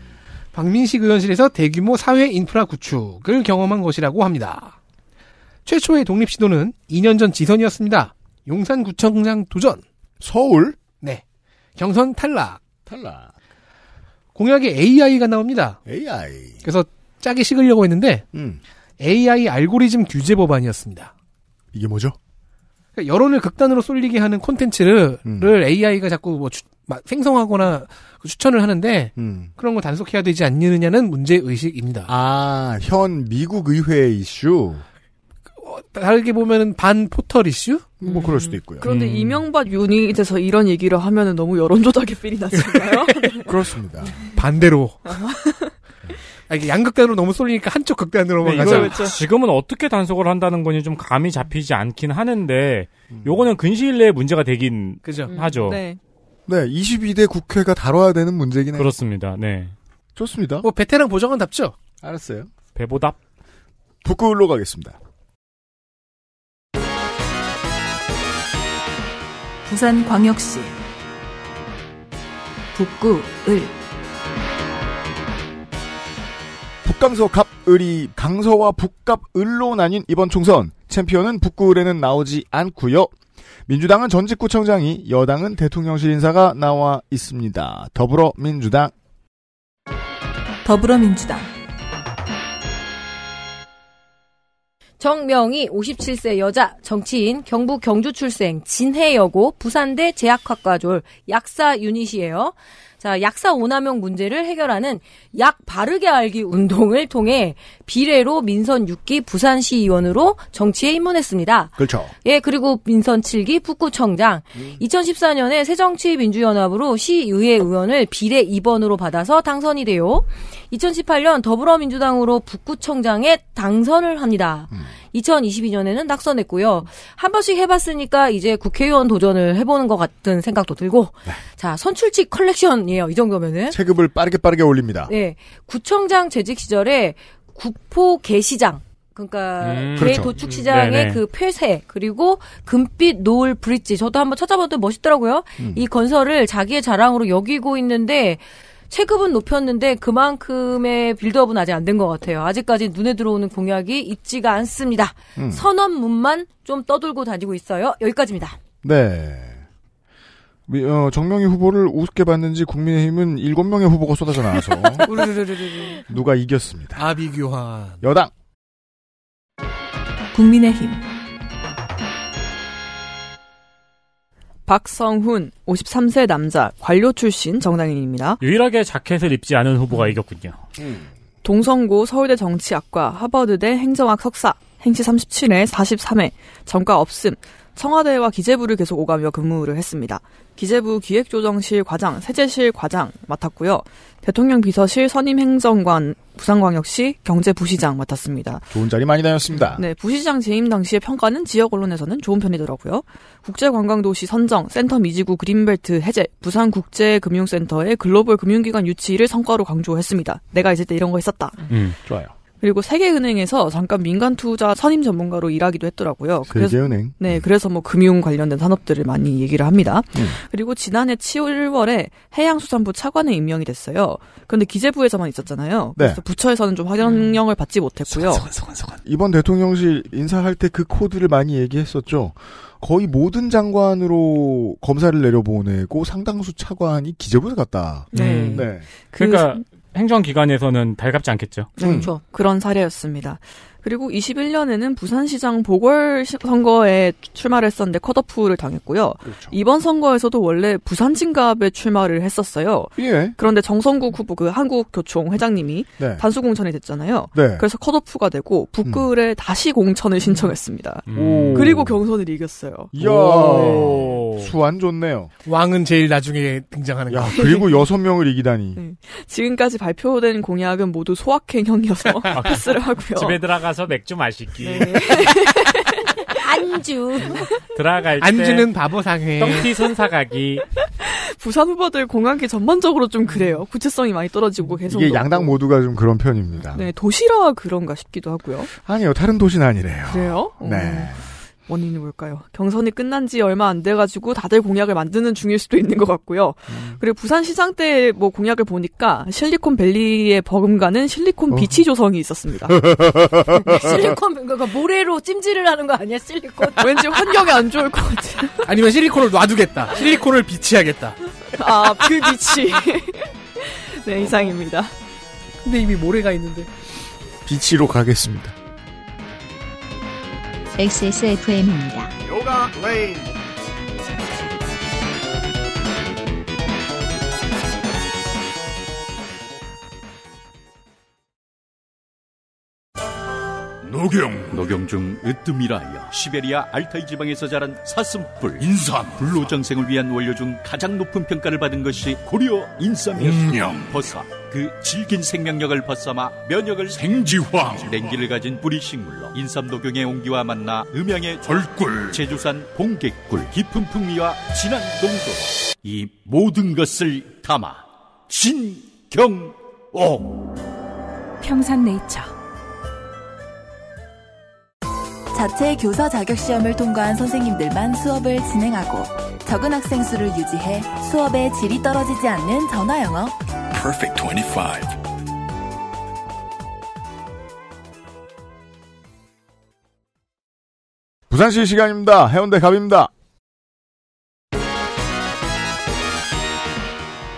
박민식 의원실에서 대규모 사회 인프라 구축을 경험한 것이라고 합니다. 최초의 독립 시도는 2년 전 지선이었습니다. 용산구청장 도전. 서울? 네. 경선 탈락. 탈락. 공약에 AI가 나옵니다. AI. 그래서 짜게 식으려고 했는데 음. AI 알고리즘 규제 법안이었습니다. 이게 뭐죠? 그러니까 여론을 극단으로 쏠리게 하는 콘텐츠를 음. AI가 자꾸 뭐 주, 생성하거나 그 추천을 하는데 음. 그런 거 단속해야 되지 않느냐는 문제 의식입니다. 아, 현 미국 의회 이슈. 어, 다르게 보면반 포털 이슈? 음. 뭐 그럴 수도 음. 있고요. 그런데 음. 이명박 유닛에서 이런 얘기를 하면 너무 여론조작의 필이 나을까요 그렇습니다. 반대로. 아, 양극단으로 너무 쏠리니까 한쪽 극단으로만 네, 가자. 그렇죠. 지금은 어떻게 단속을 한다는 건지 좀 감이 잡히지 않긴 하는데, 음. 요거는 근시일 내에 문제가 되긴 그죠. 하죠. 음. 네. 네, 22대 국회가 다뤄야 되는 문제긴 해요. 그렇습니다. 네. 좋습니다. 뭐 베테랑 보정은 답죠. 알았어요. 배보답. 북구으로 가겠습니다. 부산광역시 북구을 북강서 갑을이 강서와 북갑을로 나뉜 이번 총선 챔피언은 북구을에는 나오지 않고요. 민주당은 전직 구청장이 여당은 대통령실 인사가 나와 있습니다. 더불어민주당 더불어민주당 정명희 57세 여자 정치인 경북 경주 출생 진해여고 부산대 제약학과졸 약사 유닛이에요. 자, 약사 오남용 문제를 해결하는 약 바르게 알기 운동을 통해 비례로 민선 6기 부산시의원으로 정치에 입문했습니다. 그렇죠. 예, 그리고 민선 7기 북구청장. 음. 2014년에 새정치민주연합으로 시의회 의원을 비례 2번으로 받아서 당선이 돼요. 2018년 더불어민주당으로 북구청장에 당선을 합니다. 음. 2022년에는 낙선했고요. 한 번씩 해봤으니까 이제 국회의원 도전을 해보는 것 같은 생각도 들고 네. 자 선출직 컬렉션이에요. 이 정도면은 체급을 빠르게 빠르게 올립니다. 네, 구청장 재직 시절에 국포 개시장 그러니까 음, 개그 그렇죠. 도축 시장의 음, 그 폐쇄 그리고 금빛 노을 브릿지 저도 한번 찾아봤더니 멋있더라고요. 음. 이 건설을 자기의 자랑으로 여기고 있는데 체급은 높였는데 그만큼의 빌드업은 아직 안 된 것 같아요. 아직까지 눈에 들어오는 공약이 있지가 않습니다. 음. 선언문만 좀 떠돌고 다니고 있어요. 여기까지입니다. 네. 어, 정명희 후보를 우습게 봤는지 국민의힘은 7명의 후보가 쏟아져 나와서 누가 이겼습니다. 아비규환 여당 국민의힘 박성훈 53세 남자 관료 출신 정당인입니다. 유일하게 자켓을 입지 않은 후보가 이겼군요. 음. 동성고 서울대 정치학과 하버드대 행정학 석사 행시 37회 43회 전과 없음 청와대와 기재부를 계속 오가며 근무를 했습니다. 기재부 기획조정실 과장, 세제실 과장 맡았고요. 대통령 비서실 선임 행정관 부산광역시 경제부시장 맡았습니다. 좋은 자리 많이 다녔습니다. 네, 부시장 재임 당시의 평가는 지역 언론에서는 좋은 편이더라고요. 국제관광도시 선정, 센터 미지구 그린벨트 해제, 부산국제금융센터의 글로벌 금융기관 유치를 성과로 강조했습니다. 내가 이제 때 이런 거 했었다. 음, 좋아요. 그리고 세계은행에서 잠깐 민간 투자 선임 전문가로 일하기도 했더라고요. 세계은행. 그래서, 네, 음. 그래서 뭐 금융 관련된 산업들을 많이 얘기를 합니다. 음. 그리고 지난해 7월에 해양수산부 차관에 임명이 됐어요. 그런데 기재부에서만 있었잖아요. 네. 그래서 네. 부처에서는 좀 환영을 음. 받지 못했고요. 소관, 소관, 소관, 이번 대통령실 인사할 때 그 코드를 많이 얘기했었죠. 거의 모든 장관으로 검사를 내려보내고 상당수 차관이 기재부에 갔다. 네. 음. 네. 그러니까 그 행정기관에서는 달갑지 않겠죠. 그렇죠. 음. 그런 사례였습니다. 그리고 21년에는 부산시장 보궐선거에 출마를 했었는데 컷오프를 당했고요. 그렇죠. 이번 선거에서도 원래 부산진갑에 출마를 했었어요. 예. 그런데 정성국 후보 그 한국교총 회장님이 네. 단수공천이 됐잖아요. 네. 그래서 컷오프가 되고 북글에 음. 다시 공천을 음. 신청했습니다. 음. 그리고 경선을 이겼어요. 이야 수완 좋네요. 왕은 제일 나중에 등장하는 야, 거. 그리고 여섯 명을 이기다니. 네. 지금까지 발표된 공약은 모두 소확행형이어서 아, 패스를 하고요. 집에 들어가 와서 맥주 마시기. 네. 안주. 들어갈 때 안주는 바보상회. 떡티 손사가기. 부산 후보들 공항이 전반적으로 좀 그래요. 구체성이 많이 떨어지고 계속. 이게 양당 모두가 좀 그런 편입니다. 네, 도시라 그런가 싶기도 하고요. 아니요, 다른 도시는 아니래요. 그래요? 네. 오. 어. 원인이 뭘까요? 경선이 끝난 지 얼마 안 돼가지고 다들 공약을 만드는 중일 수도 있는 것 같고요. 음. 그리고 부산시장 때 뭐 공약을 보니까 실리콘밸리의 버금가는 실리콘 어. 비치 조성이 있었습니다. 실리콘, 그러니까 모래로 찜질을 하는 거 아니야, 실리콘? 왠지 환경이안 좋을 것 같아. 아니면 실리콘을 놔두겠다. 실리콘을 비치하겠다. 아, 그 비치. 네, 이상입니다. 근데 이미 모래가 있는데. 비치로 가겠습니다. XSFM입니다. 요가 레인. 노경 노경중 으뜸이라여 시베리아 알타이 지방에서 자란 사슴뿔 인삼 불로장생을 위한 원료 중 가장 높은 평가를 받은 것이 고려 인삼이었습니다. 음, 버섯 그 질긴 생명력을 벗삼아 면역을 생지황 냉기를 가진 뿌리 식물로 인삼도경의 온기와 만나 음양의 절꿀 제주산 봉개꿀 깊은 풍미와 진한 농도로 이 모든 것을 담아 진경옥 평산네이처 자체 교사 자격 시험을 통과한 선생님들만 수업을 진행하고 적은 학생 수를 유지해 수업의 질이 떨어지지 않는 전화 영어 perfect 25. 부산시 시간입니다. 해운대 갑입니다.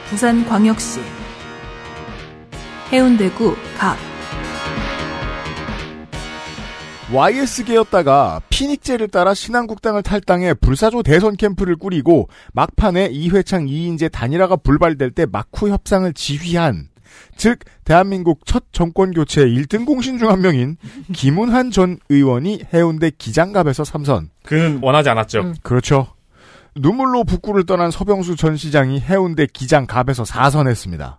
부산광역시 해운대구 갑 YS계였다가 피닉제를 따라 신한국당을 탈당해 불사조 대선 캠프를 꾸리고 막판에 이회창 2인제 단일화가 불발될 때 막후 협상을 지휘한 즉 대한민국 첫 정권 교체 1등 공신 중 한 명인 김은한 전 의원이 해운대 기장갑에서 3선. 그는 원하지 않았죠. 음. 그렇죠. 눈물로 북구를 떠난 서병수 전 시장이 해운대 기장갑에서 4선했습니다.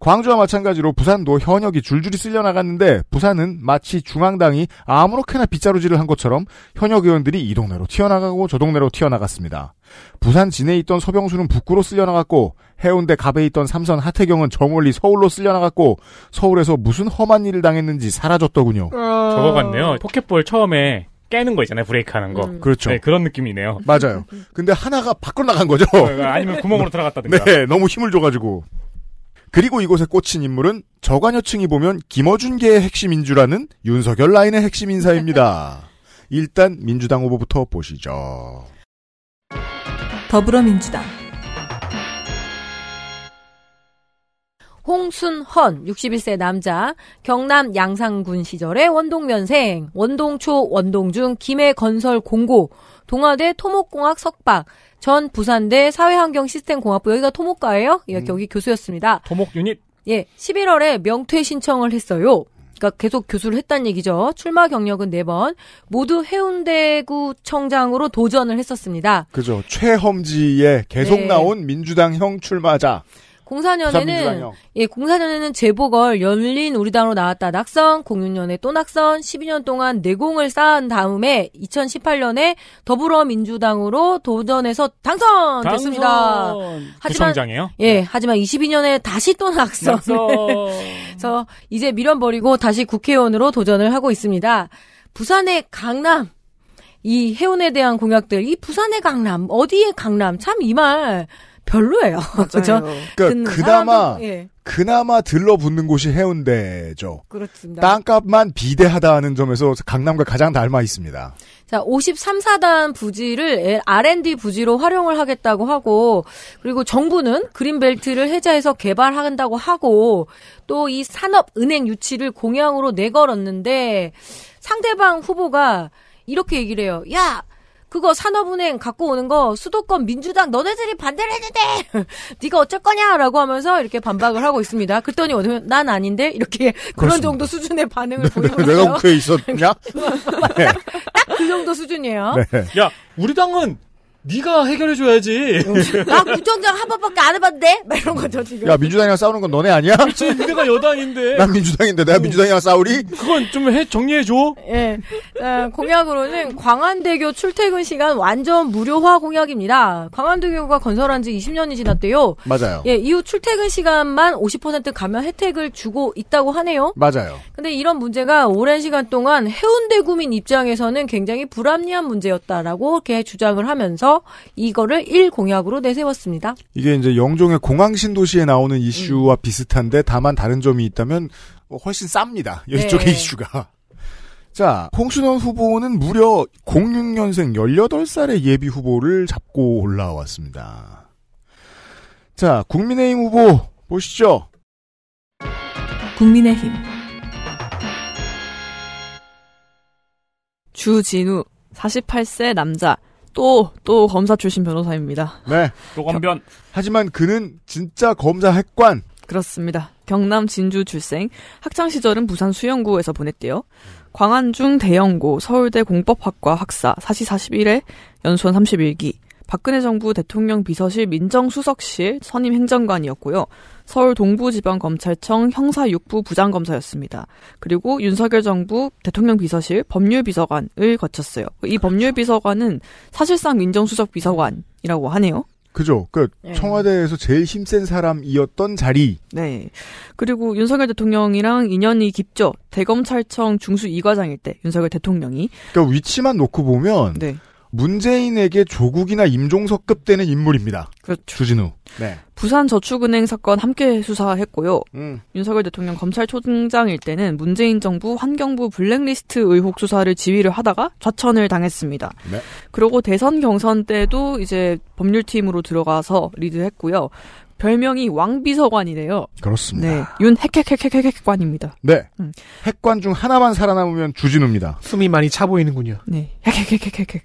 광주와 마찬가지로 부산도 현역이 줄줄이 쓸려 나갔는데 부산은 마치 중앙당이 아무렇게나 빗자루질을 한 것처럼 현역 의원들이 이 동네로 튀어나가고 저 동네로 튀어나갔습니다. 부산 진해 있던 서병수는 북구로 쓸려 나갔고 해운대 갑에 있던 삼선 하태경은 저 멀리 서울로 쓸려 나갔고 서울에서 무슨 험한 일을 당했는지 사라졌더군요. 어... 저거 같네요. 포켓볼 처음에 깨는 거 있잖아요. 브레이크 하는 거. 음. 그렇죠. 네, 그런 느낌이네요. 맞아요. 근데 하나가 밖으로 나간 거죠. 그러니까 아니면 구멍으로 들어갔다든가. 네, 너무 힘을 줘가지고. 그리고 이곳에 꽂힌 인물은 저관여층이 보면 김어준계의 핵심인 줄 아는 윤석열 라인의 핵심 인사입니다. 일단 민주당 후보부터 보시죠. 더불어민주당 홍순헌 61세 남자 경남 양산군 시절의 원동면생 원동초 원동중 김해 건설 공고 동아대 토목공학 석박, 전 부산대 사회환경시스템공학부 여기가 토목과예요. 예, 음. 여기 교수였습니다. 토목 유닛. 예, 11월에 명퇴 신청을 했어요. 그니까 계속 교수를 했단 얘기죠. 출마 경력은 4번. 모두 해운대구청장으로 도전을 했었습니다. 그죠. 최험지에 계속 네. 나온 민주당형 출마자. 04년에는 예, 04년에는 재보궐 열린 우리당으로 나왔다 낙선, 06년에 또 낙선, 12년 동안 내공을 쌓은 다음에 2018년에 더불어민주당으로 도전해서 당선됐습니다. 당 하지만 성장이에요 예, 네. 하지만 22년에 다시 또 낙선. 낙선. 그래서 이제 밀어버리고 다시 국회의원으로 도전을 하고 있습니다. 부산의 강남 이 해운에 대한 공약들, 이 부산의 강남, 어디의 강남, 참이말 별로예요. 그죠? 그러니까 그 그나마 예. 그나마 들러붙는 곳이 해운대죠. 그렇습니다. 땅값만 비대하다는 점에서 강남과 가장 닮아 있습니다. 자, 53사단 부지를 R&D 부지로 활용을 하겠다고 하고 그리고 정부는 그린벨트를 해제해서 개발한다고 하고 또 이 산업 은행 유치를 공약으로 내걸었는데 상대방 후보가 이렇게 얘기를 해요. 야, 그거 산업은행 갖고 오는 거 수도권 민주당 너네들이 반대를 했는데 네가 어쩔 거냐라고 하면서 이렇게 반박을 하고 있습니다. 그랬더니 어디면 난 아닌데 이렇게 그렇습니다. 그런 정도 수준의 반응을 네, 보이고 있어요. 내가 국회에 있었냐? 딱 그 정도 수준이에요. 네. 야 우리 당은 네가 해결해줘야지. 나 구청장 한 번밖에 안 해봤는데? 막 이런 거죠, 지금. 야, 민주당이랑 싸우는 건 너네 아니야? 지금 내가 여당인데. 난 민주당인데 내가 민주당이랑 싸우리? 그건 좀 해, 정리해줘. 예. 네, 공약으로는 광안대교 출퇴근 시간 완전 무료화 공약입니다. 광안대교가 건설한 지 20년이 지났대요. 맞아요. 예, 이후 출퇴근 시간만 50% 감면 혜택을 주고 있다고 하네요. 맞아요. 근데 이런 문제가 오랜 시간 동안 해운대 구민 입장에서는 굉장히 불합리한 문제였다라고 이렇게 주장을 하면서 이거를 1공약으로 내세웠습니다. 이게 이제 영종의 공항 신도시에 나오는 음. 이슈와 음. 비슷한데 다만 다른 점이 있다면 훨씬 쌉니다. 네. 이쪽의 네. 이슈가. 자, 홍순원 후보는 무려 06년생 18살의 예비 후보를 잡고 올라왔습니다. 자, 국민의힘 후보 보시죠. 국민의힘 주진우 48세 남자 또, 또 검사 출신 변호사입니다. 네. 또 검변. 하지만 그는 진짜 검사 핵관. 그렇습니다. 경남 진주 출생, 학창시절은 부산 수영구에서 보냈대요. 광안중 대영고 서울대 공법학과 학사 4시 41회 연수원 31기 박근혜 정부 대통령 비서실 민정수석실 선임 행정관이었고요. 서울 동부지방검찰청 형사 6부 부장검사였습니다. 그리고 윤석열 정부 대통령 비서실 법률비서관을 거쳤어요. 이 그렇죠. 법률비서관은 사실상 민정수석 비서관이라고 하네요. 그죠. 그 청와대에서 제일 힘센 사람이었던 자리. 네. 그리고 윤석열 대통령이랑 인연이 깊죠. 대검찰청 중수 이과장일 때 윤석열 대통령이. 그러니까 위치만 놓고 보면 네. 문재인에게 조국이나 임종석급 되는 인물입니다. 그렇죠. 주진우. 네. 부산 저축은행 사건 함께 수사했고요. 음. 윤석열 대통령 검찰총장일 때는 문재인 정부 환경부 블랙리스트 의혹 수사를 지휘를 하다가 좌천을 당했습니다. 네. 그리고 대선 경선 때도 이제 법률팀으로 들어가서 리드했고요. 별명이 왕비서관이래요. 그렇습니다. 네, 윤 핵핵핵핵핵관입니다. 네. 음. 핵관 중 하나만 살아남으면 주진우입니다. 숨이 많이 차 보이는군요. 네. 핵핵핵핵핵.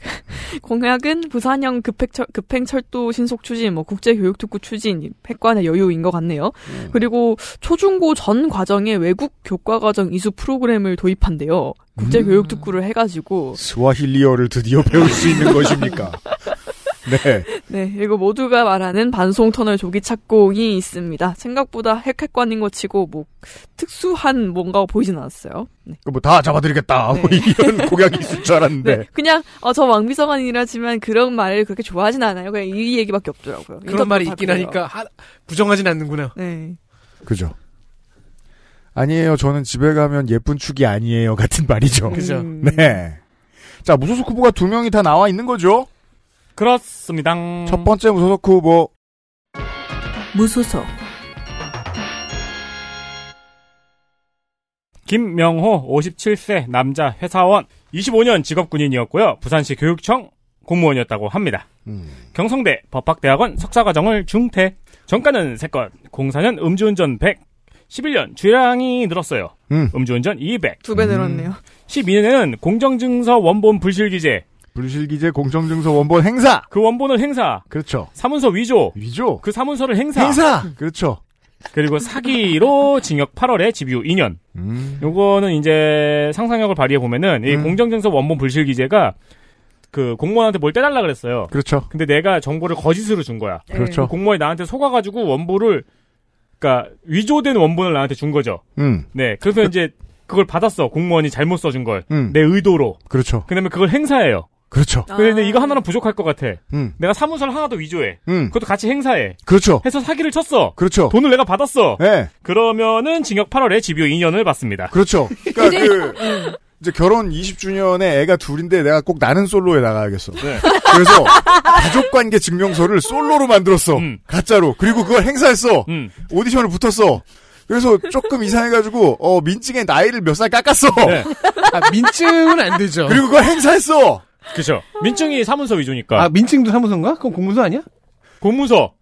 공약은 부산형 급행철, 급행철도 신속 추진, 뭐 국제교육특구 추진, 핵관의 여유인 것 같네요. 음. 그리고 초중고 전 과정에 외국 교과과정 이수 프로그램을 도입한대요. 국제교육특구를 해가지고. 스와힐리어를 드디어 배울 수 있는 것입니까? 네. 네, 그리고 모두가 말하는 반송 터널 조기 착공이 있습니다. 생각보다 핵핵관인 것 치고 뭐 특수한 뭔가가 보이진 않았어요. 네. 뭐다 잡아드리겠다. 네. 뭐 이런 공약이 있을 줄 알았는데. 네. 그냥 어, 저 왕비석 아이라지만 그런 말을 그렇게 좋아하진 않아요. 그냥 이 얘기밖에 없더라고요. 그런 말이 있긴 그래요. 하니까 하, 부정하진 않는구나. 네. 그죠. 아니에요. 저는 집에 가면 예쁜 축이 아니에요. 같은 말이죠. 그죠. 음. 네. 자, 무소속 후보가 두 명이 다 나와 있는 거죠? 그렇습니다. 첫 번째 무소속 후보. 무소속. 김명호 57세 남자 회사원 25년 직업군인이었고요. 부산시 교육청 공무원이었다고 합니다. 음. 경성대 법학대학원 석사과정을 중퇴. 전과는 3건 04년 음주운전 100. 11년 주량이 늘었어요. 음. 주운전 200. 두배 음. 늘었네요. 12년에는 공정증서 원본 불실기재. 불실기재 공정증서 원본 행사. 그 원본을 행사. 그렇죠. 사문서 위조. 위조. 그 사문서를 행사. 행사. 그렇죠. 그리고 사기로 징역 8월에 집유 2년. 음. 요거는 이제 상상력을 발휘해 보면은 이 음. 공정증서 원본 불실기재가 그 공무원한테 뭘 떼달라 그랬어요. 그렇죠. 근데 내가 정보를 거짓으로 준 거야. 네. 그렇죠. 공무원이 나한테 속아가지고 원본을 그니까 위조된 원본을 나한테 준 거죠. 음. 네. 그래서 그... 이제 그걸 받았어. 공무원이 잘못 써준 걸. 음. 내 의도로. 그렇죠. 그다음에 그걸 행사해요. 그렇죠. 아. 근데 이거 하나는 부족할 것 같아. 음. 내가 사무서를 하나 더 위조해. 음. 그것도 같이 행사해. 그렇죠. 해서 사기를 쳤어. 그렇죠. 돈을 내가 받았어. 네. 그러면은 징역 8월에 집요 2년을 받습니다. 그렇죠. 그러니까 네. 그 이제 결혼 20주년에 애가 둘인데 내가 꼭 나는 솔로에 나가야겠어. 네. 그래서 가족 관계 증명서를 솔로로 만들었어. 음. 가짜로. 그리고 그걸 행사했어. 음. 오디션을 붙었어. 그래서 조금 이상해가지고 어 민증의 나이를 몇 살 깎았어. 네. 아, 민증은 안 되죠. 그리고 그걸 행사했어. 그렇죠. 민증이 사문서 위조니까. 아 민증도 사문서인가? 그럼 공문서 아니야? 공문서.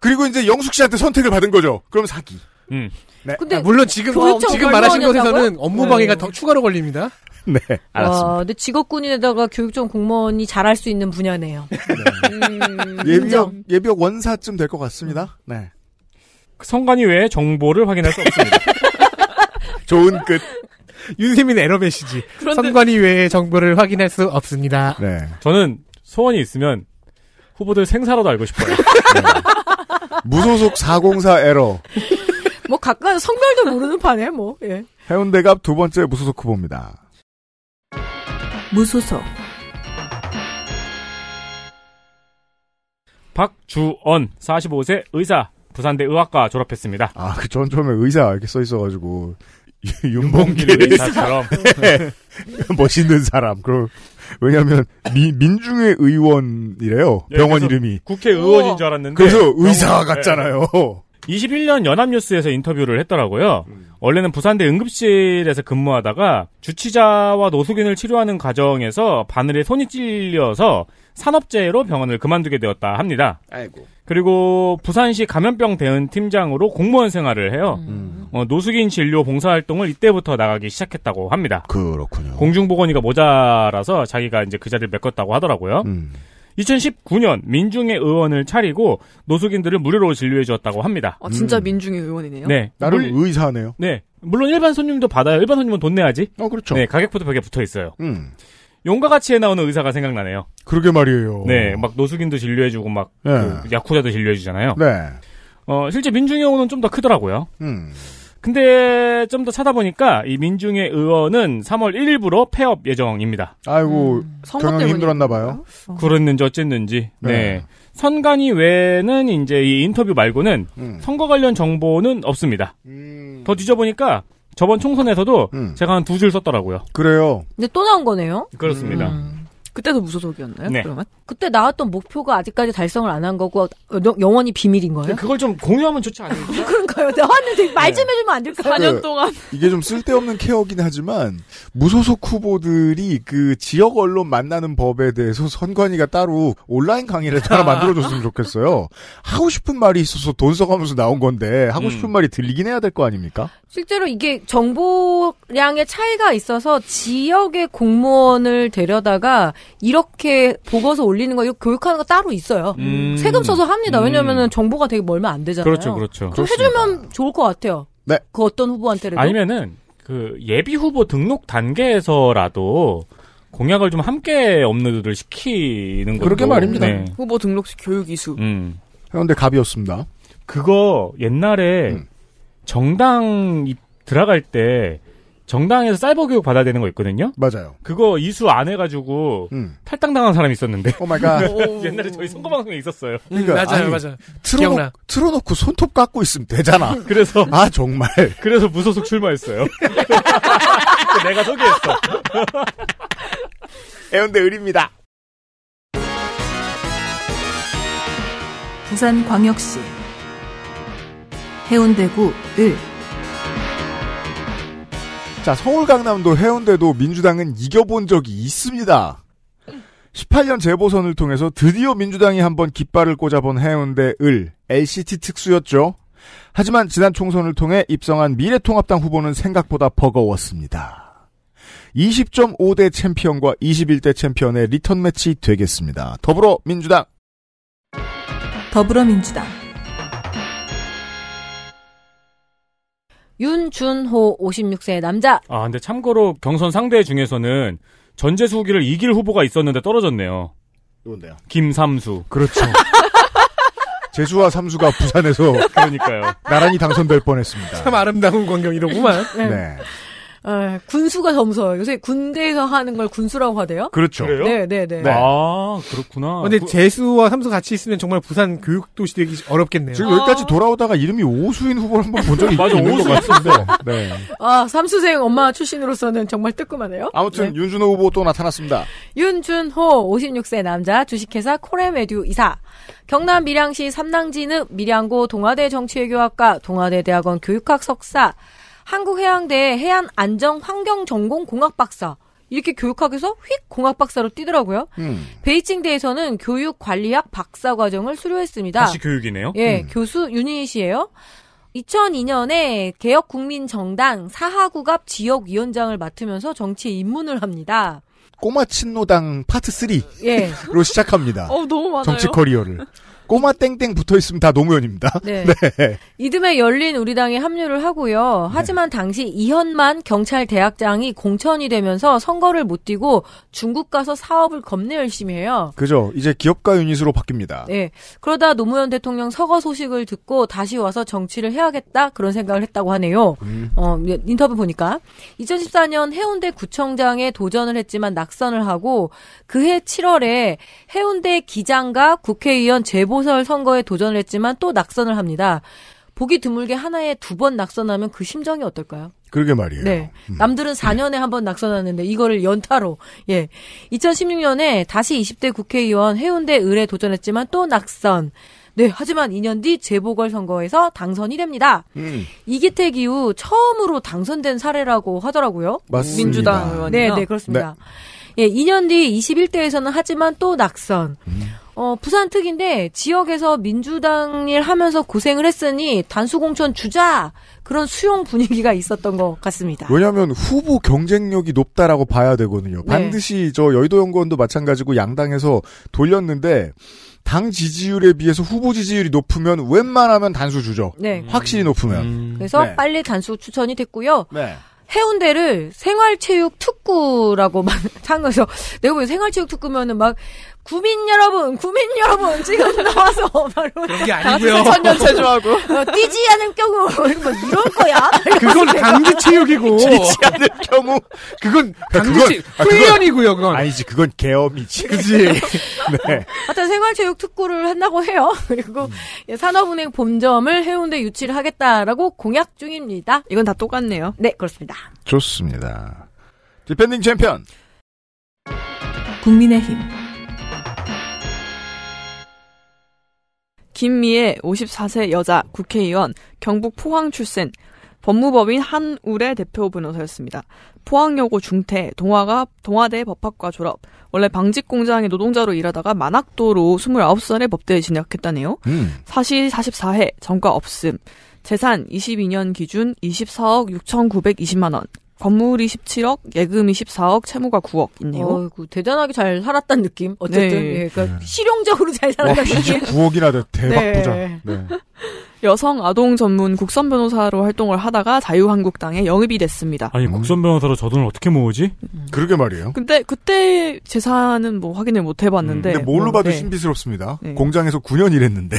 그리고 이제 영숙 씨한테 선택을 받은 거죠. 그럼 사기. 음. 네. 근데 아, 물론 지금 어, 지금 말하신 것에서는 업무 방해가 네. 더 추가로 걸립니다. 네, 알았습니다. 와, 아, 근데 직업군인에다가 교육청 공무원이 잘할 수 있는 분야네요. 네. 음, 예비역 예비역 원사쯤 될 것 같습니다. 네. 성관이 그 외에 정보를 확인할 수 없습니다. 좋은 끝. 윤세민 에러메시지 그런데... 선관위 외에 정보를 확인할 수 없습니다. 네. 저는 소원이 있으면 후보들 생사라도 알고 싶어요. 네. 무소속 404 에러. 뭐 가끔 성별도 모르는 판에 뭐. 예. 해운대갑 두 번째 무소속 후보입니다. 무소속 박주언 45세 의사 부산대 의학과 졸업했습니다. 아, 그전 처음에 의사 이렇게 써 있어가지고 윤봉길 의사처럼 멋있는 사람. 그 왜냐하면 미, 민중의 의원이래요. 예, 병원 이름이 국회 의원인 줄 알았는데 그래서 의사 예. 같잖아요. 네. 21년 연합뉴스에서 인터뷰를 했더라고요. 음. 원래는 부산대 응급실에서 근무하다가 주치자와 노숙인을 치료하는 과정에서 바늘에 손이 찔려서 산업재해로 병원을 그만두게 되었다 합니다. 아이고. 그리고 부산시 감염병 대응 팀장으로 공무원 생활을 해요. 음. 음. 어, 노숙인 진료 봉사활동을 이때부터 나가기 시작했다고 합니다. 그렇군요. 공중보건의가 모자라서 자기가 이제 그 자리를 메꿨다고 하더라고요. 음. 2019년 민중의 의원을 차리고 노숙인들을 무료로 진료해 주었다고 합니다. 아, 진짜 음. 민중의 의원이네요. 네. 나름 물, 의사네요. 네. 물론 일반 손님도 받아요. 일반 손님은 돈 내야지. 어, 그렇죠. 네, 가격부터 벽에 붙어 있어요. 음. 용과 같이에 나오는 의사가 생각나네요. 그러게 말이에요. 네, 막 노숙인도 진료해주고 막 네. 그 약호자도 진료해주잖아요. 네. 어, 실제 민중의 호는 좀더 크더라고요. 음. 근데 좀 더 찾아보니까 이 민중의 의원은 3월 1일부로 폐업 예정입니다. 아이고 음, 경영 힘들었나 봐요. 그랬는지 어쨌는지. 네. 네. 선관위 외에는 이제 이 인터뷰 말고는 음. 선거 관련 정보는 없습니다. 음. 더 뒤져보니까 저번 총선에서도 음. 제가 한 두 줄 썼더라고요. 그래요. 근데 또 나온 거네요? 그렇습니다. 음. 그때도 무소속이었나요? 네. 그러면 그때 나왔던 목표가 아직까지 달성을 안 한 거고 영원히 비밀인 거예요? 그걸 좀 공유하면 좋지 않을까? 요 그런가요? 나왔는데 말 좀 해주면 안 될까? 4년 동안 이게 좀 쓸데없는 케어긴 하지만 무소속 후보들이 그 지역 언론 만나는 법에 대해서 선관위가 따로 온라인 강의를 따라 아. 만들어줬으면 좋겠어요. 하고 싶은 말이 있어서 돈 써가면서 나온 건데 하고 음. 싶은 음. 말이 들리긴 해야 될 거 아닙니까? 실제로 이게 정보량의 차이가 있어서 지역의 공무원을 데려다가 이렇게 보고서 올리는 거 이거 교육하는 거 따로 있어요. 음. 세금 써서 합니다. 왜냐면은 음. 정보가 되게 멀면 안 되잖아요. 그렇죠, 그렇죠. 좀 해주면 좋을 것 같아요. 네. 그 어떤 후보한테라도 아니면은 그 예비 후보 등록 단계에서라도 공약을 좀 함께 업로드를 시키는 거 그렇게 말입니다. 네. 후보 등록시 교육 이수. 음. 그런데 갑이었습니다. 그거 옛날에 음. 정당 들어갈 때 정당에서 사이버 교육 받아야 되는 거 있거든요. 맞아요. 그거 이수 안 해가지고 음. 탈당당한 사람이 있었는데. 오 마이 갓. 옛날에 저희 선거 방송에 있었어요. 음, 그러니까, 맞아요, 아니, 맞아요. 틀어놓, 틀어놓고 손톱 깎고 있으면 되잖아. 그래서 아 정말. 그래서 무소속 출마했어요. 내가 소개했어. 해운대 의리입니다 부산광역시 해운대구 을 자, 서울 강남도 해운대도 민주당은 이겨본 적이 있습니다. 18년 재보선을 통해서 드디어 민주당이 한번 깃발을 꽂아본 해운대 을 LCT 특수였죠. 하지만 지난 총선을 통해 입성한 미래통합당 후보는 생각보다 버거웠습니다. 20.5대 챔피언과 21대 챔피언의 리턴 매치 되겠습니다. 더불어민주당 더불어민주당 윤준호 56세 남자. 아, 근데 참고로 경선 상대 중에서는 전재수기를 이길 후보가 있었는데 떨어졌네요. 누군데요? 김삼수. 그렇죠. 제주와 삼수가 부산에서 그러니까요. 나란히 당선될 뻔했습니다. 참 아름다운 광경이로구만. 네. 네, 군수가 점서요. 요새 군대에서 하는 걸 군수라고 하대요. 그렇죠. 그래요? 네, 네, 네. 네. 아, 그렇구나. 근데 재수와 삼수 같이 있으면 정말 부산 교육도시 되기 어렵겠네요. 지금 여기까지 아. 돌아오다가 이름이 오수인 후보를 한번 본 적이 맞아, 있는 것 같은데. 네. 아, 삼수생 엄마 출신으로서는 정말 뜨끔하네요. 아무튼 네. 윤준호 후보 또 나타났습니다. 윤준호 56세 남자 주식회사 코레메듀 이사. 경남 밀양시 삼랑진읍 밀양고 동아대 정치외교학과 동아대 대학원 교육학 석사 한국해양대 해안안정환경전공공학 박사 이렇게 교육학에서휙 공학 박사로 뛰더라고요. 음. 베이징 대에서는 교육 관리학 박사 과정을 수료했습니다. 다시 교육이네요. 예, 음. 교수 유닛이에요. 2002년에 개혁국민정당 사하구갑 지역위원장을 맡으면서 정치에 입문을 합니다. 꼬마 친노당 파트 3로 예. 시작합니다. 어, 너무 많아요. 정치 커리어를. 꼬마 땡땡 붙어 있으면 다 노무현입니다. 네. 네. 이듬해 열린 우리당에 합류를 하고요. 하지만 당시 이현만 경찰 대학장이 공천이 되면서 선거를 못 뛰고 중국 가서 사업을 겁내 열심히 해요. 그죠. 이제 기업가 유닛으로 바뀝니다. 네. 그러다 노무현 대통령 서거 소식을 듣고 다시 와서 정치를 해야겠다 그런 생각을 했다고 하네요. 음. 어, 예, 인터뷰 보니까 2014년 해운대 구청장에 도전을 했지만 낙선을 하고 그해 7월에 해운대 기장과 국회의원 제보 보궐 선거에 도전을 했지만 또 낙선을 합니다. 보기 드물게 하나에 두 번 낙선하면 그 심정이 어떨까요? 그러게 말이에요. 네. 음. 남들은 4년에 한 번 낙선하는데 이거를 연타로. 예. 2016년에 다시 20대 국회의원 해운대 의뢰 도전했지만 또 낙선. 네, 하지만 2년 뒤 재보궐 선거에서 당선이 됩니다. 음. 이기택 이후 처음으로 당선된 사례라고 하더라고요. 맞습니다. 민주당 의원이요. 네, 네, 그렇습니다. 네. 예, 2년 뒤 21대에서는 하지만 또 낙선. 음. 어, 부산 특인데 지역에서 민주당 일 하면서 고생을 했으니 단수공천 주자 그런 수용 분위기가 있었던 것 같습니다. 왜냐하면 후보 경쟁력이 높다라고 봐야 되거든요. 네. 반드시 저 여의도 연구원도 마찬가지고 양당에서 돌렸는데 당 지지율에 비해서 후보 지지율이 높으면 웬만하면 단수 주죠. 네. 음. 확실히 높으면. 음. 그래서 네. 빨리 단수 추천이 됐고요. 네. 해운대를 생활체육 특구라고 막한 거죠. 내가 보기 엔 생활체육 특구면은 막 구민 여러분, 구민 여러분, 지금 나와서 바로 그런 게 아니고요. 천년 체조하고 어, 뛰지 않을 경우 뭐 이런 거야. 그건 강제 체육이고 뛰지 않을 경우 그건 아, 강제 아, 훈련이고요. 그건 아니지, 그건 개업이지 그지. 네. 하여튼 생활체육 특구를 한다고 해요. 그리고 음. 예, 산업은행 본점을 해운대 유치를 하겠다라고 공약 중입니다. 이건 다 똑같네요. 네, 그렇습니다. 좋습니다. 디펜딩 챔피언 국민의힘. 김미애 54세 여자 국회의원 경북 포항 출신 법무법인 한울의 대표 변호사였습니다. 포항여고 중퇴, 동화가 동화대 법학과 졸업, 원래 방직공장의 노동자로 일하다가 만학도로 29살에 법대에 진학했다네요. 음. 사시 44회, 전과 없음, 재산 22년 기준 24억 6,920만 원, 건물이 17억, 예금이 14억, 채무가 9억 있네요. 어이구, 대단하게 잘 살았다는 느낌. 어쨌든 네. 예, 그러니까 네. 실용적으로 잘 살았다는 와, 느낌. 9억이라도 대박 네. 부자. 네. 여성 아동 전문 국선 변호사로 활동을 하다가 자유한국당에 영입이 됐습니다. 아니 음. 국선 변호사로 저 돈을 어떻게 모으지? 음. 그러게 말이에요. 근데 그때 재산은 뭐 확인을 못 해봤는데. 음, 근데 뭘로 뭐, 봐도 네. 신비스럽습니다. 네. 공장에서 9년 일했는데.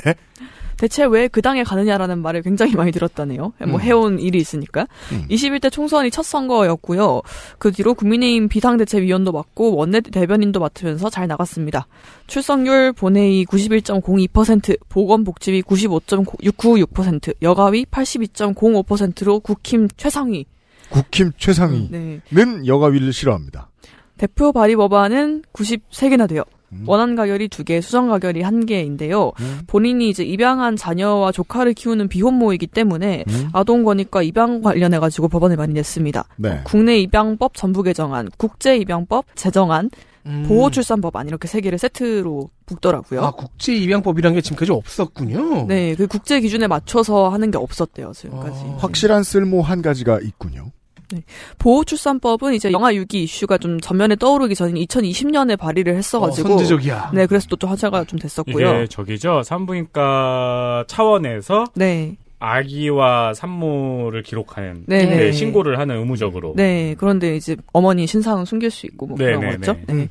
대체 왜 그 당에 가느냐라는 말을 굉장히 많이 들었다네요. 뭐 음. 해온 일이 있으니까. 음. 21대 총선이 첫 선거였고요. 그 뒤로 국민의힘 비상대책위원도 맡고 원내 대변인도 맡으면서 잘 나갔습니다. 출석률 본회의 91.02%, 보건복지비 95.696%, 여가위 82.05%로 국힘 최상위. 국힘 최상위는 네. 여가위를 싫어합니다. 대표 발의 법안은 93개나 돼요. 음. 원한 가결이 두 개, 수정 가결이 한 개인데요. 음. 본인이 이제 입양한 자녀와 조카를 키우는 비혼모이기 때문에 음. 아동 권익과 입양 관련해 가지고 법원에 많이 냈습니다. 네. 국내 입양법 전부 개정안, 국제 입양법 제정안, 음. 보호출산법안 이렇게 세 개를 세트로 붙더라고요. 아 국제 입양법이란 게 지금까지 없었군요. 네, 그 국제 기준에 맞춰서 하는 게 없었대요 지금까지. 아. 확실한 쓸모 한 가지가 있군요. 네. 보호출산법은 이제 영아 유기 이슈가 좀 전면에 떠오르기 전인 2020년에 발의를 했어가지고 어, 선제적이야. 네, 그래서 또 화제가 좀 됐었고요. 이게 저기죠 산부인과 차원에서 네. 아기와 산모를 기록하는 네, 네. 네 신고를 하는 의무적으로. 네, 그런데 이제 어머니 신상은 숨길 수 있고 뭐 그런 네 거죠. 네.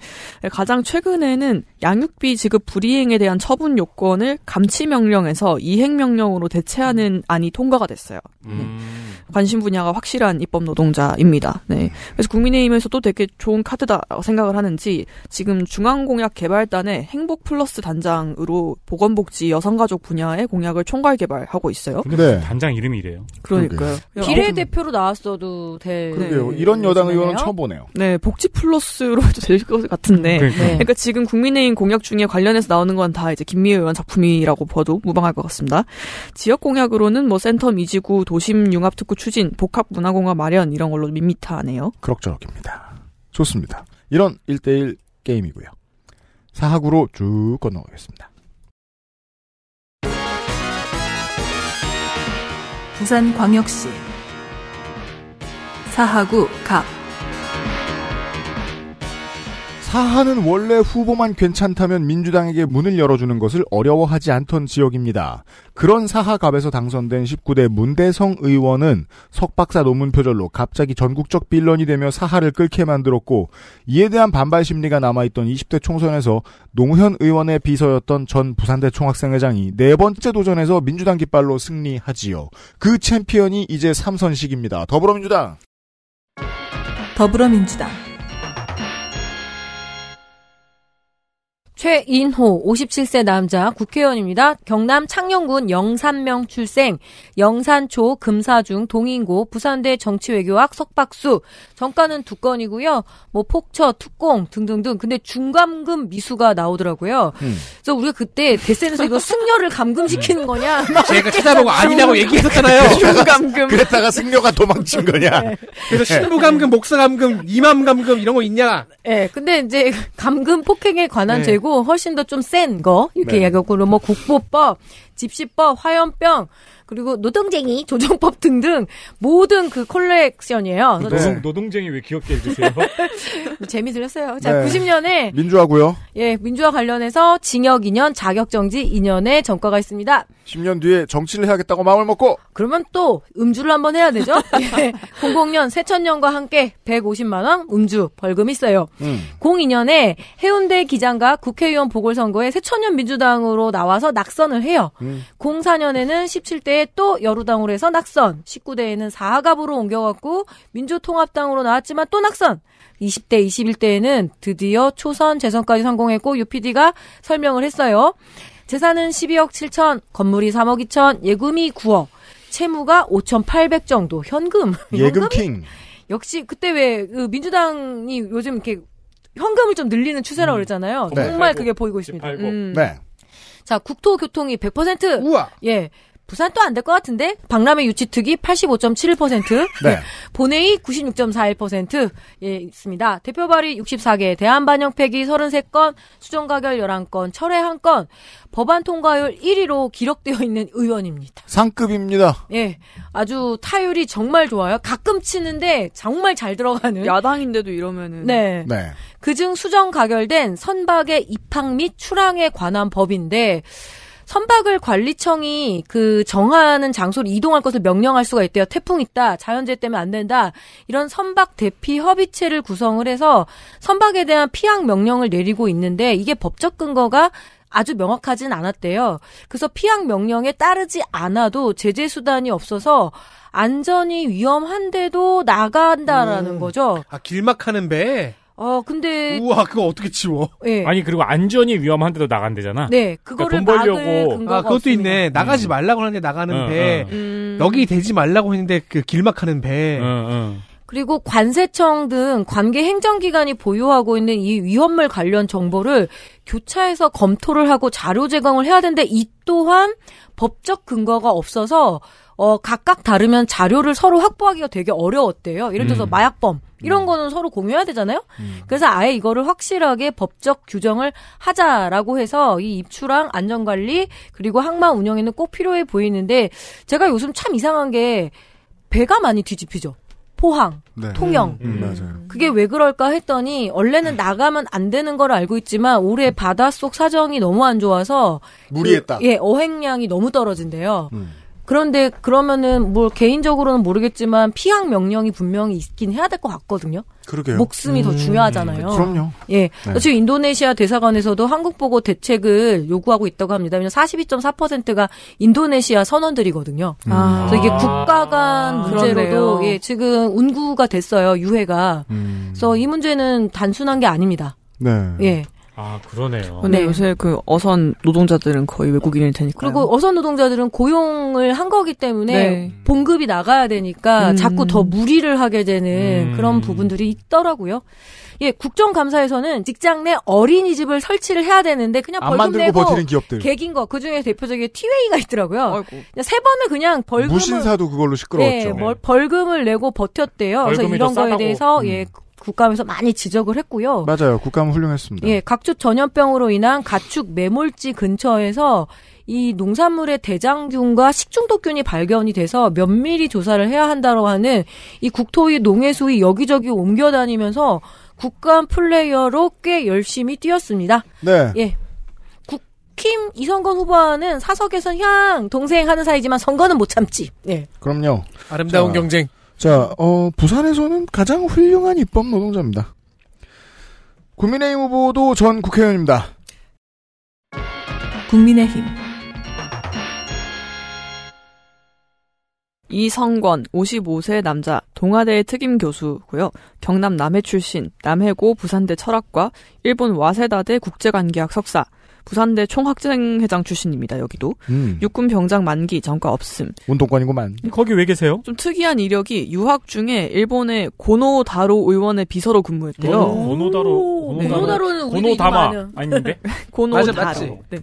가장 최근에는 양육비 지급 불이행에 대한 처분 요건을 감치 명령에서 이행 명령으로 대체하는 안이 통과가 됐어요. 음. 관심 분야가 확실한 입법 노동자입니다. 네. 그래서 국민의힘에서도 되게 좋은 카드다라고 생각을 하는지 지금 중앙공약개발단의 행복플러스 단장으로 보건복지 여성가족 분야의 공약을 총괄 개발하고 있어요. 근데 네. 단장 이름이 이래요. 그러니까요. 비례대표로 나왔어도 될. 그러게요. 이런 여당 의원은 처음 보네요. 네, 복지 플러스로 해도 될 것 같은데. 그러니까. 네. 그러니까 지금 국민의힘 공약 중에 관련해서 나오는 건 다 이제 김미애 의원 작품이라고 봐도 무방할 것 같습니다. 지역 공약으로는 뭐 센텀 이지구 도심 융합특구 추진, 복합문화공간 마련 이런 걸로 밋밋하네요. 그럭저럭입니다. 좋습니다. 이런 1대1 게임이고요. 사학으로 쭉 건너가겠습니다. 부산광역시 사하구 갑 사하는 원래 후보만 괜찮다면 민주당에게 문을 열어주는 것을 어려워하지 않던 지역입니다. 그런 사하갑에서 당선된 19대 문대성 의원은 석박사 논문 표절로 갑자기 전국적 빌런이 되며 사하를 끓게 만들었고 이에 대한 반발 심리가 남아있던 20대 총선에서 농현 의원의 비서였던 전 부산대 총학생회장이 네 번째 도전에서 민주당 깃발로 승리하지요. 그 챔피언이 이제 3선식입니다 더불어민주당 더불어민주당 최인호 57세 남자 국회의원입니다. 경남 창녕군 영산명 출생, 영산초 금사중 동인고 부산대 정치외교학 석박수. 정가는 두 건이고요. 뭐 폭처, 특공 등등등. 근데 중감금 미수가 나오더라고요. 음. 그래서 우리가 그때 대세에서 이거 승려를 감금시키는 네. 거냐? 제가 찾아보고 아니냐고 얘기했었잖아요. 중감금. 그랬다가 승려가 도망친 거냐? 네. 그래서 신부감금, 목사감금, 이맘감금 이런 거 있냐? 예. 네, 근데 이제 감금 폭행에 관한 네. 죄고 훨씬 더 좀 센 거 이렇게 네. 얘기하고 뭐 국보법, 집시법, 화염병 그리고 노동쟁이, 조정법 등등 모든 그 컬렉션이에요. 노동, 네. 노동쟁이 왜 귀엽게 해주세요 뭐 재미 들렸어요. 자, 네. 90년에 민주화고요. 예, 민주화 관련해서 징역 2년, 자격 정지 2년의 전과가 있습니다. 10년 뒤에 정치를 해야겠다고 마음을 먹고 그러면 또 음주를 한번 해야 되죠. 예, 00년 새천년과 함께 150만 원 음주 벌금 있어요. 음. 02년에 해운대 기장과 국회의원 보궐선거에 새천년 민주당으로 나와서 낙선을 해요. 음. 04년에는 17대 대에또 여루당으로 해서 낙선. 19대에는 4갑으로 옮겨갔고 민주통합당으로 나왔지만 또 낙선. 20대, 21대에는 드디어 초선 재선까지 성공했고 UPD가 설명을 했어요. 재산은 12억 7천, 건물이 3억 2천, 예금이 9억, 채무가 5,800 정도, 현금. 예금킹. 역시 그때 왜그 민주당이 요즘 이렇게 현금을 좀 늘리는 추세라고 음. 그랬잖아요. 네. 정말 그게 보이고 있습니다. 음. 네. 자, 국토교통이 100%. 우와. 예. 부산 또 안 될 것 같은데 박람회 유치특위 85.71% 네. 본회의 96.41%예 있습니다. 대표 발의 64개, 대한 반영 폐기 33건, 수정 가결 11건, 철회 1건, 법안 통과율 1위로 기록되어 있는 의원입니다. 상급입니다. 예, 아주 타율이 정말 좋아요. 가끔 치는데 정말 잘 들어가는. 야당인데도 이러면은. 네. 네. 그중 수정 가결된 선박의 입항 및 출항에 관한 법인데. 선박을 관리청이 그 정하는 장소로 이동할 것을 명령할 수가 있대요. 태풍 있다, 자연재해 때문에 안 된다. 이런 선박 대피 협의체를 구성을 해서 선박에 대한 피항 명령을 내리고 있는데 이게 법적 근거가 아주 명확하진 않았대요. 그래서 피항 명령에 따르지 않아도 제재 수단이 없어서 안전이 위험한데도 나간다라는 음. 거죠. 아 길막하는 배. 아, 근데 우와, 그거 어떻게 치워? 네. 아니 그리고 안전이 위험한데도 나간대잖아. 네, 그거를 그러니까 돈 벌려고. 아, 그것도 없으니까. 있네. 나가지 음. 말라고 하는데 나가는 어, 배. 어. 음. 여기 대지 말라고 했는데 그 길막하는 배. 어, 어. 그리고 관세청 등 관계 행정기관이 보유하고 있는 이 위험물 관련 정보를 교차해서 검토를 하고 자료 제공을 해야 되는데 이 또한 법적 근거가 없어서 어, 각각 다르면 자료를 서로 확보하기가 되게 어려웠대요. 예를 들어서 음. 마약범 이런 음. 거는 서로 공유해야 되잖아요. 음. 그래서 아예 이거를 확실하게 법적 규정을 하자라고 해서 이 입출항 안전관리 그리고 항만 운영에는 꼭 필요해 보이는데 제가 요즘 참 이상한 게 배가 많이 뒤집히죠. 포항, 네. 통영. 음, 음, 그게 왜 그럴까 했더니 원래는 음. 나가면 안 되는 걸 알고 있지만 올해 바닷속 사정이 너무 안 좋아서 무리했다. 그, 예, 어획량이 너무 떨어진대요. 음. 그런데 그러면은 뭘 개인적으로는 모르겠지만 피학 명령이 분명히 있긴 해야 될 것 같거든요. 그러게요. 목숨이 음, 더 중요하잖아요. 그럼요. 예. 네. 지금 인도네시아 대사관에서도 한국 보고 대책을 요구하고 있다고 합니다. 왜냐면 42.4%가 인도네시아 선원들이거든요. 음. 아. 그래서 이게 국가 간 문제로도 아, 예, 지금 운구가 됐어요. 유해가. 음. 그래서 이 문제는 단순한 게 아닙니다. 네. 예. 아, 그러네요. 근데 네. 요새 그 어선 노동자들은 거의 외국인일 테니까. 그리고 어선 노동자들은 고용을 한 거기 때문에 네. 봉급이 나가야 되니까 음. 자꾸 더 무리를 하게 되는 음. 그런 부분들이 있더라고요. 예, 국정감사에서는 직장 내 어린이집을 설치를 해야 되는데 그냥 벌금 내고 버티는 기업들. 개긴 거. 그중에 대표적인 티웨이가 있더라고요. 세 번을 그냥 벌금을 무신사도 그걸로 시끄러웠죠. 예, 벌금을 내고 버텼대요. 그래서 이런 거에 대해서 예, 음. 예, 국감에서 많이 지적을 했고요. 맞아요. 국감 훌륭했습니다. 예, 각축 전염병으로 인한 가축 매몰지 근처에서 이 농산물의 대장균과 식중독균이 발견이 돼서 면밀히 조사를 해야 한다고 하는 이 국토위 농해수위 여기저기 옮겨다니면서 국감 플레이어로 꽤 열심히 뛰었습니다. 네. 예. 국힘 이성건 후보는 와 사석에선 향 동생 하는 사이지만 선거는 못 참지. 예. 그럼요. 아름다운 자, 경쟁. 자, 어, 부산에서는 가장 훌륭한 입법 노동자입니다. 국민의힘 후보도 전 국회의원입니다. 국민의힘 이성권 55세 남자 동아대 특임 교수고요. 경남 남해 출신 남해고 부산대 철학과 일본 와세다대 국제관계학 석사 부산대 총학생회장 출신입니다. 여기도 음. 육군 병장 만기 전과 없음. 운동권이구만. 거기 왜 계세요? 좀 특이한 이력이 유학 중에 일본의 고노다로 의원의 비서로 근무했대요. 어, 고노, 다로 네. 고노다로는 고노다마 아닌데? 고노다로. 맞지? 네.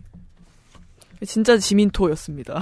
진짜 지민토였습니다.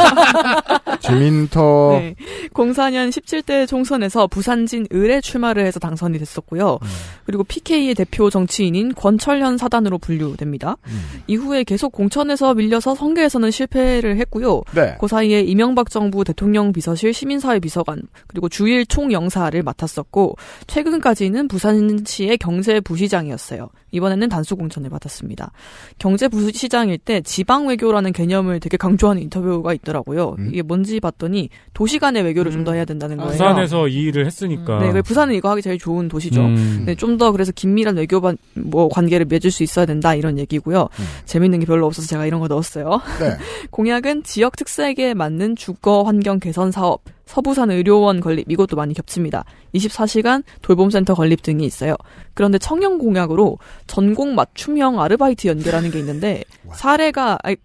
지민토. 네. 04년 17대 총선에서 부산진 을에 출마를 해서 당선이 됐었고요. 음. 그리고 PK의 대표 정치인인 권철현 사단으로 분류됩니다. 음. 이후에 계속 공천에서 밀려서 선거에서는 실패를 했고요. 네. 그 사이에 이명박 정부 대통령 비서실 시민사회 비서관 그리고 주일 총영사를 맡았었고 최근까지는 부산시의 경제부시장이었어요. 이번에는 단수 공천을 받았습니다. 경제 부시장일 때 지방 외교라는 개념을 되게 강조하는 인터뷰가 있더라고요. 음? 이게 뭔지 봤더니 도시 간의 외교를 음. 좀더 해야 된다는 거예요. 부산에서 이 일을 했으니까. 네, 네 부산은 이거 하기 제일 좋은 도시죠. 음. 네, 좀 더 그래서 긴밀한 외교 반, 뭐 관계를 맺을 수 있어야 된다 이런 얘기고요. 음. 재밌는 게 별로 없어서 제가 이런 거 넣었어요. 네. 공약은 지역 특색에 맞는 주거 환경 개선 사업, 서부산 의료원 건립 이것도 많이 겹칩니다. 24시간 돌봄센터 건립 등이 있어요. 그런데 청년 공약으로 전공 맞춤형 아르바이트 연계라는 게 있는데 사례가 아니,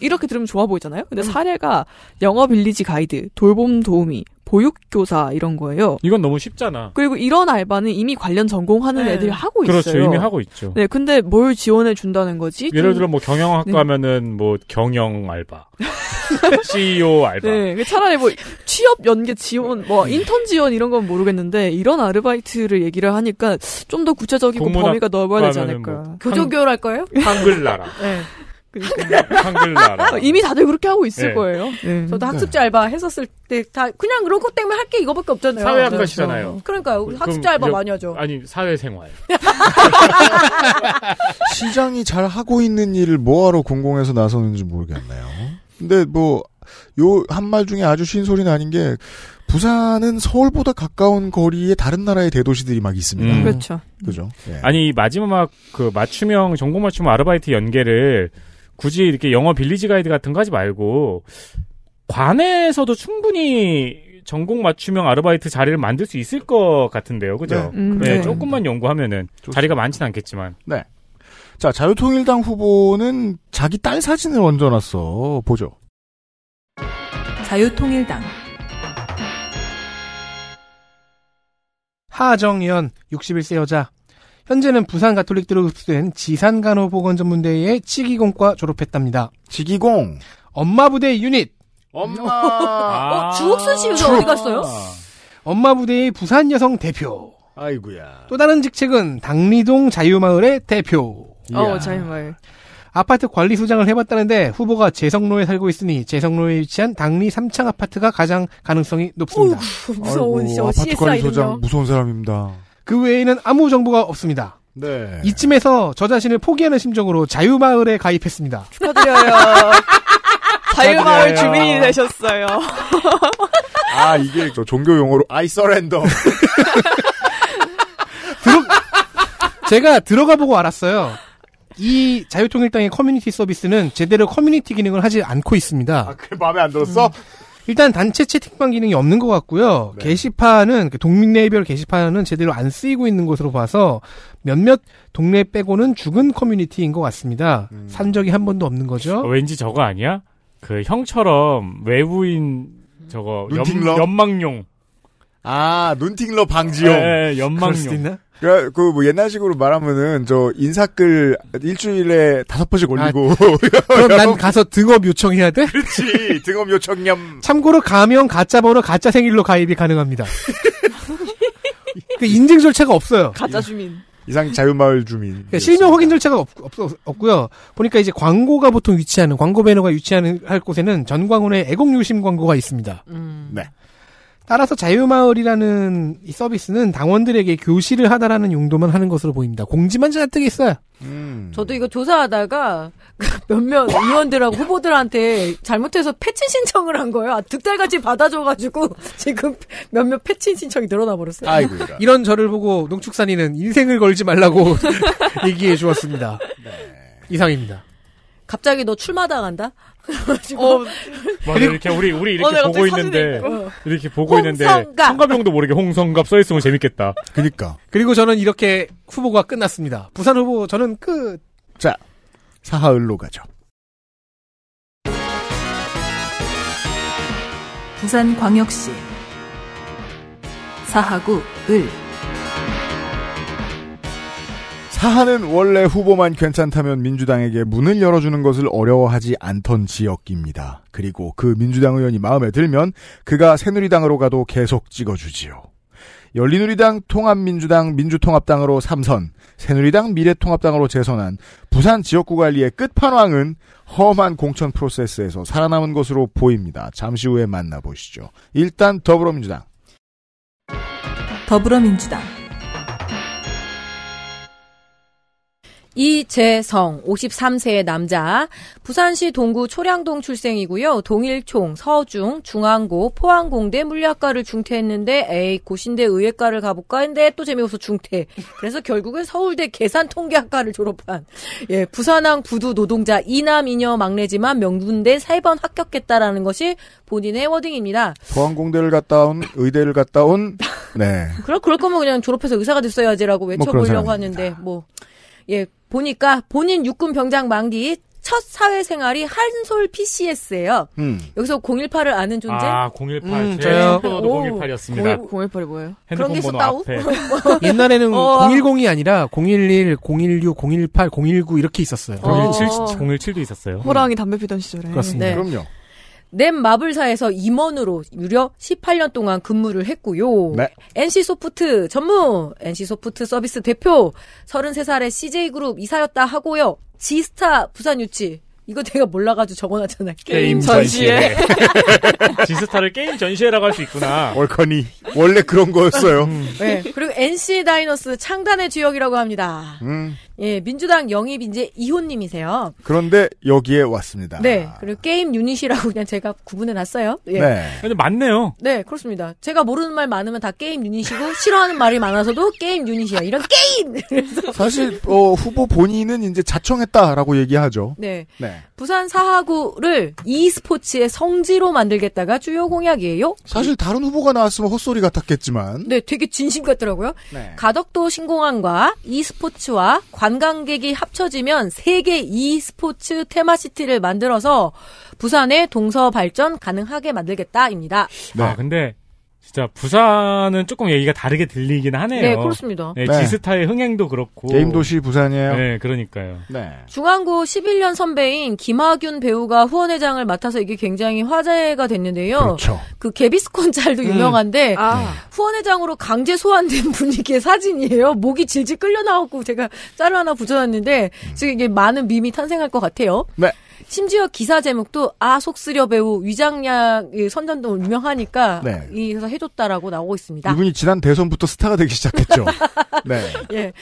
이렇게 들으면 좋아 보이잖아요. 근데 음. 사례가 영어 빌리지 가이드, 돌봄 도우미, 보육교사 이런 거예요. 이건 너무 쉽잖아. 그리고 이런 알바는 이미 관련 전공하는 네. 애들이 하고 그렇죠. 있어요. 그렇죠. 이미 하고 있죠. 네, 근데 뭘 지원해 준다는 거지? 예를 들어 뭐 경영학과 네. 면은 뭐 경영 알바. CEO 알바. 네, 그 차라리 뭐 취업 연계 지원, 뭐 음. 인턴 지원 이런 건 모르겠는데 이런 아르바이트를 얘기를 하니까 좀 더 구체적이고 범위가 넓어야 되지 않을까. 뭐교조교할 거예요? 한글나라. 네. 그러한글나 아, 이미 다들 그렇게 하고 있을 네. 거예요. 네. 저도 네. 학습지 알바 했었을 때 다 그냥 그런 것 때문에 할 게 이거밖에 없잖아요. 사회학과시잖아요. 그러니까요. 학습지 알바 여, 많이 하죠. 아니 사회생활. 시장이 잘 하고 있는 일을 뭐하러 공공에서 나서는지 모르겠네요. 근데 뭐 요 한 말 중에 아주 신 소리는 아닌 게 부산은 서울보다 가까운 거리에 다른 나라의 대도시들이 막 있습니다. 음. 그렇죠. 그죠. 예. 아니 마지막 그 맞춤형 전공 맞춤 아르바이트 연계를 굳이 이렇게 영어 빌리지 가이드 같은 거 하지 말고 관에서도 충분히 전공 맞춤형 아르바이트 자리를 만들 수 있을 것 같은데요, 그죠? 네, 음, 네. 네. 조금만 연구하면은 좋습니다. 자리가 많지는 않겠지만. 네. 자, 자유통일당 후보는 자기 딸 사진을 얹어놨어 보죠. 자유통일당 하정연 61세 여자 현재는 부산 가톨릭대로 흡수된 지산간호보건전문대의 치기공과 졸업했답니다. 치기공 엄마 부대 유닛. 엄마. 아. 어, 주옥순 씨 요즘 어디 갔어요? 엄마 부대의 부산 여성 대표. 아이구야. 또 다른 직책은 당리동 자유마을의 대표. 어, 이야. 어, 자유마을. 아파트 관리소장을 해봤다는데 후보가 재성로에 살고 있으니 재성로에 위치한 당리 3창 아파트가 가장 가능성이 높습니다. 오 무서운 아이고, 어, 아파트 관리소장 무서운 사람입니다. 그 외에는 아무 정보가 없습니다. 네. 이쯤에서 저 자신을 포기하는 심정으로 자유마을에 가입했습니다. 축하드려요. 자유마을 주민이 되셨어요. 아, 이게 저 종교 용어로 I surrender. 들어, 제가 들어가 보고 알았어요. 이 자유통일당의 커뮤니티 서비스는 제대로 커뮤니티 기능을 하지 않고 있습니다. 아, 그게 마음에 안 들었어? 음. 일단 단체 채팅방 기능이 없는 것 같고요. 네. 게시판은 그 동네별 게시판은 제대로 안 쓰이고 있는 것으로 봐서 몇몇 동네 빼고는 죽은 커뮤니티인 것 같습니다. 음. 산 적이 한 번도 없는 거죠. 어, 왠지 저거 아니야? 그 형처럼 외부인 저거 눈팅러? 연, 연망용. 아 눈팅러 방지용. 네, 예, 예, 연망용. 그러니까 그 뭐 옛날식으로 말하면은 저 인사글 일주일에 다섯 번씩 올리고 아, 네. 그럼 난 가서 등업 요청해야 돼? 그렇지 등업 요청냠. 참고로 가면 가짜 번호 가짜 생일로 가입이 가능합니다. 그 인증 절차가 없어요. 가짜 주민. 이상 자유마을 주민. 그러니까 실명 확인 절차가 없, 없, 없고요. 보니까 이제 광고가 보통 위치하는 광고 배너가 위치하는 할 곳에는 전광훈의 애국유심 광고가 있습니다. 음. 네. 따라서 자유마을이라는 이 서비스는 당원들에게 교실을 하다라는 용도만 하는 것으로 보입니다. 공지만 잔뜩 있어요. 음. 저도 이거 조사하다가 몇몇 의원들하고 후보들한테 잘못해서 패친 신청을 한 거예요. 아, 득달같이 받아줘가지고 지금 몇몇 패친 신청이 늘어나 버렸어요. 아이고, 이런 저를 보고 농축산인은 인생을 걸지 말라고 얘기해 주었습니다. 네. 이상입니다. 갑자기 너 출마당한다? 어, 맞아, 이렇게 우리 우리 이렇게 어, 보고 있는데 이렇게 보고 홍성갑. 있는데 성갑형도 모르게 홍성갑 써 있으면 재밌겠다. 그니까. 그리고 저는 이렇게 후보가 끝났습니다. 부산 후보 저는 끝. 자 사하을로 가죠. 부산광역시 사하구 을 사하는 원래 후보만 괜찮다면 민주당에게 문을 열어주는 것을 어려워하지 않던 지역입니다. 그리고 그 민주당 의원이 마음에 들면 그가 새누리당으로 가도 계속 찍어주지요. 열린우리당, 통합민주당, 민주통합당으로 3선, 새누리당, 미래통합당으로 재선한 부산 지역구 관리의 끝판왕은 험한 공천 프로세스에서 살아남은 것으로 보입니다. 잠시 후에 만나보시죠. 일단 더불어민주당. 더불어민주당. 이재성 53세의 남자 부산시 동구 초량동 출생이고요. 동일총, 서중, 중앙고, 포항공대 물리학과를 중퇴했는데 에이 고신대 의예과를 가볼까 했는데 또 재미없어 중퇴. 그래서 결국은 서울대 계산통계학과를 졸업한 예 부산항 부두 노동자 이남이녀 막내지만 명군대3번 합격했다라는 것이 본인의 워딩입니다. 포항공대를 갔다 온 의대를 갔다 온 네. 그럼 그럴 거면 그냥 졸업해서 의사가 됐어야지라고 뭐 외쳐보려고 뭐 하는데 뭐 예, 보니까 본인 육군 병장 만기 첫 사회생활이 한솔 PCS예요. 음. 여기서 018을 아는 존재? 아, 018. 음, 저요. 018이었습니다. 018이 뭐예요? 그런 게 있었다고? 옛날에는 어. 010이 아니라 011, 016, 018, 019 이렇게 있었어요. 어. 017, 017도 있었어요. 호랑이 담배 피던 시절에. 그렇습니다. 네. 그럼요. 넷 마블사에서 임원으로 무려 18년 동안 근무를 했고요. 네. NC소프트 전무, NC소프트 서비스 대표, 33살의 CJ그룹 이사였다 하고요. 지스타 부산 유치. 이거 내가 몰라가지고 적어놨잖아. 게임, 게임 전시회. 지스타를 게임 전시회라고 할 수 있구나. 월커니. 원래 그런 거였어요. 음. 네. 그리고 NC 다이너스 창단의 주역이라고 합니다. 음. 예, 민주당 영입 이제 이호님이세요. 그런데 여기에 왔습니다. 네, 그리고 게임 유닛이라고 그냥 제가 구분해 놨어요. 예. 네. 근데 맞네요. 네, 그렇습니다. 제가 모르는 말 많으면 다 게임 유닛이고 싫어하는 말이 많아서도 게임 유닛이야. 이런 게임. 사실 어, 후보 본인은 이제 자청했다라고 얘기하죠. 네. 네. 부산 사하구를 e스포츠의 성지로 만들겠다가 주요 공약이에요. 사실 다른 후보가 나왔으면 헛소리 같았겠지만. 네, 되게 진심 같더라고요. 네. 가덕도 신공항과 e스포츠와 과 관광객이 합쳐지면 세계 e 스포츠 테마시티를 만들어서 부산의 동서 발전 가능하게 만들겠다입니다. 네, 아, 근데 진짜 부산은 조금 얘기가 다르게 들리긴 하네요. 네, 그렇습니다. 네, 네. 지스타의 흥행도 그렇고. 게임 도시 부산이에요. 네, 그러니까요. 네. 중앙고 11년 선배인 김학윤 배우가 후원회장을 맡아서 이게 굉장히 화제가 됐는데요. 그렇죠. 그 개비스콘 짤도 음. 유명한데 아. 네. 후원회장으로 강제 소환된 분위기의 사진이에요. 목이 질질 끌려 나오고 제가 짤을 하나 붙여놨는데 지금 이게 많은 밈이 탄생할 것 같아요. 네. 심지어 기사 제목도 아 속쓰려 배우 위장약 선전도 유명하니까 네. 이 회사 해줬다라고 나오고 있습니다. 이분이 지난 대선부터 스타가 되기 시작했죠. 네. 예.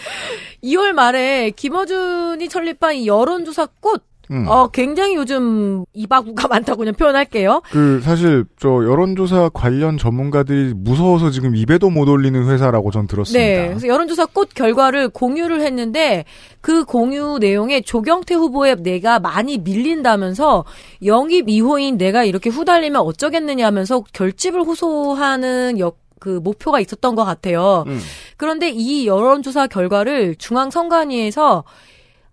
2월 말에 김어준이 설립한 여론조사 꽃 음. 어, 굉장히 요즘 이바구가 많다고 그냥 표현할게요. 그, 사실, 저, 여론조사 관련 전문가들이 무서워서 지금 입에도 못 올리는 회사라고 전 들었습니다. 네. 그래서 여론조사 꽃 결과를 공유를 했는데, 그 공유 내용에 조경태 후보의 내가 많이 밀린다면서, 영입 이호인 내가 이렇게 후달리면 어쩌겠느냐 하면서 결집을 호소하는 역, 그 목표가 있었던 것 같아요. 음. 그런데 이 여론조사 결과를 중앙선관위에서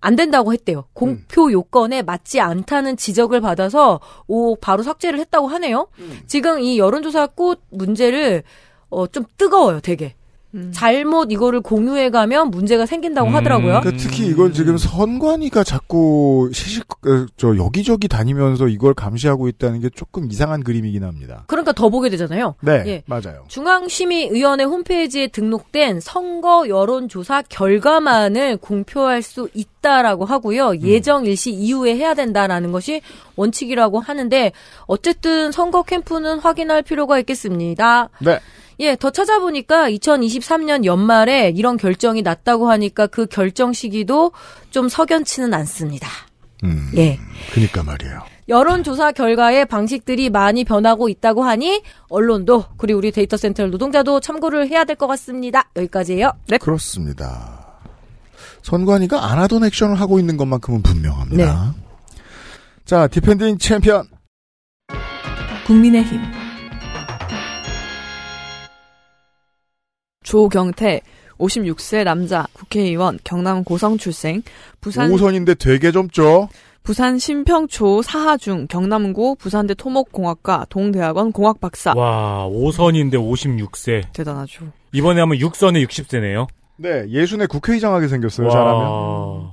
안 된다고 했대요. 음. 공표 요건에 맞지 않다는 지적을 받아서 오 바로 삭제를 했다고 하네요. 음. 지금 이 여론조사 꽃 문제를 어좀 뜨거워요, 되게. 음. 잘못 이거를 공유해 가면 문제가 생긴다고 음. 하더라고요. 그 특히 이걸 음. 지금 선관위가 자꾸 시식 어, 저 여기저기 다니면서 이걸 감시하고 있다는 게 조금 이상한 그림이긴 합니다. 그러니까 더 보게 되잖아요. 네, 예. 맞아요. 중앙심의위원회 홈페이지에 등록된 선거 여론조사 결과만을 공표할 수 있다라고 하고요. 음. 예정 일시 이후에 해야 된다라는 것이 원칙이라고 하는데 어쨌든 선거 캠프는 확인할 필요가 있겠습니다. 네. 예, 더 찾아보니까 2023년 연말에 이런 결정이 났다고 하니까 그 결정 시기도 좀 석연치는 않습니다. 음, 예. 그니까 말이에요. 여론조사 결과의 방식들이 많이 변하고 있다고 하니 언론도 그리고 우리 데이터 센터 노동자도 참고를 해야 될 것 같습니다. 여기까지예요. 네. 그렇습니다. 선관위가 안 하던 액션을 하고 있는 것만큼은 분명합니다. 네. 자, 디펜딩 챔피언 국민의힘 조경태 56세 남자 국회의원 경남 고성 출생 부산 5선인데 되게 젊죠. 부산 신평초 사하중 경남고 부산대 토목공학과 동대학원 공학박사. 와, 5선인데 56세. 대단하죠. 이번에 하면 6선에 60세네요. 네, 예순에 국회의장 하게 생겼어요, 와... 잘하면.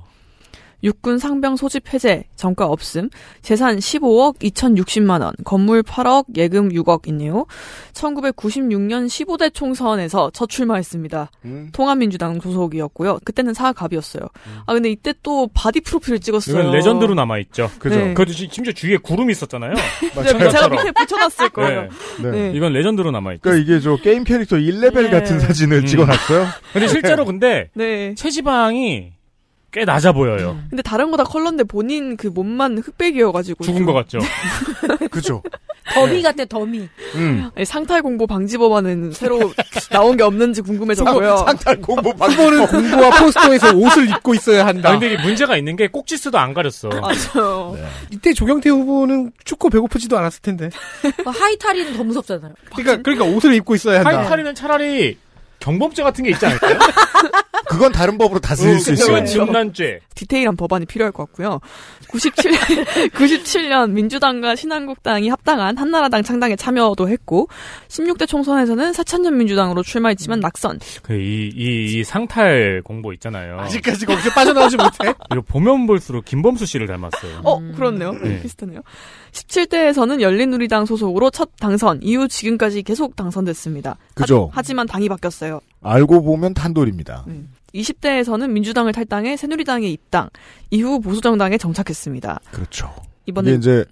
육군 상병 소집 해제, 정가 없음, 재산 15억 2,060만원, 건물 8억, 예금 6억이네요. 1996년 15대 총선에서 첫 출마했습니다. 음. 통합민주당 소속이었고요. 그때는 사갑이었어요. 음. 아, 근데 이때 또 바디 프로필을 찍었어요. 이건 레전드로 남아있죠. 네. 그죠. 네. 그래도 심지어 주위에 구름이 있었잖아요. 네. 맞아요. 제가 밑에 붙여놨을 거예요. 네. 네. 네. 이건 레전드로 남아있죠. 그러니까 이게 저 게임 캐릭터 1레벨 같은 사진을 음. 찍어놨어요. 근데 실제로 근데 최지방이 꽤 낮아 보여요. 음. 근데 다른 거 다 컬러인데 본인 그 몸만 흑백이어가지고 죽은 것 같죠. 그죠. 더미 네. 같아 더미. 음. 상탈 공보 방지 법안은 새로 나온 게 없는지 궁금해졌고요. 상, 상탈 공보 방지 법은 공보와 포스터에서 옷을 입고 있어야 한다. 근데 이게 문제가 있는 게 꼭지수도 안 가렸어. 아, 맞아요. 네. 이때 조경태 후보는 춥고 배고프지도 않았을 텐데. 아, 하이탈이는 더 무섭잖아요. 그러니까 그러니까 옷을 입고 있어야 한다. 하이탈이는 차라리 경범죄 같은 게 있지 않을까요? 그건 다른 법으로 다스릴 어, 수 있어요. 집난죄. 디테일한 법안이 필요할 것 같고요. 97, 97년 민주당과 신한국당이 합당한 한나라당 창당에 참여도 했고 16대 총선에서는 사천년 민주당으로 출마했지만 낙선. 그이이 이, 이 상탈 공보 있잖아요. 아직까지 거기서 빠져나오지 못해. 이거 보면 볼수록 김범수 씨를 닮았어요. 어, 그렇네요. 네. 비슷하네요. 17대에서는 열린우리당 소속으로 첫 당선 이후 지금까지 계속 당선됐습니다. 그죠. 하, 지만 당이 바뀌었어요. 알고 보면 탄돌입니다 음. 네. 20대에서는 민주당을 탈당해 새누리당에 입당, 이후 보수정당에 정착했습니다. 그렇죠. 이번에 이제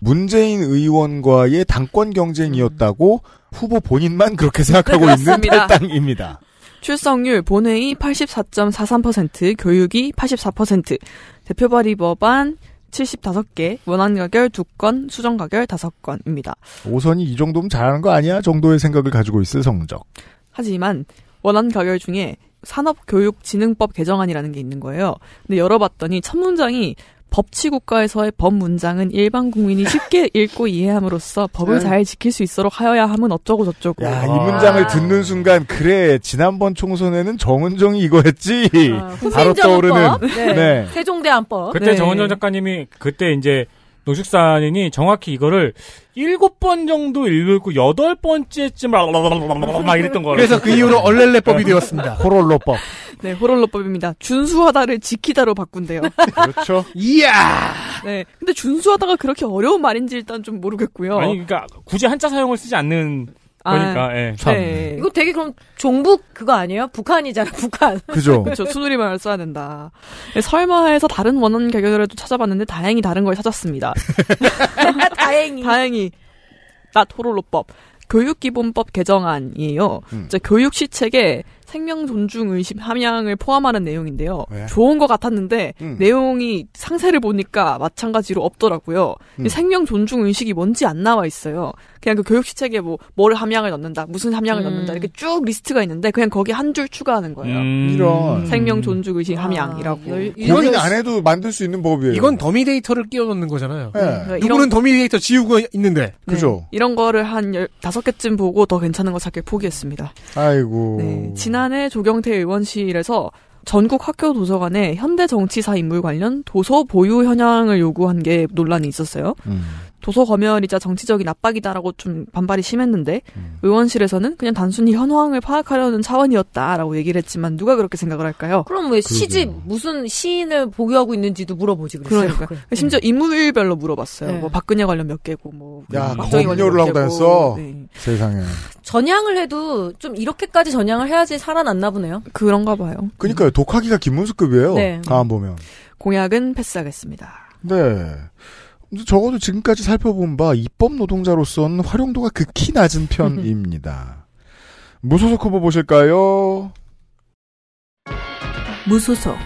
문재인 의원과의 당권 경쟁이었다고 음. 후보 본인만 그렇게 생각하고 네, 있는 탈당입니다. 출석률 본회의 84.43%, 교육이 84%, 대표 발의 법안 75개, 원안 가결 2건, 수정 가결 5건입니다. 오선이 이 정도면 잘하는 거 아니야? 정도의 생각을 가지고 있을 성적. 하지만 원안 가결 중에 산업교육진흥법 개정안이라는 게 있는 거예요. 근데 열어봤더니 첫 문장이 법치국가에서의 법 문장은 일반 국민이 쉽게 읽고 이해함으로써 법을 네. 잘 지킬 수 있도록 하여야 함은 어쩌고 저쩌고. 야, 이 문장을 아. 듣는 순간 그래 지난번 총선에는 정은정이 이거 했지. 아, 바로 떠오르는 네. 네. 세종대안법. 그때 네. 정은정 작가님이 그때 이제 농축산인이 정확히 이거를 일곱 번 정도 읽고 여덟 번째쯤 막 이랬던 거예요. 그래서 그 이후로 얼렐레법이 되었습니다. 호롤로법. 네, 호롤로법입니다. 준수하다를 지키다로 바꾼대요. 그렇죠. 이야. 네, 근데 준수하다가 그렇게 어려운 말인지 일단 좀 모르겠고요. 아니, 그러니까 굳이 한자 사용을 쓰지 않는 그러니까 아, 예. 참. 네. 네. 이거 되게 그럼 종북 그거 아니에요? 북한이잖아 북한. 그죠. 그렇죠. 순우리말을 써야 된다. 네, 설마해서 다른 원언 개교그도 찾아봤는데 다행히 다른 걸 찾았습니다. 다행히. 다행히. 나 토롤로법. 교육기본법 개정안이에요. 음. 교육 시책에 생명 존중 의심 함양을 포함하는 내용인데요. 네. 좋은 것 같았는데 음. 내용이 상세를 보니까 마찬가지로 없더라고요. 음. 생명 존중 의식이 뭔지 안 나와 있어요. 그냥 그 교육 시책에 뭐뭘 함량을 넣는다, 무슨 함량을 음. 넣는다 이렇게 쭉 리스트가 있는데 그냥 거기 한 줄 추가하는 거예요. 음. 이런 생명 음. 존중 의식 아, 함량이라고. 고민 안 해도 만들 수 있는 법이에요. 이건 더미 데이터를 끼워 넣는 거잖아요. 네. 네. 누구는 더미 데이터 지우고 있는데. 네. 그죠. 이런 거를 한 열, 다섯 개쯤 보고 더 괜찮은 거 찾길 포기했습니다. 아이고. 네. 지난해 조경태 의원실에서 전국 학교 도서관에 현대 정치사 인물 관련 도서 보유 현황을 요구한 게 논란이 있었어요. 음. 도서 검열이자 정치적인 압박이다라고 좀 반발이 심했는데 음. 의원실에서는 그냥 단순히 현황을 파악하려는 차원이었다라고 얘기를 했지만 누가 그렇게 생각을 할까요? 그럼 왜 시집 무슨 시인을 보유하고 있는지도 물어보지 그랬어요. 그러니까 그래. 그러니까 심지어 네. 인물별로 물어봤어요. 네. 뭐 박근혜 관련 몇 개고 뭐 야, 뭐 검열을 하고 다녔어. 네. 세상에. 전향을 해도 좀 이렇게까지 전향을 해야지 살아났나 보네요. 그런가 봐요. 그러니까요. 독하기가 김문수급이에요. 네. 가만 보면. 공약은 패스하겠습니다. 네. 적어도 지금까지 살펴본 바 입법 노동자로서는 활용도가 극히 낮은 편입니다. 무소속 후보 보실까요? 무소속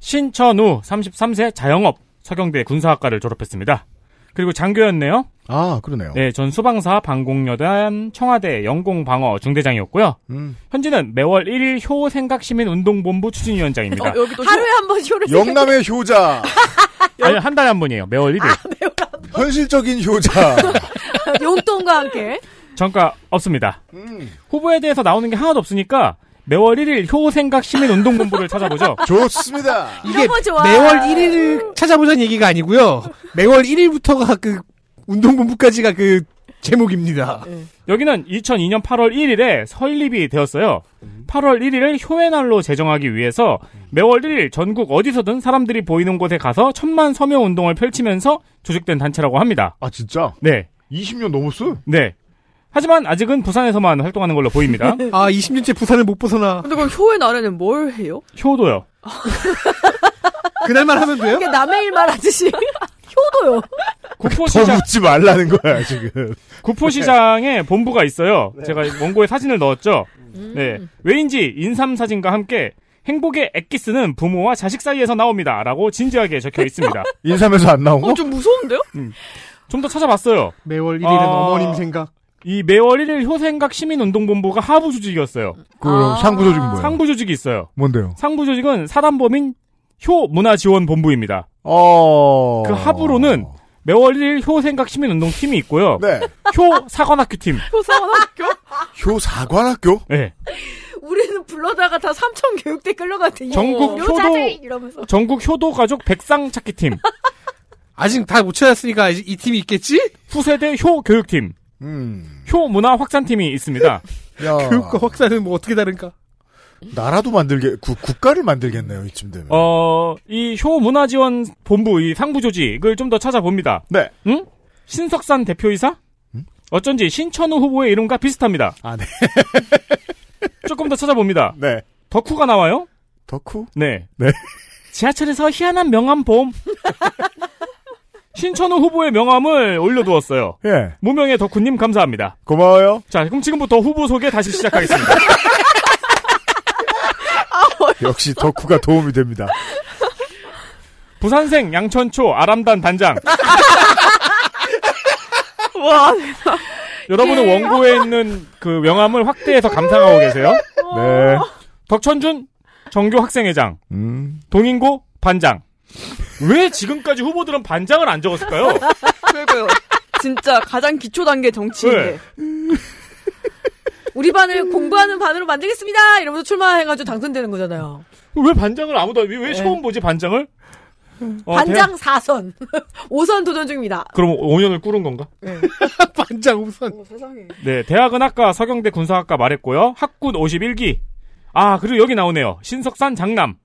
신천우 33세 자영업 서경대 군사학과를 졸업했습니다. 그리고 장교였네요. 아, 그러네요. 네, 전 소방사, 방공여단, 청와대, 영공방어 중대장이었고요. 음. 현재는 매월 1일 효 생각시민운동본부 추진위원장입니다. 어, 하루에 한 번 효를 영남의 효자. 아니, 한 달에 한 번이에요. 매월 1일. 아, 매월 한 번. 현실적인 효자. 용돈과 함께. 정가 없습니다. 음. 후보에 대해서 나오는 게 하나도 없으니까 매월 1일 효생각 시민운동본부를 찾아보죠. 좋습니다. 이게 매월 1일 찾아보자는 얘기가 아니고요. 매월 1일부터가 그 운동본부까지가 그 제목입니다. 네. 여기는 2002년 8월 1일에 설립이 되었어요. 8월 음. 1일을 효회날로 제정하기 위해서 매월 1일 전국 어디서든 사람들이 보이는 곳에 가서 천만 서명 운동을 펼치면서 조직된 단체라고 합니다. 아 진짜? 네. 20년 넘었어? 네. 하지만 아직은 부산에서만 활동하는 걸로 보입니다. 아 20년째 부산을 못 벗어나. 근데 그럼 효회날에는 뭘 해요? 효도요. 그날만 하면 돼요? 그러니까 남의 일만 하듯이. 효도요. 구포시장 더 묻지 말라는 거야 지금. 구포시장에 네. 본부가 있어요. 네. 제가 원고에 사진을 넣었죠. 음. 네, 왜인지 인삼 사진과 함께 행복의 액기스는 부모와 자식 사이에서 나옵니다라고 진지하게 적혀 있습니다. 인삼에서 안 나온 어, 거? 어, 좀 무서운데요? 음. 좀더 찾아봤어요. 매월 1일은 아... 어머님 생각. 이 매월 1일 효생각 시민운동본부가 하부 조직이었어요. 그 아~ 상부 조직 뭐예요? 상부 조직이 있어요. 뭔데요? 상부 조직은 사단법인 효문화지원본부입니다. 어... 그 합으로는 매월 1일 효생각 시민운동 팀이 있고요. 네. 효사관학교 팀. 효사관학교? 효사관학교? 네. 우리는 불러다가 다 삼천 교육대 끌려갔대. 예. 전국 효도 이러면서. 전국 효도 가족 백상 찾기 팀. 아직 다 못 찾았으니까 이, 이 팀이 있겠지? 후세대 효 교육팀. 음. 효 문화 확산팀이 있습니다. 교육과 확산은 뭐 어떻게 다른가? 나라도 만들게 구, 국가를 만들겠네요 이쯤 되면. 어이 효문화지원 본부 이 상부 조직을 좀 더 찾아봅니다. 네. 응? 신석산 대표이사? 음? 어쩐지 신천우 후보의 이름과 비슷합니다. 아 네. 조금 더 찾아봅니다. 네. 덕후가 나와요? 덕후? 네. 네. 지하철에서 희한한 명함 봄. 신천우 후보의 명함을 올려두었어요. 예. 무명의 덕후님 감사합니다. 고마워요. 자, 그럼 지금부터 후보 소개 다시 시작하겠습니다. 역시 덕후가 도움이 됩니다. 부산생 양천초 아람단 단장. 와. 여러분은 예. 원고에 있는 그 명함을 확대해서 감상하고 계세요. 네. 덕천준 정교 학생회장. 음. 동인고 반장. 왜 지금까지 후보들은 반장을 안 적었을까요? 그러니까요. 진짜 가장 기초 단계 정치인데. 네. 우리 반을 공부하는 반으로 만들겠습니다. 이러면서 출마해가지고 당선되는 거잖아요. 왜 반장을 아무도 왜, 왜 네. 처음 보지 반장을? 어, 반장 대학... 4선. 5선 도전 중입니다. 그럼 5년을 꾸른 건가? 네. 반장 5선. 오, 세상에. 네, 대학은 아까 서경대 군사학과 말했고요. 학군 51기. 아, 그리고 여기 나오네요. 신석산 장남.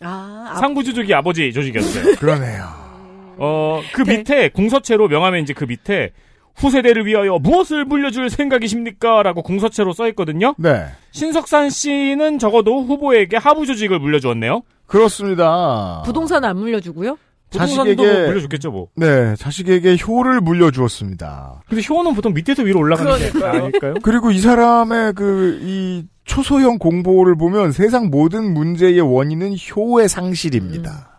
아, 아. 상부주족이 아버지 조직이었어요. 그러네요. 어, 그 네. 밑에 공서체로 명함에 이제 그 밑에 후세대를 위하여 무엇을 물려줄 생각이십니까? 라고 공서체로 써있거든요. 네. 신석산 씨는 적어도 후보에게 하부 조직을 물려주었네요. 그렇습니다. 부동산 안 물려주고요? 자식에게 물려줬겠죠 뭐. 네, 자식에게 효를 물려주었습니다. 근데 효는 보통 밑에서 위로 올라가는 거 아닐까요? 그리고 이 사람의 그 이 초소형 공보를 보면 세상 모든 문제의 원인은 효의 상실입니다. 음.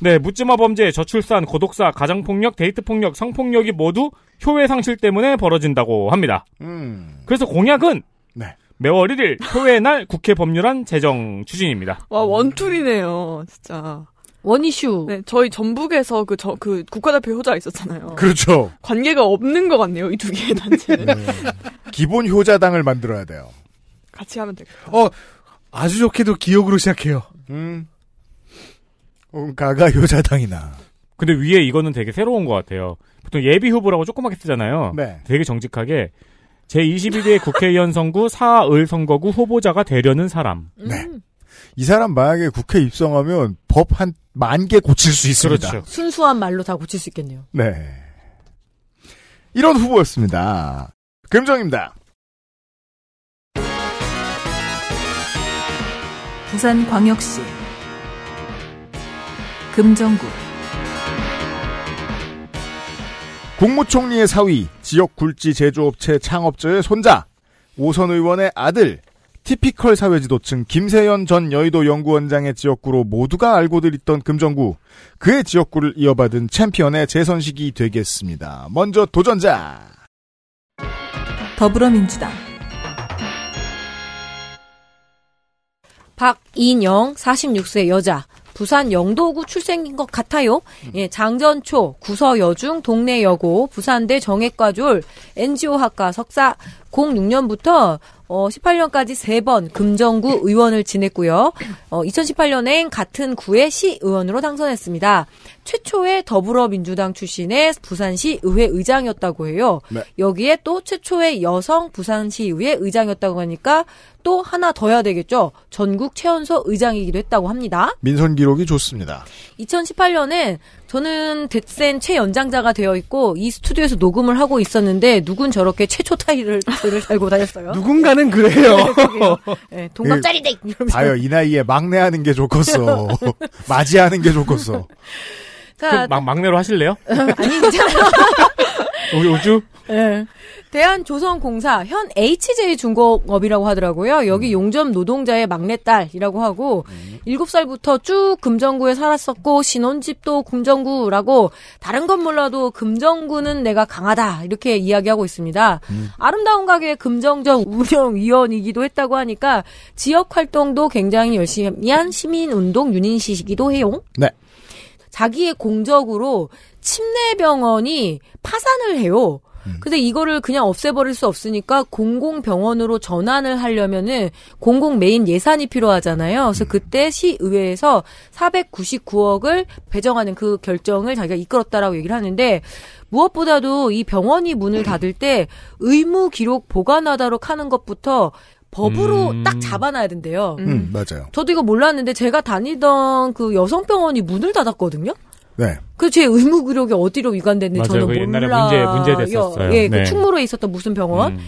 네, 묻지마 범죄, 저출산, 고독사, 가정폭력, 데이트폭력, 성폭력이 모두 효외 상실 때문에 벌어진다고 합니다. 음. 그래서 공약은 네. 매월 1일 효외 날 국회 법률안 제정 추진입니다. 와, 원툴이네요, 진짜. 원이슈. 네, 저희 전북에서 그, 저, 그 국가대표 효자 있었잖아요. 그렇죠. 관계가 없는 것 같네요, 이 두 개의 단체는. 네. 기본 효자당을 만들어야 돼요. 같이 하면 될까요? 어, 아주 좋게도 기억으로 시작해요. 음. 가가 요자당이나. 근데 위에 이거는 되게 새로운 것 같아요. 보통 예비 후보라고 조그맣게 쓰잖아요. 네. 되게 정직하게 제2 1대 국회의원 선거 사을 선거구 후보자가 되려는 사람. 네. 이 사람 만약에 국회 입성하면 법 한 만 개 고칠 수 있습니다. 그렇죠. 순수한 말로 다 고칠 수 있겠네요. 네. 이런 후보였습니다. 금정입니다. 부산광역시 금정구 국무총리의 사위, 지역 굴지 제조업체 창업자의 손자, 오선 의원의 아들, 티피컬 사회지도층 김세현 전 여의도 연구원장의 지역구로 모두가 알고들 있던 금정구, 그의 지역구를 이어받은 챔피언의 재선식이 되겠습니다. 먼저 도전자! 더불어민주당 박인영 46세 여자 부산 영도구 출생인 것 같아요. 예, 장전초, 구서여중, 동네여고 부산대 정액과졸 NGO학과 석사, 06년부터 어, 18년까지 3번 금정구 의원을 지냈고요. 어, 2018년엔 같은 구의 시의원으로 당선했습니다. 최초의 더불어민주당 출신의 부산시 의회 의장이었다고 해요. 네. 여기에 또 최초의 여성 부산시 의회 의장이었다고 하니까 또 하나 더 해야 되겠죠. 전국 최연소 의장이기도 했다고 합니다. 민선 기록이 좋습니다. 2018년엔 저는 대센 최연장자가 되어 있고 이 스튜디오에서 녹음을 하고 있었는데 누군 저렇게 최초 타이틀을 달고 다녔어요. 누군가는 그래요. 네, 네 동갑자리데 그 봐요 이 나이에 막내하는 게 좋겠어. 맞이하는 게 좋겠어. 그 막, 막내로 하실래요? 어, 아니 괜아요 우리 우주? 네. 대한조선공사 현 HJ 중공업이라고 하더라고요. 여기 음. 용접 노동자의 막내딸이라고 하고 음. 7살부터 쭉 금정구에 살았었고 신혼집도 금정구라고 다른 건 몰라도 금정구는 내가 강하다 이렇게 이야기하고 있습니다. 음. 아름다운 가게 금정정 운영위원이기도 했다고 하니까 지역 활동도 굉장히 열심히 한 시민운동 유닛이시기도 해요. 네. 자기의 공적으로 침례병원이 파산을 해요. 음. 근데 이거를 그냥 없애버릴 수 없으니까 공공병원으로 전환을 하려면은 공공 메인 예산이 필요하잖아요. 그래서 음. 그때 시의회에서 499억을 배정하는 그 결정을 자기가 이끌었다라고 얘기를 하는데 무엇보다도 이 병원이 문을 닫을 때 의무 기록 보관하다로 하는 것부터 법으로 음. 딱 잡아놔야 된대요. 음. 음, 음, 맞아요. 저도 이거 몰랐는데 제가 다니던 그 여성병원이 문을 닫았거든요. 네. 그 제 의무 의료이 어디로 위관됐는지 저는 몰라. 그 옛날에 문제 문제 됐었어요. 예, 그 네. 그 충무로에 있었던 무슨 병원. 음.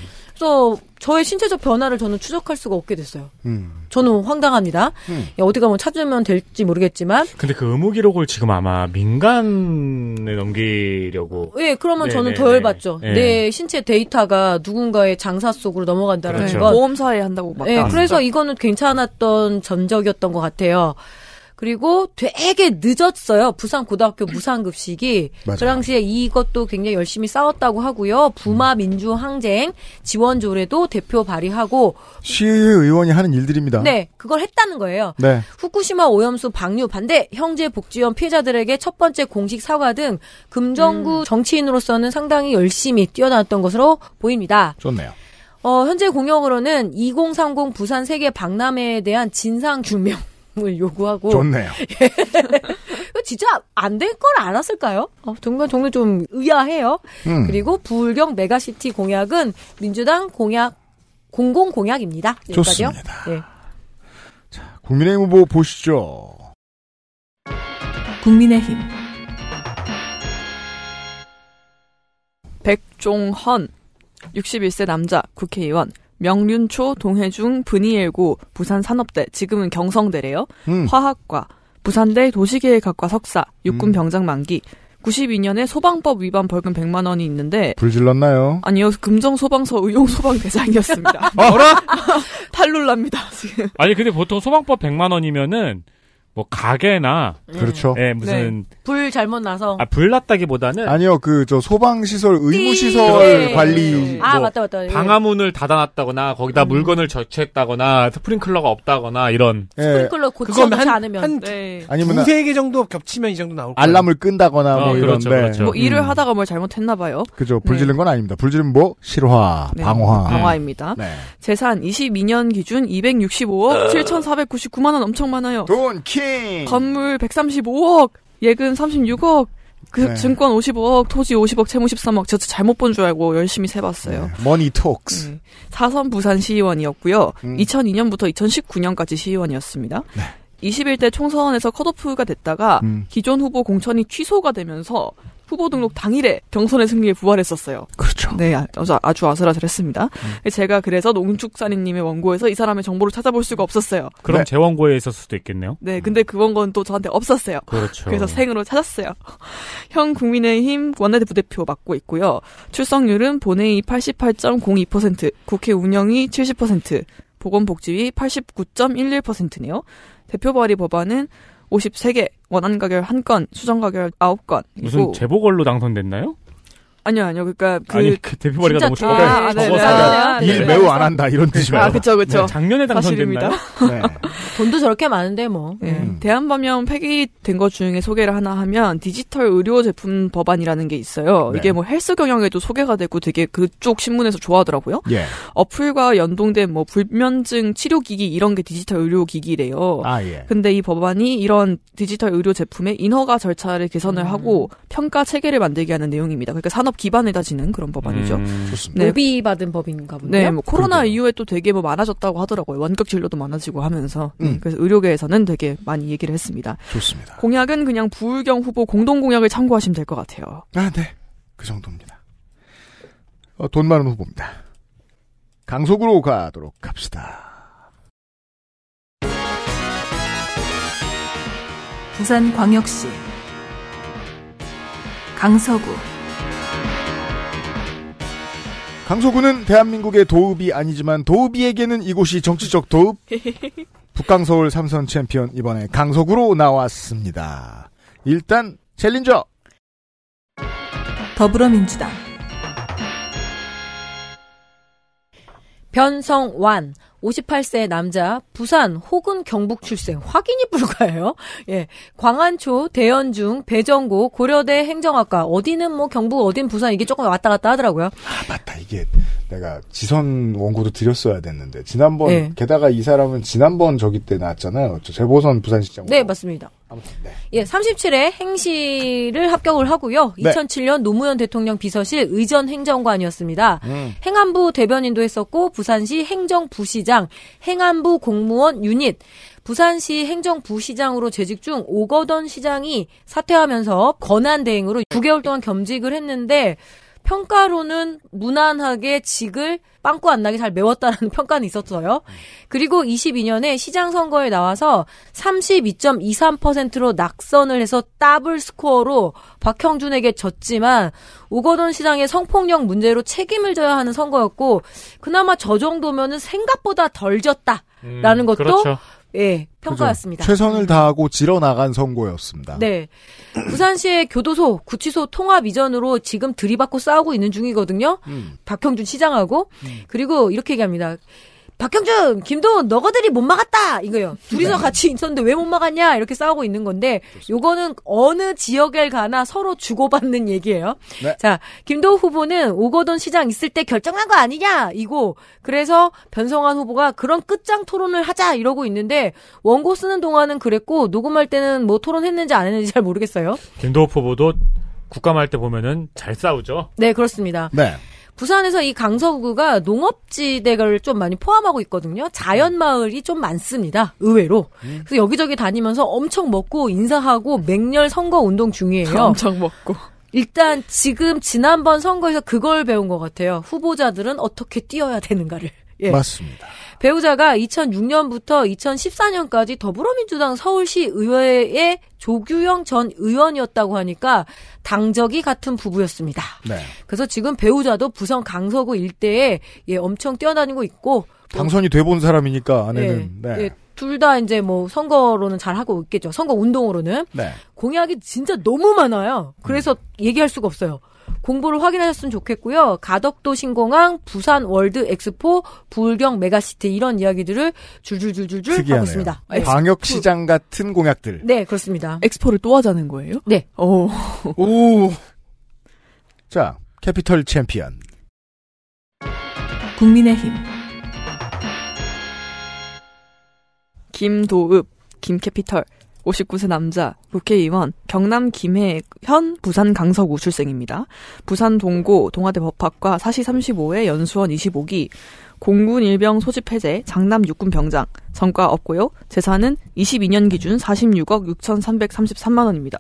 저로서 저의 신체적 변화를 저는 추적할 수가 없게 됐어요. 음. 저는 황당합니다. 음. 예, 어디 가면 뭐 찾으면 될지 모르겠지만. 근데 그 의무 기록을 지금 아마 민간에 넘기려고. 예, 네, 그러면 네네. 저는 네, 덜 열받죠. 네. 네. 내 신체 데이터가 누군가의 장사 속으로 넘어간다는 그렇죠. 건. 보험사에 한다고 막. 예, 네, 그래서 이거는 괜찮았던 전적이었던 것 같아요. 그리고 되게 늦었어요. 부산 고등학교 무상급식이. 맞아요. 그 당시에 이것도 굉장히 열심히 싸웠다고 하고요. 부마 음. 민주 항쟁 지원 조례도 대표 발의하고 시의원이 하는 일들입니다. 네, 그걸 했다는 거예요. 네. 후쿠시마 오염수 방류 반대, 형제 복지원 피해자들에게 첫 번째 공식 사과 등 금정구 음. 정치인으로서는 상당히 열심히 뛰어났던 것으로 보입니다. 좋네요. 어, 현재 공약으로는 2030 부산 세계 박람회에 대한 진상 규명 을 뭐 요구하고 좋네요. 예. 진짜 안 될 걸 알았을까요? 어, 정말 정말 좀 의아해요. 음. 그리고 불경 메가시티 공약은 민주당 공약 공공 공약입니다. 여기까지요. 좋습니다. 네. 자, 국민의힘 후보 보시죠. 국민의힘 백종헌 61세 남자 국회의원 명륜초, 동해중, 분이일고, 부산산업대, 지금은 경성대래요. 음. 화학과, 부산대 도시계획학과 석사, 육군 음. 병장 만기, 92년에 소방법 위반 벌금 100만 원이 있는데 불질렀나요? 아니요 금정 소방서 의용 소방 대장이었습니다. 어라 아. 탈룰랍니다 지금. 아니 근데 보통 소방법 100만 원이면은 뭐 가게나 음. 그렇죠. 예, 무슨 네. 불 잘못 나서 아, 불 났다기보다는 아니요. 그 저 소방 시설 의무 시설 예. 네. 관리 아, 뭐 맞다 맞다. 예. 방화문을 닫아 놨다거나 거기다 음. 물건을 저치했다거나 스프링클러가 없다거나 이런 예. 스프링클러 고치지 않으면 한, 네. 아니면 두세 개 정도 겹치면 이 정도 나올 거예요. 알람을 끈다거나 어, 뭐 그렇죠, 이런데 그렇죠, 뭐 일을 음. 하다가 뭘 잘못했나 봐요. 그죠. 네. 불 지른 건 아닙니다. 불 지른 뭐 실화, 네. 방화. 방화입니다. 재산 22년 기준 265억 7,499만 원 엄청 많아요. 돈 키. 킹. 건물 135억, 예금 36억, 그 네. 증권 55억, 토지 50억, 채무 13억. 저 잘못 본 줄 알고 열심히 세봤어요. 네. 머니 톡스. 음. 사선 부산 시의원이었고요. 음. 2002년부터 2019년까지 시의원이었습니다. 네. 21대 총선에서 컷오프가 됐다가 음. 기존 후보 공천이 취소가 되면서 후보 등록 당일에 경선의 승리에 부활했었어요. 그렇죠. 네, 아, 아주, 아주 아슬아슬했습니다. 음. 네, 제가 그래서 농축사인님의 원고에서 이 사람의 정보를 찾아볼 수가 없었어요. 그럼 네. 제 원고에 있었을 수도 있겠네요. 네, 음. 근데 그 원고는 또 저한테 없었어요. 그렇죠. 그래서 생으로 찾았어요. 현 국민의힘 원내대표대표 맡고 있고요. 출석률은 본회의 88.02%, 국회 운영이 70%, 보건복지위 89.11%네요. 대표 발의 법안은 53개, 원안 가결 1건, 수정 가결 9건. 무슨 재보궐로 당선됐나요? 아니요, 아니요. 그러니까 그 아니, 그 대표 머리가 너무 작아요. 아, 아, 네, 적어서 아, 네, 일 네, 네, 네. 예, 네. 매우 안 한다 이런 뜻이 말이에요. 아, 그쵸, 그쵸. 작년에 당선됐나 네. 돈도 저렇게 많은데 뭐. 음. 예, 대한법령 폐기된 것 중에 소개를 하나 하면 디지털 의료 제품 법안이라는 게 있어요. 이게 뭐 헬스 경영에도 소개가 되고 되게 그쪽 신문에서 좋아하더라고요. 예. 어플과 연동된 뭐 불면증 치료 기기 이런 게 디지털 의료 기기래요. 아, 예. 근데 이 법안이 이런 디지털 의료 제품의 인허가 절차를 개선을 음. 하고 평가 체계를 만들게 하는 내용입니다. 그러니까 산업 산업 기반을 다지는 그런 법안이죠. 음. 네. 좋습비 받은 법인가 보네요. 네, 뭐 코로나 그러니까. 이후에 또 되게 뭐 많아졌다고 하더라고요. 원격 진료도 많아지고 하면서 음. 네, 그래서 의료계에서는 되게 많이 얘기를 했습니다. 좋습니다. 공약은 그냥 부울경 후보 공동 공약을 참고하시면 될 것 같아요. 아, 네, 그 정도입니다. 어, 돈 많은 후보입니다. 강속으로 가도록 합시다. 부산광역시 강서구 강서구는 대한민국의 도읍이 아니지만 도읍이에게는 이곳이 정치적 도읍. 북강서울 삼선 챔피언 이번에 강서구로 나왔습니다. 일단 챌린저 더불어민주당 변성완 58세 남자, 부산 혹은 경북 출생, 확인이 불가해요. 예. 광안초, 대연중, 배정고, 고려대 행정학과, 어디는 뭐 경북, 어딘 부산, 이게 조금 왔다 갔다 하더라고요. 아, 맞다. 이게 내가 지선 원고도 드렸어야 됐는데, 지난번, 예. 게다가 이 사람은 지난번 저기 때 나왔잖아요. 저 재보선 부산시장. 네, 맞습니다. 아무튼, 네. 예, 37회 행시를 합격을 하고요. 네. 2007년 노무현 대통령 비서실 의전 행정관이었습니다. 음. 행안부 대변인도 했었고 부산시 행정부시장, 행안부 공무원 유닛, 부산시 행정부시장으로 재직 중오거던 시장이 사퇴하면서 권한 대행으로 9개월 동안 겸직을 했는데 평가로는 무난하게 직을 빵꾸 안 나게 잘 메웠다라는 평가는 있었어요. 그리고 22년에 시장 선거에 나와서 32.23%로 낙선을 해서 더블 스코어로 박형준에게 졌지만 우거돈 시장의 성폭력 문제로 책임을 져야 하는 선거였고 그나마 저 정도면은 생각보다 덜 졌다. 라는 음, 것도 그렇죠. 예, 평가였습니다. 그죠. 최선을 음. 다하고 지러 나간 선거였습니다. 네. 부산시의 교도소, 구치소 통합 이전으로 지금 들이받고 싸우고 있는 중이거든요. 음. 박형준 시장하고. 음. 그리고 이렇게 얘기합니다. 박형준, 김도훈 너거들이 못 막았다 이거요. 둘이서 네. 같이 있었는데 왜 못 막았냐 이렇게 싸우고 있는 건데 좋 요거는 어느 지역에 가나 서로 주고받는 얘기예요. 네. 자, 김도훈 후보는 오거돈 시장 있을 때 결정한 거 아니냐 이고 그래서 변성환 후보가 그런 끝장 토론을 하자 이러고 있는데 원고 쓰는 동안은 그랬고 녹음할 때는 뭐 토론했는지 안 했는지 잘 모르겠어요. 김도훈 후보도 국감할 때 보면은 잘 싸우죠. 네, 그렇습니다. 네. 부산에서 이 강서구가 농업지대를 좀 많이 포함하고 있거든요. 자연마을이 좀 많습니다. 의외로. 음. 그래서 여기저기 다니면서 엄청 먹고 인사하고 맹렬 선거 운동 중이에요. 엄청 먹고. 일단 지금 지난번 선거에서 그걸 배운 것 같아요. 후보자들은 어떻게 뛰어야 되는가를. 예. 맞습니다. 배우자가 2006년부터 2014년까지 더불어민주당 서울시 의회의 조규영 전 의원이었다고 하니까 당적이 같은 부부였습니다. 네. 그래서 지금 배우자도 부산 강서구 일대에 예, 엄청 뛰어다니고 있고 당선이 돼본 사람이니까 아내는 예, 네. 예, 둘다 이제 뭐 선거로는 잘 하고 있겠죠. 선거 운동으로는 네. 공약이 진짜 너무 많아요. 그래서 음. 얘기할 수가 없어요. 공부를 확인하셨으면 좋겠고요. 가덕도 신공항, 부산 월드 엑스포, 불경 메가시티 이런 이야기들을 줄줄줄줄줄 하고 있습니다. 방역 네. 시장 같은 공약들. 네, 그렇습니다. 엑스포를 또 하자는 거예요? 네. 오. 오. 자, 캐피털 챔피언. 국민의힘. 김도읍, 김캐피털. 59세 남자, 국회의원, 경남 김해현, 부산 강서구 출생입니다. 부산 동고, 동아대 법학과 사시 35회 연수원 25기, 공군 일병 소집 해제, 장남 육군 병장, 성과 없고요. 재산은 22년 기준 46억 6,333만 원입니다.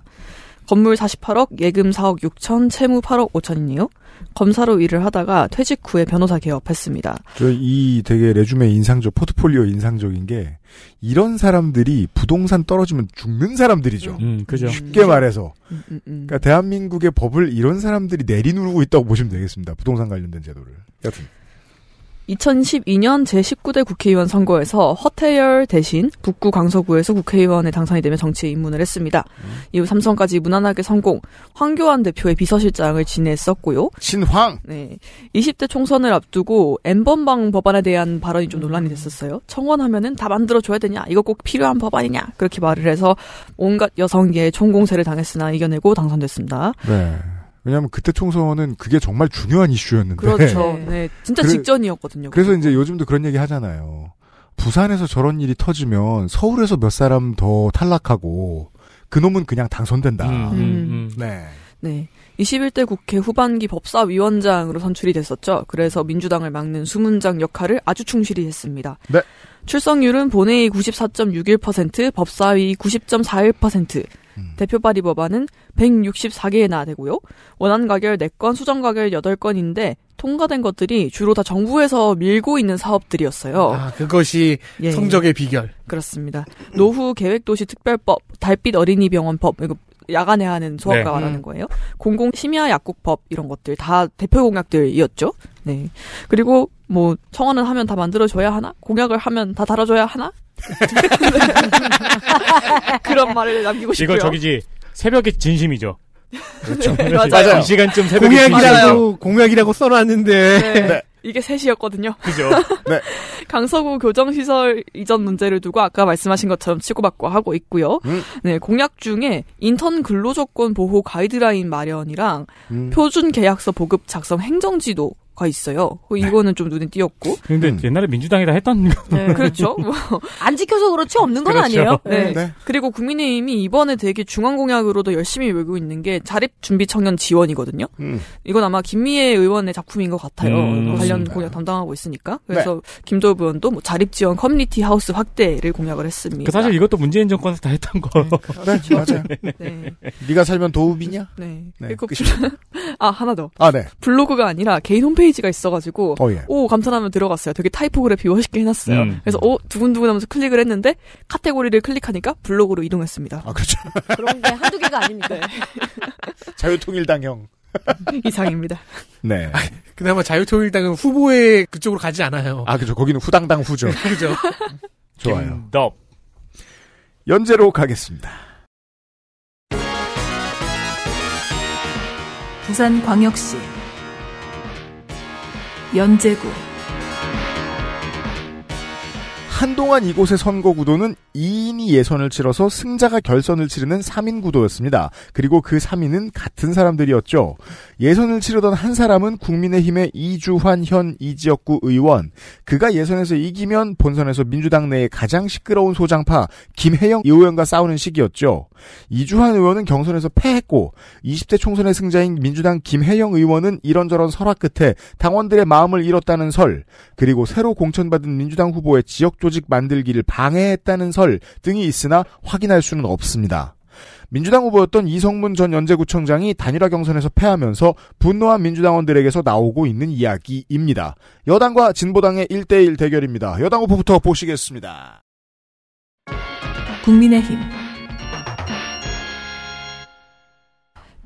건물 48억, 예금 4억 6천, 채무 8억 5천이네요. 검사로 일을 하다가 퇴직 후에 변호사 개업했습니다. 저이 되게 레주메 인상적, 포트폴리오 인상적인 게 이런 사람들이 부동산 떨어지면 죽는 사람들이죠. 음, 그죠. 쉽게 말해서. 음, 음, 음. 그러니까 대한민국의 법을 이런 사람들이 내리누르고 있다고 보시면 되겠습니다. 부동산 관련된 제도를. 여튼. 2012년 제19대 국회의원 선거에서 허태열 대신 북구 강서구에서 국회의원에 당선이 되며 정치에 입문을 했습니다. 음. 이후 삼성까지 무난하게 성공, 황교안 대표의 비서실장을 지냈었고요. 신황! 네. 20대 총선을 앞두고 엠번방 법안에 대한 발언이 좀 논란이 음. 됐었어요. 청원하면은 다 만들어줘야 되냐? 이거 꼭 필요한 법안이냐? 그렇게 말을 해서 온갖 여성계에 총공세를 당했으나 이겨내고 당선됐습니다. 네. 왜냐하면 그때 총선은 그게 정말 중요한 이슈였는데. 그렇죠. 네. 네, 진짜 직전이었거든요. 그래서 그리 이제 요즘도 그런 얘기 하잖아요. 부산에서 저런 일이 터지면 서울에서 몇 사람 더 탈락하고 그 놈은 그냥 당선된다. 음, 음, 음. 음. 네. 네. 21대 국회 후반기 법사위원장으로 선출이 됐었죠. 그래서 민주당을 막는 수문장 역할을 아주 충실히 했습니다. 네. 출석률은 본회의 94.61%, 법사위 90.41%, 음. 대표 발의 법안은 164개나 에 되고요. 원안 가결 4건, 수정 가결 8건인데 통과된 것들이 주로 다 정부에서 밀고 있는 사업들이었어요. 아, 그것이 예. 예. 성적의 비결. 그렇습니다. 노후 계획도시 특별법, 달빛 어린이병원법, 이거 야간에 하는 소아과 네. 말하는 음. 거예요. 공공 심야 약국법 이런 것들 다 대표 공약들이었죠. 네. 그리고 뭐청원을 하면 다 만들어줘야 하나? 공약을 하면 다 달아줘야 하나? 그런 말을 남기고 싶고요. 이거 저기지 새벽에 진심이죠. 그렇죠. 네, 맞아요. 이 시간쯤 새벽에 공약이라고 공약이라고 써놨는데 네. 네. 이게 셋이었거든요. 그죠. 네. 강서구 교정시설 이전 문제를 두고 아까 말씀하신 것처럼 치고받고 하고 있고요. 음. 네, 공약 중에 인턴 근로조건 보호 가이드라인 마련이랑 음. 표준 계약서 보급 작성 행정지도 가 있어요. 그 이거는 좀 눈에 띄었고. 근데 음. 옛날에 민주당이다 했던 네, 그렇죠. 뭐안 지켜서 그렇지 없는 건 그렇죠. 아니에요. 네. 네. 그리고 국민의힘이 이번에 되게 중앙 공약으로도 열심히 외고 있는 게 자립 준비 청년 지원이거든요. 음. 이건 아마 김미애 의원의 작품인 것 같아요. 음, 관련 공약 담당하고 있으니까. 네. 그래서 네. 김도부 의원도 뭐 자립 지원 커뮤니티 하우스 확대를 공약을 했습니다. 그 사실 이것도 문재인 정권에서 다 했던 거. 네, 그렇죠. 네, 네. 맞아요. 네. 네가 살면 도읍이냐? 네. 네. 그리고 그- 아 하나 더. 아 네. 블로그가 아니라 개인 홈페이지 홈페이지가 있어가지고 어, 예. 오 감탄하면 들어갔어요. 되게 타이포그래피 멋있게 해놨어요. 음. 그래서 오 어, 두근두근하면서 클릭을 했는데 카테고리를 클릭하니까 블로그로 이동했습니다. 아 그렇죠. 그런 게 한두 개가 아닙니다. 네. 자유통일당형. 이상입니다. 네. 그나마 자유통일당은 후보에 그쪽으로 가지 않아요. 아, 그죠. 거기는 후당당 후죠. 그죠. 렇 좋아요. 김덥. 연재로 가겠습니다. 부산광역시 연제구 한동안 이곳의 선거 구도는 2인이 예선을 치러서 승자가 결선을 치르는 3인 구도였습니다. 그리고 그 3인은 같은 사람들이었죠. 예선을 치르던 한 사람은 국민의힘의 이주환 현이 지역구 의원. 그가 예선에서 이기면 본선에서 민주당 내에 가장 시끄러운 소장파 김혜영 의원과 싸우는 시기였죠. 이주환 의원은 경선에서 패했고 20대 총선의 승자인 민주당 김혜영 의원은 이런저런 설화 끝에 당원들의 마음을 잃었다는 설 그리고 새로 공천받은 민주당 후보의 지역 조 조직 만들기를 방해했다는 설 등이 있으나 확인할 수는 없습니다. 민주당 후보였던 이성문 전연재구청장이 단일화 경선에서 패하면서 분노한 민주당원들에게서 나오고 있는 이야기입니다. 여당과 진보당의 1대1 대결입니다. 여당 후보부터 보시겠습니다. 국민의힘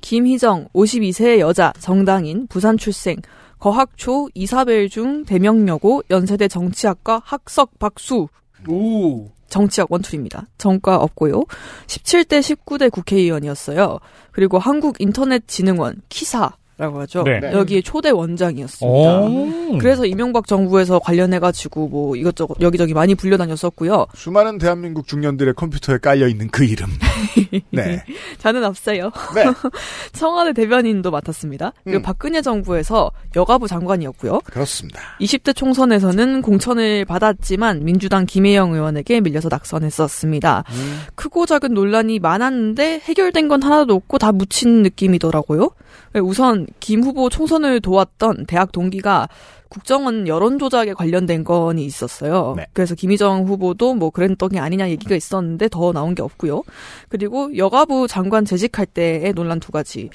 김희정 5 2세 여자 정당인 부산 출생 거학초, 이사벨 중, 대명여고, 연세대 정치학과 학석 박수. 오. 정치학 원툴입니다. 정과 없고요. 17대 19대 국회의원이었어요. 그리고 한국인터넷진흥원, 키사, 라고 하죠. 네. 네. 여기에 초대 원장이었습니다. 어. 그래서 이명박 정부에서 관련해가지고 뭐 이것저것 여기저기 많이 불려다녔었고요. 수많은 대한민국 중년들의 컴퓨터에 깔려 있는 그 이름. 네. 저는 없어요. 네. 청와대 대변인도 맡았습니다. 그리고 음. 박근혜 정부에서 여가부 장관이었고요. 그렇습니다. 20대 총선에서는 공천을 받았지만 민주당 김혜영 의원에게 밀려서 낙선했었습니다. 음. 크고 작은 논란이 많았는데 해결된 건 하나도 없고 다 묻힌 느낌이더라고요. 네, 우선 김 후보 총선을 도왔던 대학 동기가 국정원 여론 조작에 관련된 건이 있었어요. 네. 그래서 김희정 후보도 뭐 그랬던 게 아니냐 얘기가 있었는데 더 나온 게 없고요. 그리고 여가부 장관 재직할 때의 논란 두 가지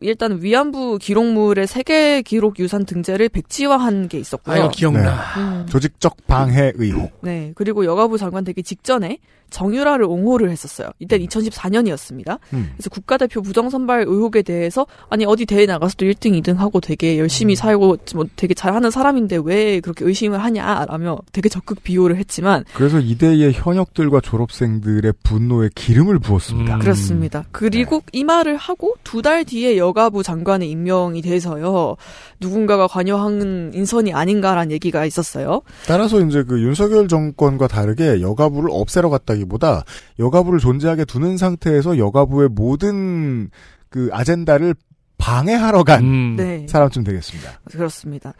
일단 위안부 기록물의 세계 기록 유산 등재를 백지화한 게 있었고요. 아, 기억나. 네. 음. 조직적 방해 의혹. 네. 그리고 여가부 장관 되기 직전에 정유라를 옹호를 했었어요. 이때 2014년이었습니다. 음. 음. 그래서 국가대표 부정선발 의혹에 대해서 아니 어디 대회 나가서도 1등, 2등 하고 되게 열심히 음. 살고 뭐 되게 잘하는 사람인데 왜 그렇게 의심을 하냐라며 되게 적극 비호를 했지만 그래서 이대의 현역들과 졸업생들의 분노에 기름을 부었습니다. 음. 그렇습니다. 그리고 네. 이 말을 하고 두 달 뒤에 여가부 장관의 임명이 돼서요. 누군가가 관여한 인선이 아닌가라는 얘기가 있었어요. 따라서 이제 그 윤석열 정권과 다르게 여가부를 없애러 갔다기보다 여가부를 존재하게 두는 상태에서 여가부의 모든 그 아젠다를 방해하러 간 음. 네. 사람쯤 되겠습니다. 그렇습니다.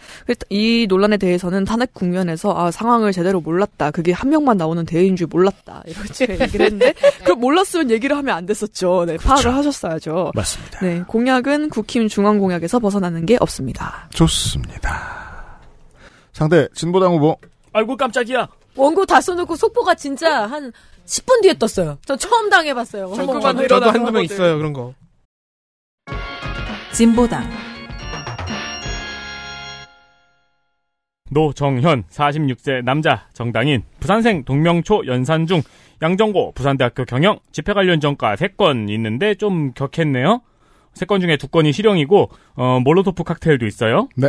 이 논란에 대해서는 탄핵 국면에서 아, 상황을 제대로 몰랐다. 그게 한 명만 나오는 대회인 줄 몰랐다. 이렇게 얘기를 했는데 그럼 몰랐으면 얘기를 하면 안 됐었죠. 네, 그렇죠. 파악을 하셨어야죠. 맞습니다. 네, 공약은 국힘 중앙 공약에서 벗어나는 게 없습니다. 좋습니다. 상대 진보당 후보. 아이고 깜짝이야. 원고 다 써놓고 속보가 진짜 한 10분 뒤에 떴어요. 저 처음 당해봤어요. 정권만 내려도 한두 명 있어요, 그런 거. 진보당 노정현 46세 남자 정당인 부산생 동명초 연산 중 양정고 부산대학교 경영 집회 관련 전과 3건 있는데 좀 격했네요. 3건 중에 2건이 실형이고 어, 몰로토프 칵테일도 있어요. 네.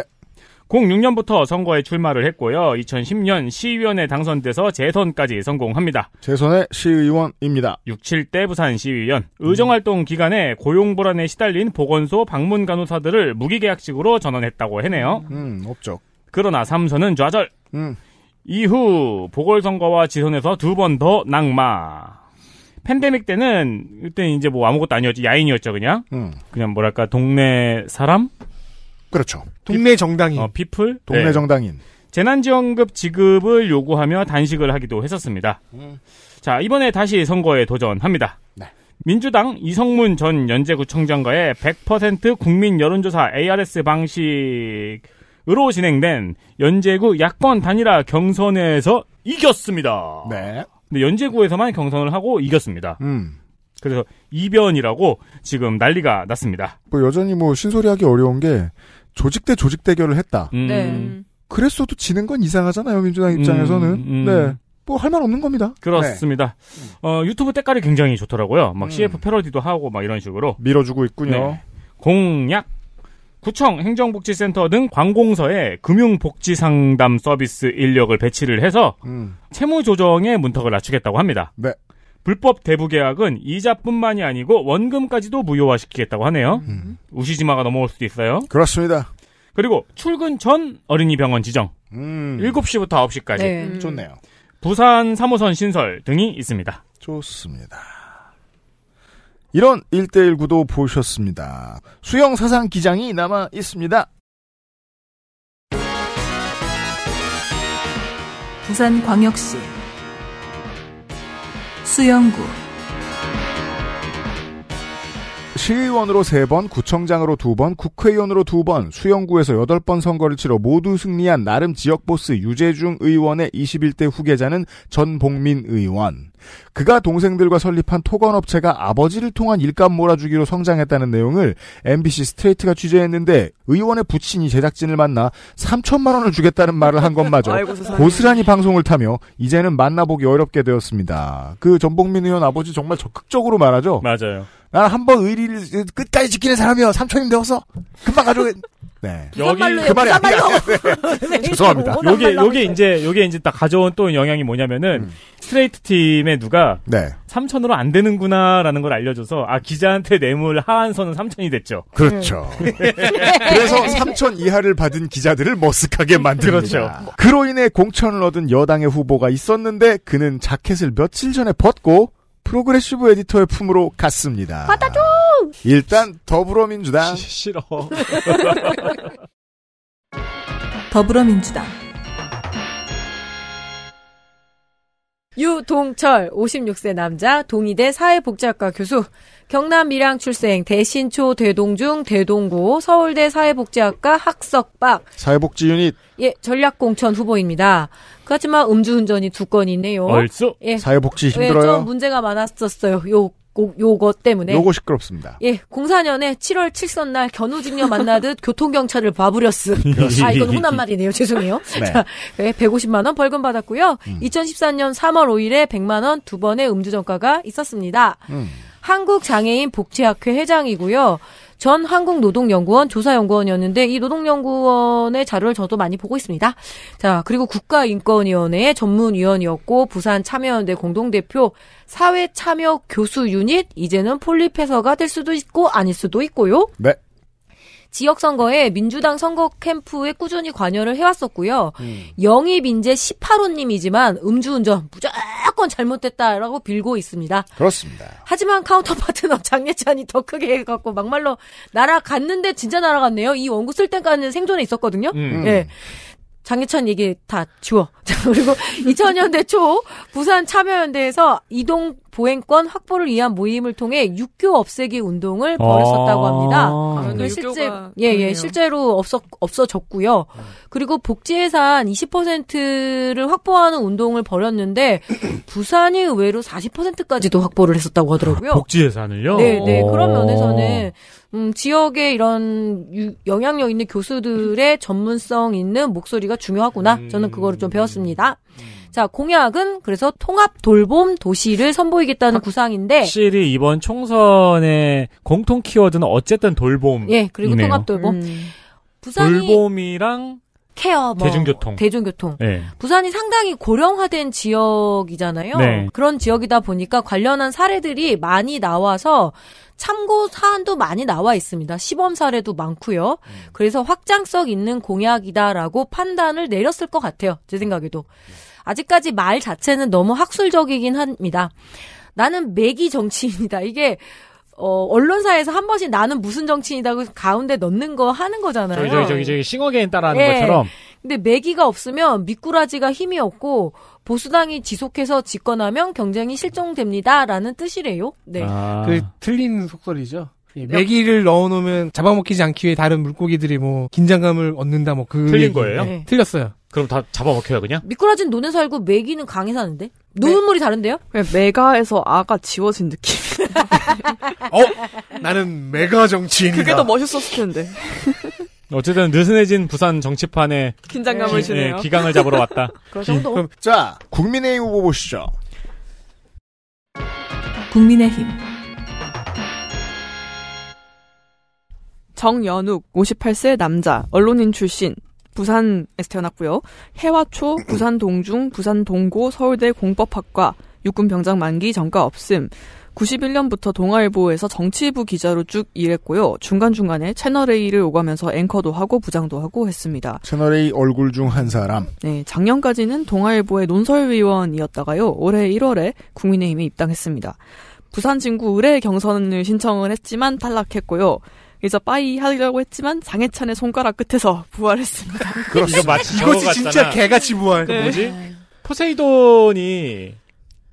06년부터 선거에 출마를 했고요. 2010년 시의원에 당선돼서 재선까지 성공합니다. 재선의 시의원입니다. 67대 부산 시의원. 의정활동 기간에 고용 불안에 시달린 보건소 방문 간호사들을 무기계약직으로 전환했다고 해네요. 음, 업적. 그러나 삼선은 좌절. 음. 이후 보궐선거와 지선에서 두 번 더 낙마. 팬데믹 때는 그때 이제 뭐 아무것도 아니었지 야인이었죠 그냥. 음. 그냥 뭐랄까 동네 사람 그렇죠. 동네 정당인. 어, 피플. 동네 네. 정당인. 재난지원금 지급을 요구하며 단식을 하기도 했었습니다. 음. 자, 이번에 다시 선거에 도전합니다. 네. 민주당 이성문 전 연제구청장과의 100% 국민 여론조사 ARS 방식으로 진행된 연제구 야권 단일화 경선에서 이겼습니다. 네. 근데 연제구에서만 경선을 하고 이겼습니다. 음. 그래서 이변이라고 지금 난리가 났습니다. 뭐 여전히 뭐 신소리하기 어려운 게 조직 대 조직 대결을 했다. 음. 네. 그랬어도 지는 건 이상하잖아요 민주당 음, 입장에서는. 음, 음. 네. 뭐 할 말 없는 겁니다. 그렇습니다. 네. 어, 유튜브 때깔이 굉장히 좋더라고요. 막 음. CF 패러디도 하고 막 이런 식으로 밀어주고 있군요. 네. 공약 구청, 행정복지센터 등 관공서에 금융복지상담 서비스 인력을 배치를 해서 음. 채무 조정의 문턱을 낮추겠다고 합니다. 네. 불법 대부 계약은 이자뿐만이 아니고 원금까지도 무효화시키겠다고 하네요. 음. 우시지마가 넘어올 수도 있어요. 그렇습니다. 그리고 출근 전 어린이 병원 지정. 음. 7시부터 9시까지. 네. 음. 좋네요. 부산 3호선 신설 등이 있습니다. 좋습니다. 이런 1대1 구도 보셨습니다. 수영 사상 기장이 남아 있습니다. 부산광역시 饲养谷。 시의원으로 3번, 구청장으로 2번, 국회의원으로 2번, 수영구에서 8번 선거를 치러 모두 승리한 나름 지역 보스 유재중 의원의 21대 후계자는 전봉민 의원. 그가 동생들과 설립한 토건업체가 아버지를 통한 일감 몰아주기로 성장했다는 내용을 MBC 스트레이트가 취재했는데 의원의 부친이 제작진을 만나 3천만 원을 주겠다는 말을 한 것마저 고스란히 방송을 타며 이제는 만나보기 어렵게 되었습니다. 그 전봉민 의원 아버지 정말 적극적으로 말하죠. 맞아요. 나는 한번 의리를 끝까지 지키는 사람이요. 삼촌님 되었어. 금방 가져오 네. 그 여기 그 말이 그 아니라 네. 네. 네. 죄송합니다. 요게 네. 요게 이제 요게 이제 딱 가져온 또 영향이 뭐냐면은 음. 스트레이트 팀에 누가 네. 3천으로 안 되는구나라는 걸 알려줘서 아 기자한테 뇌물 하한선은 3천이 됐죠. 그렇죠. 음. 그래서 3천 이하를 받은 기자들을 머쓱하게 만들었죠. 그렇죠. 그로 인해 공천을 얻은 여당의 후보가 있었는데 그는 자켓을 며칠 전에 벗고 프로그레시브 에디터의 품으로 갔습니다. 받아줘! 일단 더불어민주당. 싫어. 더불어민주당. 유동철 56세 남자 동의대 사회복지학과 교수 경남 밀양 출생, 대신초 대동중 대동구 서울대 사회복지학과 학석박 사회복지 유닛 예 전략공천 후보입니다. 그렇지만 음주운전이 두건 있네요. 얼쑤 예. 사회복지 예, 힘들어요. 예, 좀 문제가 많았었어요. 요 요거 때문에 요거 시끄럽습니다. 예, 04년에 7월 7선 날 견우직녀 만나듯 교통경찰을 봐부렸음. 아 이건 혼남 말이네요. 죄송해요. 네. 자, 150만 예, 원 벌금 받았고요. 음. 2014년 3월 5일에 100만 원 두 번의 음주 전과가 있었습니다. 음. 한국장애인 복지학회 회장이고요. 전 한국노동연구원 조사연구원이었는데 이 노동연구원의 자료를 저도 많이 보고 있습니다. 자 그리고 국가인권위원회의 전문위원이었고 부산 참여연대 공동대표 사회참여 교수 유닛 이제는 폴리페서가 될 수도 있고 아닐 수도 있고요. 네. 지역 선거에 민주당 선거 캠프에 꾸준히 관여를 해왔었고요. 음. 영입 인재 18호님이지만 음주운전 무조건 잘못됐다라고 빌고 있습니다. 그렇습니다. 하지만 카운터 파트너 장예찬이 더 크게 해갖고 막말로 날아갔는데 진짜 날아갔네요. 이 원고 쓸 때까지는 생존에 있었거든요. 음. 예. 장해찬 얘기 다 지워. 그리고 2000년대 초 부산 참여연대에서 이동 보행권 확보를 위한 모임을 통해 육교 없애기 운동을 벌였었다고 아. 합니다. 아, 그 실제 예예 예, 예 실제로 없어 없어졌고요. 그리고 복지 예산 20%를 확보하는 운동을 벌였는데 부산이 의외로 40%까지도 확보를 했었다고 하더라고요. 복지 예산을요? 네, 네. 그런 면에서는 음, 지역에 이런 유, 영향력 있는 교수들의 전문성 있는 목소리가 중요하구나. 음. 저는 그거를 좀 배웠습니다. 음. 자, 공약은 그래서 통합 돌봄 도시를 선보이겠다는 구상인데 확실히 이번 총선의 공통 키워드는 어쨌든 돌봄. 예, 그리고 통합 돌봄. 음. 부산이 돌봄이랑 케어, 뭐 대중교통. 대중교통. 네. 부산이 상당히 고령화된 지역이잖아요. 네. 그런 지역이다 보니까 관련한 사례들이 많이 나와서 참고 사안도 많이 나와 있습니다. 시범 사례도 많고요. 음. 그래서 확장성 있는 공약이다라고 판단을 내렸을 것 같아요. 제 생각에도. 네. 아직까지 말 자체는 너무 학술적이긴 합니다. 나는 매기 정치인이다. 이게 어, 언론사에서 한 번씩 나는 무슨 정치인이다고 가운데 넣는 거 하는 거잖아요. 저기, 저기, 저기, 저기 싱어게인 따라하는 예. 것처럼. 근데 매기가 없으면 미꾸라지가 힘이 없고 보수당이 지속해서 집권하면 경쟁이 실종됩니다라는 뜻이래요. 네. 아. 그 틀린 속설이죠. 예, 네. 매기를 넣어놓으면 잡아먹히지 않기 위해 다른 물고기들이 뭐 긴장감을 얻는다 뭐 그 틀린 얘기. 거예요? 네. 틀렸어요. 그럼 다 잡아먹혀요 그냥? 미꾸라진는 논에 살고 메기는 강에 사는데? 노는물이 다른데요? 그냥 메가에서 아가 지워진 느낌. 어? 나는 메가 정치인이다. 그게 더 멋있었을 텐데. 어쨌든 느슨해진 부산 정치판에 긴장감을 기, 주네요. 예, 기강을 잡으러 왔다. 그 정도. 그럼 자 국민의힘 후보 보시죠. 국민의힘 정연욱 58세 남자 언론인 출신 부산에서 태어났고요. 해와초, 부산 동중, 부산 동고, 서울대 공법학과, 육군 병장 만기 전과 없음. 91년부터 동아일보에서 정치부 기자로 쭉 일했고요. 중간중간에 채널A를 오가면서 앵커도 하고 부장도 하고 했습니다. 채널A 얼굴 중 한 사람. 네, 작년까지는 동아일보의 논설위원이었다가요. 올해 1월에 국민의힘에 입당했습니다. 부산 진구 의뢰 경선을 신청을 했지만 탈락했고요. 그래서 빠이 하려고 했지만 장해찬의 손가락 끝에서 부활했습니다. 그렇죠. 마치 이것이 진짜 개같이 부활. 그 네. 뭐지? 포세이돈이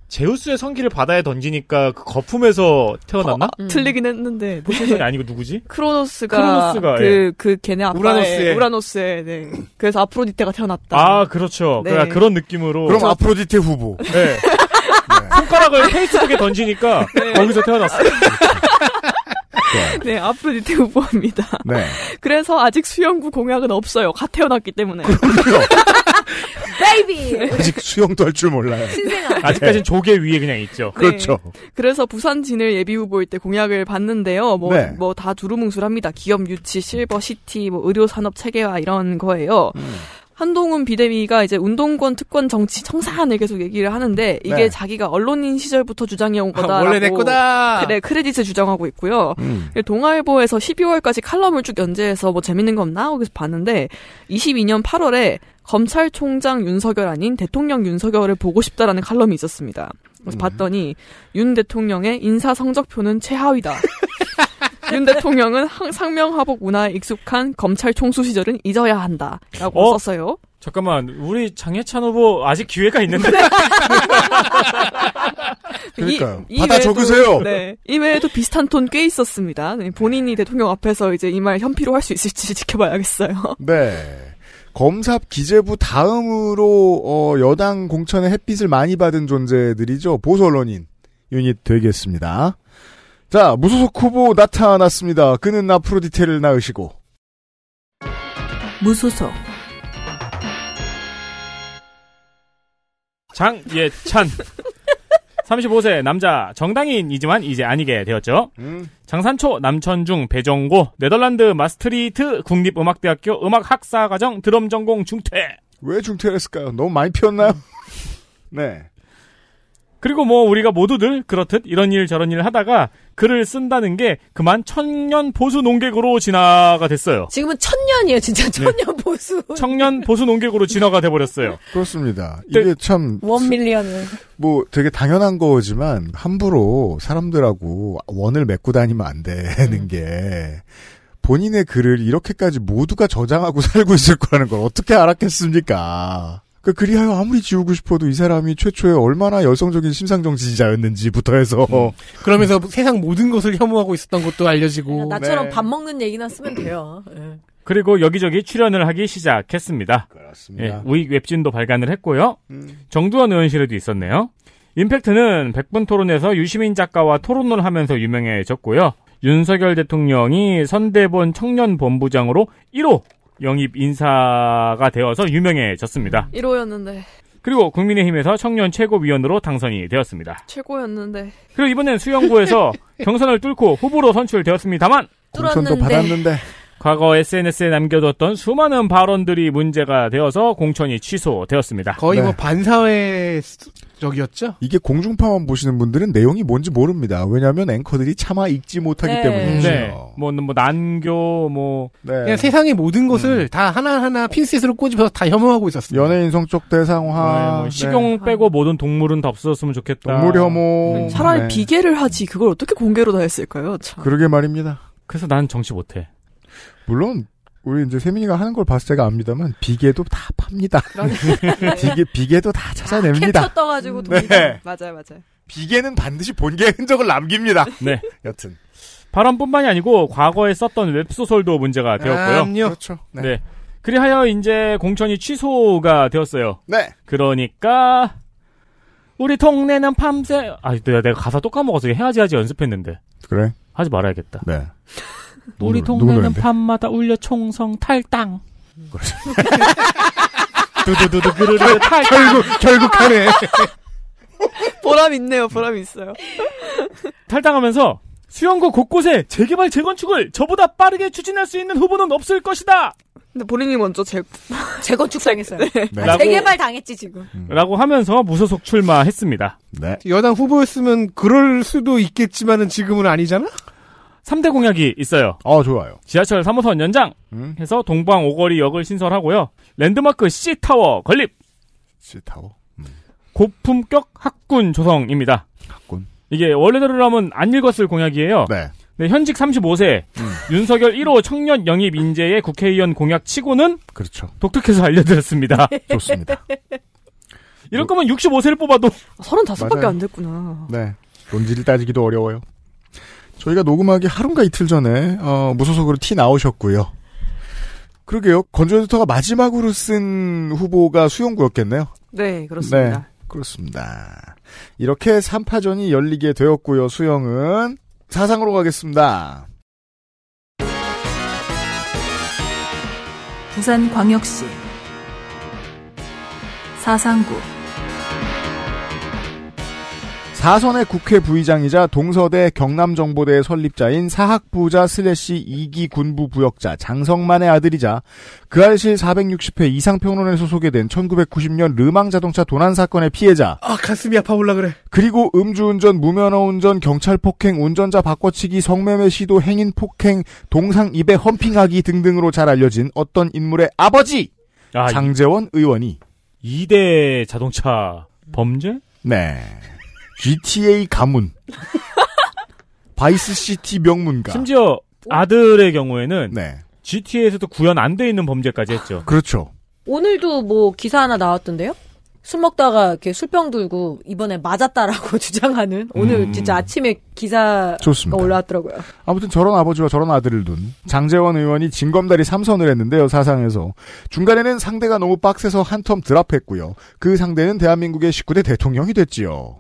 제우스의 성기를 바다에 던지니까 그 거품에서 태어났나? 어, 아, 음. 틀리긴 했는데. 포세이돈이 아니고 누구지? 크로노스가, 크로노스가 그, 예. 그 걔네 아빠 우라노스의 우라노스에 네. 그래서 아프로디테가 태어났다. 아 그렇죠. 네. 그러니까 그런 느낌으로. 그럼 아프로디테 후보. 네. 네. 손가락을 페이스북에 던지니까 네. 거기서 태어났어. 요 네, 아프로디테 네, 후보입니다. 네. 그래서 아직 수영구 공약은 없어요. 갓 태어났기 때문에. 그럼요. 베이비. 아직 수영도 할 줄 몰라요. 신생아. 네. 아직까지는 조개 위에 그냥 있죠. 네. 그렇죠. 네. 그래서 부산 진을 예비 후보일 때 공약을 봤는데요. 뭐 뭐다 네. 뭐 두루뭉술합니다. 기업 유치, 실버 시티, 뭐 의료 산업 체계화 이런 거예요. 음. 한동훈 비대위가 이제 운동권 특권 정치 청산을 계속 얘기를 하는데 이게 네. 자기가 언론인 시절부터 주장해온 아, 거다. 원래 내 거다. 그래 크레딧을 주장하고 있고요. 음. 동아일보에서 12월까지 칼럼을 쭉 연재해서 뭐 재밌는 거 없나 하고 봤는데 22년 8월에 검찰총장 윤석열 아닌 대통령 윤석열을 보고 싶다라는 칼럼이 있었습니다. 그래서 음. 봤더니 윤 대통령의 인사 성적표는 최하위다. 윤 대통령은 상명하복 문화에 익숙한 검찰 총수 시절은 잊어야 한다라고 어? 썼어요. 잠깐만, 우리 장혜찬 후보 아직 기회가 있는데. 네. 그러니까요. 이, 받아 외에도, 적으세요. 네. 이외에도 비슷한 톤 꽤 있었습니다. 네, 본인이 대통령 앞에서 이제 이 말 현피로 할 수 있을지 지켜봐야겠어요. 네. 검삽 기재부 다음으로 어, 여당 공천의 햇빛을 많이 받은 존재들이죠. 보수 언론인 유닛 되겠습니다. 자, 무소속 후보 나타났습니다. 그는 아프로디테를 낳으시고. 무소속. 장예찬. 35세 남자 정당인이지만 이제 아니게 되었죠. 음. 장산초 남천중 배정고 네덜란드 마스트리트 국립음악대학교 음악학사과정 드럼 전공 중퇴. 왜 중퇴했을까요? 너무 많이 피웠나요? 음. 네. 그리고 뭐 우리가 모두들 그렇듯 이런 일 저런 일 하다가 글을 쓴다는 게 그만 천년 보수 농객으로 진화가 됐어요. 지금은 천년이에요, 진짜 네. 천년 네. 보수. 청년 보수 농객으로 진화가 돼버렸어요. 그렇습니다. 네. 이게 참 원밀리언을 뭐 되게 당연한 거지만 함부로 사람들하고 원을 메꾸 다니면 안 되는 음. 게 본인의 글을 이렇게까지 모두가 저장하고 살고 있을 거라는 걸 어떻게 알았겠습니까? 그 그리하여 아무리 지우고 싶어도 이 사람이 최초에 얼마나 여성적인 심상정 지지자였는지부터 해서 음. 그러면서 세상 모든 것을 혐오하고 있었던 것도 알려지고 나처럼 네. 밥 먹는 얘기나 쓰면 돼요. 네. 그리고 여기저기 출연을 하기 시작했습니다. 그렇습니다. 예, 우익 웹진도 발간을 했고요. 음. 정두원 의원실에도 있었네요. 임팩트는 1 0 0분 토론에서 유시민 작가와 토론을 하면서 유명해졌고요. 윤석열 대통령이 선대본 청년본부장으로 1호 영입 인사가 되어서 유명해졌습니다. 1호였는데. 그리고 국민의힘에서 청년 최고위원으로 당선이 되었습니다. 최고였는데. 그리고 이번엔 수영구에서 경선을 뚫고 후보로 선출되었습니다만 공천도 받았는데 과거 SNS에 남겨뒀던 수많은 발언들이 문제가 되어서 공천이 취소되었습니다. 거의 뭐 네. 뭐 반사회 적이었죠? 이게 공중파만 보시는 분들은 내용이 뭔지 모릅니다. 왜냐하면 앵커들이 차마 읽지 못하기 네. 때문이죠. 네. 그렇죠. 뭐, 뭐 난교, 뭐 네. 그냥 세상의 모든 것을 음. 다 하나하나 핀셋으로 꼬집어서 다 혐오하고 있었어요. 연예인 성적 대상화, 네, 뭐 네. 식용 빼고 모든 동물은 다없어으면 좋겠다. 동물 혐오. 네. 차라리 비계를 하지 그걸 어떻게 공개로 다 했을까요? 참. 그러게 말입니다. 그래서 난 정치 못해. 물론 우리 이제 세민이가 하는 걸 봤을 때가 압니다만 비계도 다 팝니다. 비계 비계도 다 찾아냅니다. 캡처 떠가지고 돈 음, 네. 맞아요, 맞아요. 비계는 반드시 본계의 흔적을 남깁니다. 네, 여튼 발언뿐만이 아니고 과거에 썼던 웹 소설도 문제가 되었고요. 아, 그렇죠. 네. 네. 그리하여 이제 공천이 취소가 되었어요. 네. 그러니까 우리 동네는 밤새 아 내가, 내가 가사 똑 까먹어서 해야지 해야지 연습했는데. 그래. 하지 말아야겠다. 네. 우리 동네는 밤마다 울려 총성 탈당. 두두두두 그르르 결국 결국 하네. 보람 있네요. 보람 있어요. 탈당하면서 수영구 곳곳에 재개발 재건축을 저보다 빠르게 추진할 수 있는 후보는 없을 것이다. 근데 본인이 먼저 재 재건축 당했어요. 네. 네. 아, 재개발 당했지 지금. 음. 라고 하면서 무소속 출마했습니다. 네. 여당 후보였으면 그럴 수도 있겠지만은 지금은 아니잖아. 3대 공약이 있어요. 아, 좋아요. 지하철 3호선 연장 음? 해서 동방 오거리역을 신설하고요. 랜드마크 C타워 건립. C타워? 음. 고품격 학군 조성입니다. 학군? 이게 원래대로라면 안 읽었을 공약이에요. 네. 네, 현직 35세 음. 윤석열 1호 청년 영입 인재의 국회의원 공약 치고는 그렇죠. 독특해서 알려드렸습니다. 좋습니다. 이럴 거면 65세를 뽑아도 35밖에 아, 안 됐구나. 네. 논지를 따지기도 어려워요. 저희가 녹음하기 하루인가 이틀 전에 어, 무소속으로 티 나오셨고요. 그러게요. 건조 에디터가 마지막으로 쓴 후보가 수용구였겠네요. 네, 그렇습니다. 네, 그렇습니다. 이렇게 3파전이 열리게 되었고요. 수영은 사상으로 가겠습니다. 부산광역시 사상구 사선의 국회 부의장이자 동서대 경남정보대 설립자인 사학부자 슬래시 2기 군부 부역자 장성만의 아들이자 그 알실 460회 이상평론에서 소개된 1990년 르망자동차 도난사건의 피해자 아 가슴이 아파올라 그래 그리고 음주운전, 무면허운전, 경찰폭행, 운전자 바꿔치기, 성매매 시도, 행인폭행, 동상입에 험핑하기 등등으로 잘 알려진 어떤 인물의 아버지 아, 장재원 의원이 2대 자동차 범죄? 네. GTA 가문. 바이스 시티 명문가. 심지어 아들의 경우에는 네. GTA에서도 구현 안 돼 있는 범죄까지 했죠. 그렇죠. 오늘도 뭐 기사 하나 나왔던데요? 술 먹다가 이렇게 술병 들고 이번에 맞았다라고 주장하는 오늘 음. 진짜 아침에 기사가 좋습니다. 올라왔더라고요. 아무튼 저런 아버지와 저런 아들을 둔 장재원 의원이 진검다리 3선을 했는데요. 사상에서 중간에는 상대가 너무 빡세서 한 텀 드랍했고요. 그 상대는 대한민국의 19대 대통령이 됐지요.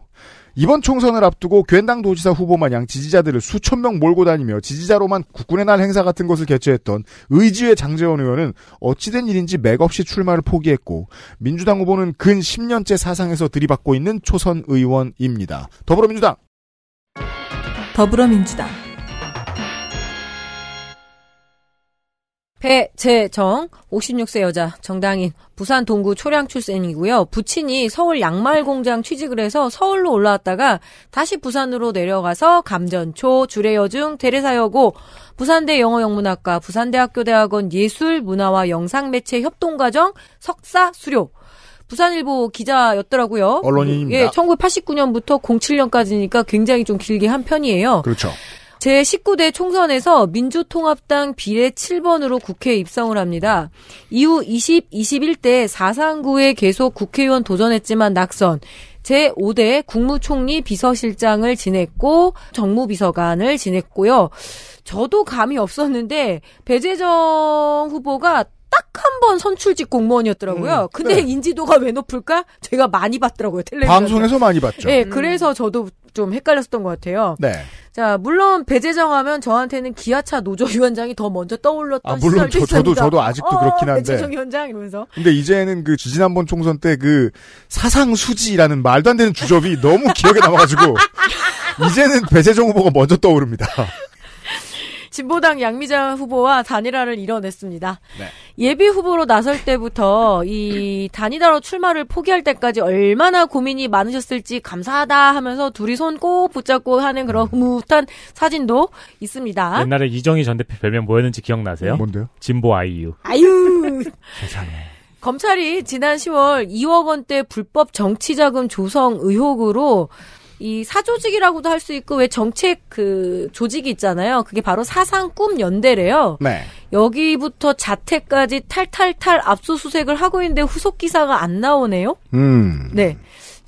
이번 총선을 앞두고 괜당 도지사 후보마냥 지지자들을 수천 명 몰고 다니며 지지자로만 국군의 날 행사 같은 것을 개최했던 의지의 장재원 의원은 어찌된 일인지 맥없이 출마를 포기했고 민주당 후보는 근 10년째 사상에서 들이받고 있는 초선 의원입니다. 더불어민주당 더불어민주당 배재정 56세 여자 정당인 부산 동구 초량 출생이고요. 부친이 서울 양말 공장 취직을 해서 서울로 올라왔다가 다시 부산으로 내려가서 감전초, 주례여중, 대례사여고, 부산대 영어영문학과, 부산대학교 대학원 예술, 문화와 영상매체 협동과정 석사 수료. 부산일보 기자였더라고요. 언론인입니다. 예, 1989년부터 07년까지니까 굉장히 좀 길게 한 편이에요. 그렇죠. 제19대 총선에서 민주통합당 비례 7번으로 국회에 입성을 합니다. 이후 20, 21대 4 3구에 계속 국회의원 도전했지만 낙선. 제5대 국무총리 비서실장을 지냈고 정무비서관을 지냈고요. 저도 감이 없었는데 배재정 후보가 딱한번 선출직 공무원이었더라고요. 음, 근데 네. 인지도가 왜 높을까? 제가 많이 봤더라고요. 텔레비전 방송에서 많이 봤죠. 네, 음. 그래서 저도 좀 헷갈렸었던 것 같아요. 네. 자, 물론 배재정하면 저한테는 기아차 노조 위원장이 더 먼저 떠올랐던 아, 물론 저, 있습니다. 저도 저도 아직도 어, 그렇긴 한데. 배재정 위원장 이러면서. 근데 이제는 그 지난번 총선 때 그 사상 수지라는 말도 안 되는 주접이 너무 기억에 남아가지고 이제는 배재정 후보가 먼저 떠오릅니다. 진보당 양미자 후보와 단일화를 이뤄냈습니다. 네. 예비 후보로 나설 때부터 이 단일화로 출마를 포기할 때까지 얼마나 고민이 많으셨을지 감사하다 하면서 둘이 손 꼭 붙잡고 하는 그런 음. 흐뭇한 사진도 있습니다. 옛날에 이정희 전 대표 별명 뭐였는지 기억나세요? 뭔데요? 진보 아이유. 아유. 세상에. 검찰이 지난 10월 2억 원대 불법 정치자금 조성 의혹으로 이 사조직이라고도 할 수 있고 왜 정책 그 조직이 있잖아요. 그게 바로 사상 꿈 연대래요. 네. 여기부터 자택까지 탈탈탈 압수수색을 하고 있는데 후속 기사가 안 나오네요. 음. 네.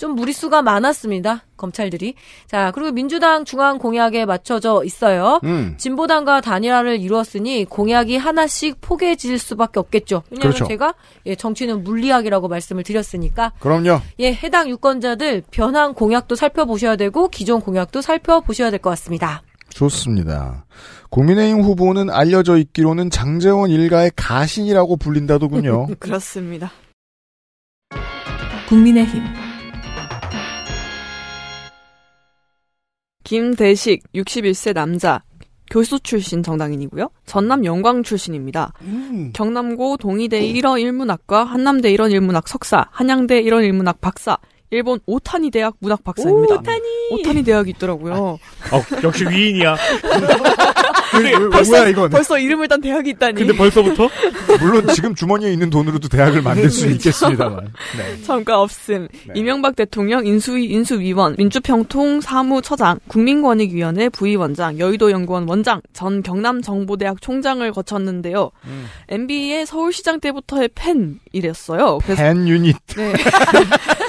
좀 무리수가 많았습니다. 검찰들이. 자, 그리고 민주당 중앙 공약에 맞춰져 있어요. 음. 진보당과 단일화를 이루었으니 공약이 하나씩 포개질 수밖에 없겠죠. 왜냐하면 그렇죠. 제가 예, 정치는 물리학이라고 말씀을 드렸으니까. 그럼요. 예, 해당 유권자들 변한 공약도 살펴보셔야 되고 기존 공약도 살펴보셔야 될 것 같습니다. 좋습니다. 국민의힘 후보는 알려져 있기로는 장재원 일가의 가신이라고 불린다더군요. 그렇습니다. 국민의힘 김대식 61세 남자 교수 출신 정당인이고요. 전남 영광 출신입니다. 음. 경남고 동의대 1원 1문학과 한남대 1원 1문학 석사, 한양대 1원 1문학 박사, 일본 오타니 대학 문학 박사입니다. 오, 타니 오타니 대학이 있더라고요. 아, 어, 역시 위인이야. 왜, 왜, 벌써, 뭐야 이건? 벌써 이름을 딴 대학이 있다니. 근데 벌써부터? 물론 지금 주머니에 있는 돈으로도 대학을 만들 수 네. 있겠습니다만. 네. 잠깐 없음. 네. 이명박 대통령 인수위 인수위원, 민주평통 사무처장, 국민권익위원회 부위원장, 여의도연구원 원장, 전 경남정보대학 총장을 거쳤는데요. 음. MB의 서울시장 때부터의 팬이랬어요. 팬 유닛. 네.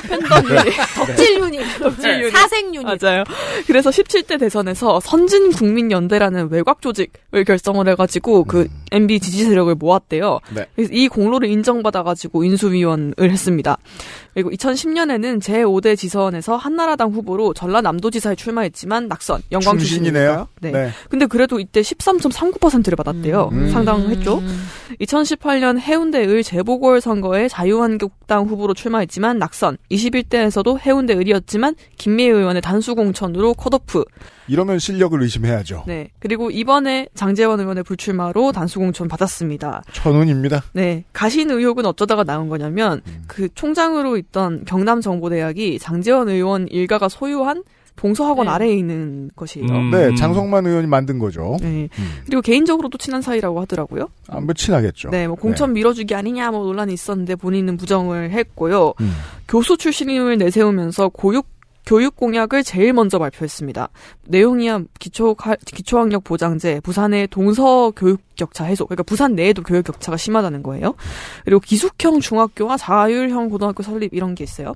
팬덤 네. 네. 유닛. 덕질 유닛. 덕질 유닛. 사생 유닛. 맞아요. 그래서 17대 대선에서 선진국민연대라는 외곽 조 조직을 결성을 해가지고 그 음. MB 지지 세력을 모았대요. 네. 그래서 이 공로를 인정받아가지고 인수위원을 했습니다. 그리고 2010년에는 제5대 지선에서 한나라당 후보로 전라남도지사에 출마했지만 낙선, 영광 주신이네요 네. 네. 근데 그래도 이때 13.39%를 받았대요. 음. 음. 상당했죠. 2018년 해운대의 재보궐선거에 자유한국당 후보로 출마했지만 낙선, 21대에서도 해운대 의리였지만 김미애 의원의 단수 공천으로 컷오프. 이러면 실력을 의심해야죠. 네. 그리고 이번에 장재원 의원의 불출마로 단수공천 받았습니다. 천운입니다. 네. 가신 의혹은 어쩌다가 나온 거냐면 음. 그 총장으로 있던 경남정보대학이 장재원 의원 일가가 소유한 봉서학원 네. 아래에 있는 것이에요. 음. 네, 장성만 의원이 만든 거죠. 네. 음. 그리고 개인적으로도 친한 사이라고 하더라고요. 아, 뭐 친하겠죠. 네, 뭐 공천 네. 밀어주기 아니냐 뭐 논란이 있었는데 본인은 부정을 했고요. 음. 교수 출신임을 내세우면서 고육 교육 공약을 제일 먼저 발표했습니다. 내용이야 기초 기초학력 보장제, 부산의 동서 교육 격차 해소. 그러니까 부산 내에도 교육 격차가 심하다는 거예요. 그리고 기숙형 중학교와 자율형 고등학교 설립 이런 게 있어요.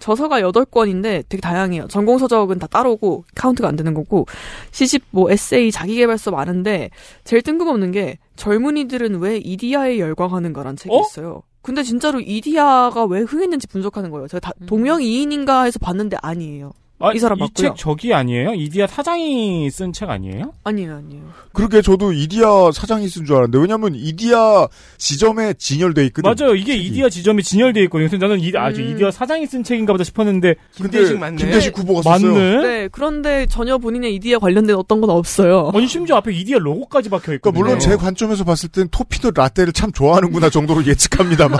저서가 8권인데 되게 다양해요. 전공 서적은 다 따로고 카운트가 안 되는 거고 시집 뭐 에세이 자기개발서 많은데 제일 뜬금없는 게 젊은이들은 왜 EDI에 열광하는가란 책이 어? 있어요. 근데 진짜로 이디아가 왜 흥했는지 분석하는 거예요. 제가 다, 음. 동명이인인가 해서 봤는데 아니에요. 아, 이 사람 이 맞고요. 책 저기 아니에요? 이디야 사장이 쓴 책 아니에요? 아니에요, 아니에요. 그렇게 저도 이디야 사장이 쓴 줄 알았는데 왜냐면 이디야 지점에 진열돼 있거든요. 맞아요, 이게 책이. 이디야 지점에 진열돼 있거든요. 그래서 나는 이, 아주 음. 이디야 사장이 쓴 책인가보다 싶었는데 김대식 맞네. 김대식 후보가 썼어요. 맞네. 네, 그런데 전혀 본인의 이디야 관련된 어떤 건 없어요. 아니 심지어 앞에 이디야 로고까지 박혀 있고. 그러니까 물론 제 관점에서 봤을 땐 토피넛 라떼를 참 좋아하는구나 정도로 예측합니다만.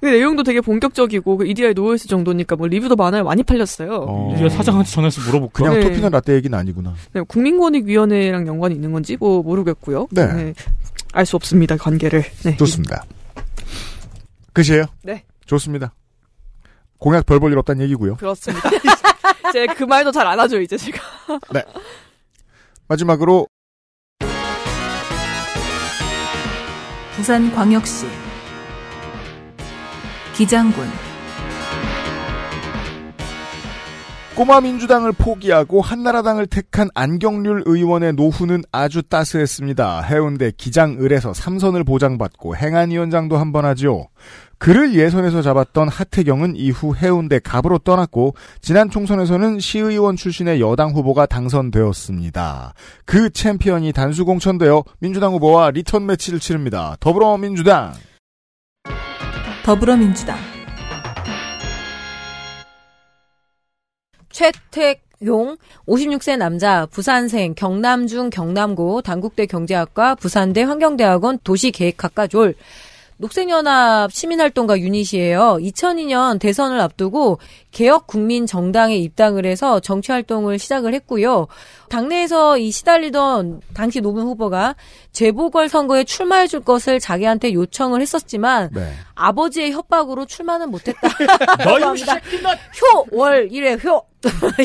내용도 되게 본격적이고 그 이디야 놓여 있을 정도니까 뭐 리뷰도 많아요, 많이 팔렸어요. 어. 이제 네. 사장한테 전화해서 물어볼까? 그냥 네. 토피나 라떼 얘기는 아니구나. 네, 국민권익위원회랑 연관이 있는 건지 뭐 모르겠고요. 네. 네. 알수 없습니다 관계를. 네. 좋습니다. 끝이에요? 네. 좋습니다. 공약 별볼일 없다는 얘기고요. 그렇습니다. 이제 그 말도 잘안 하죠 이제 제가. 네. 마지막으로 부산광역시 기장군 꼬마 민주당을 포기하고 한나라당을 택한 안경률 의원의 노후는 아주 따스했습니다. 해운대 기장을에서 삼선을 보장받고 행안위원장도 한 번 하지요. 그를 예선에서 잡았던 하태경은 이후 해운대 갑으로 떠났고 지난 총선에서는 시의원 출신의 여당 후보가 당선되었습니다. 그 챔피언이 단수 공천되어 민주당 후보와 리턴 매치를 치릅니다. 더불어민주당 더불어민주당 최택용 56세 남자 부산생 경남중 경남고 당국대 경제학과 부산대 환경대학원 도시계획학과 졸 녹색연합 시민활동가 유닛이에요. 2002년 대선을 앞두고 개혁국민정당에 입당을 해서 정치활동을 시작을 했고요. 당내에서 이 시달리던 당시 노무 후보가 재보궐 선거에 출마해 줄 것을 자기한테 요청을 했었지만 네. 아버지의 협박으로 출마는 못했다. 너희 효월 1회 효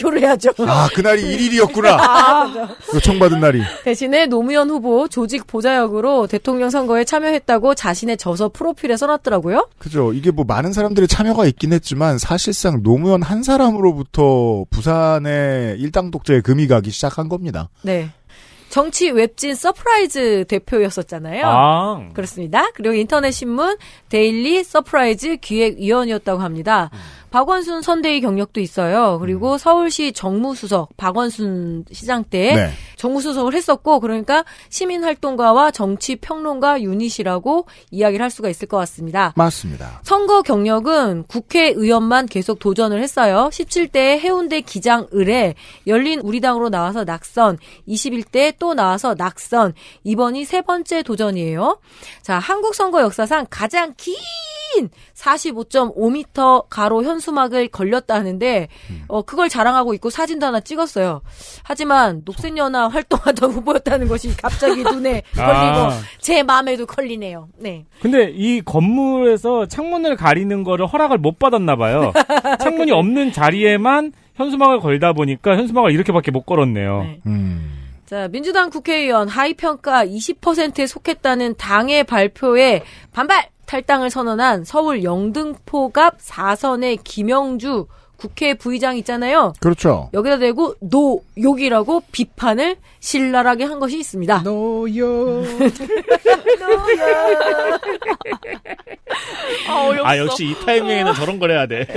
효를 해야죠. 아 그날이 1일이었구나. 아, 요청받은 날이. 대신에 노무현 후보 조직 보좌역으로 대통령 선거에 참여했다고 자신의 저서 프로필에 써놨더라고요. 그죠. 이게 뭐 많은 사람들의 참여가 있긴 했지만 사실상 노무현 한 사람으로부터 부산의 일당 독재의 금이 가기 시작한 겁니다. 네. 정치 웹진 서프라이즈 대표였었잖아요. 아. 그렇습니다. 그리고 인터넷 신문 데일리 서프라이즈 기획위원이었다고 합니다. 음. 박원순 선대위 경력도 있어요. 그리고 음. 서울시 정무수석 박원순 시장 때 네. 정무수석을 했었고 그러니까 시민활동가와 정치평론가 유닛이라고 이야기를 할 수가 있을 것 같습니다. 맞습니다. 선거 경력은 국회의원만 계속 도전을 했어요. 17대 해운대 기장 을에 열린 우리당으로 나와서 낙선, 21대 또 나와서 낙선, 이번이 세 번째 도전이에요. 자, 한국 선거 역사상 가장 긴긴 45.5m 가로 현수막을 걸렸다는데 음. 어 그걸 자랑하고 있고 사진도 하나 찍었어요. 하지만 녹색연화 아. 활동하던 후보였다는 것이 갑자기 눈에 아. 걸리고 아. 제 마음에도 걸리네요. 네. 근데 이 건물에서 창문을 가리는 거를 허락을 못 받았나 봐요. 창문이 없는 자리에만 현수막을 걸다 보니까 현수막을 이렇게밖에 못 걸었네요. 네. 음. 자, 민주당 국회의원 하위평가 20%에 속했다는 당의 발표에 반발! 탈당을 선언한 서울 영등포갑 4선의 김영주 국회 부의장 있잖아요. 그렇죠. 여기다 대고 노욕이라고 비판을 신랄하게 한 것이 있습니다. 노욕. 노욕. 아, 아, 역시 이 타이밍에는 아. 저런 걸 해야 돼.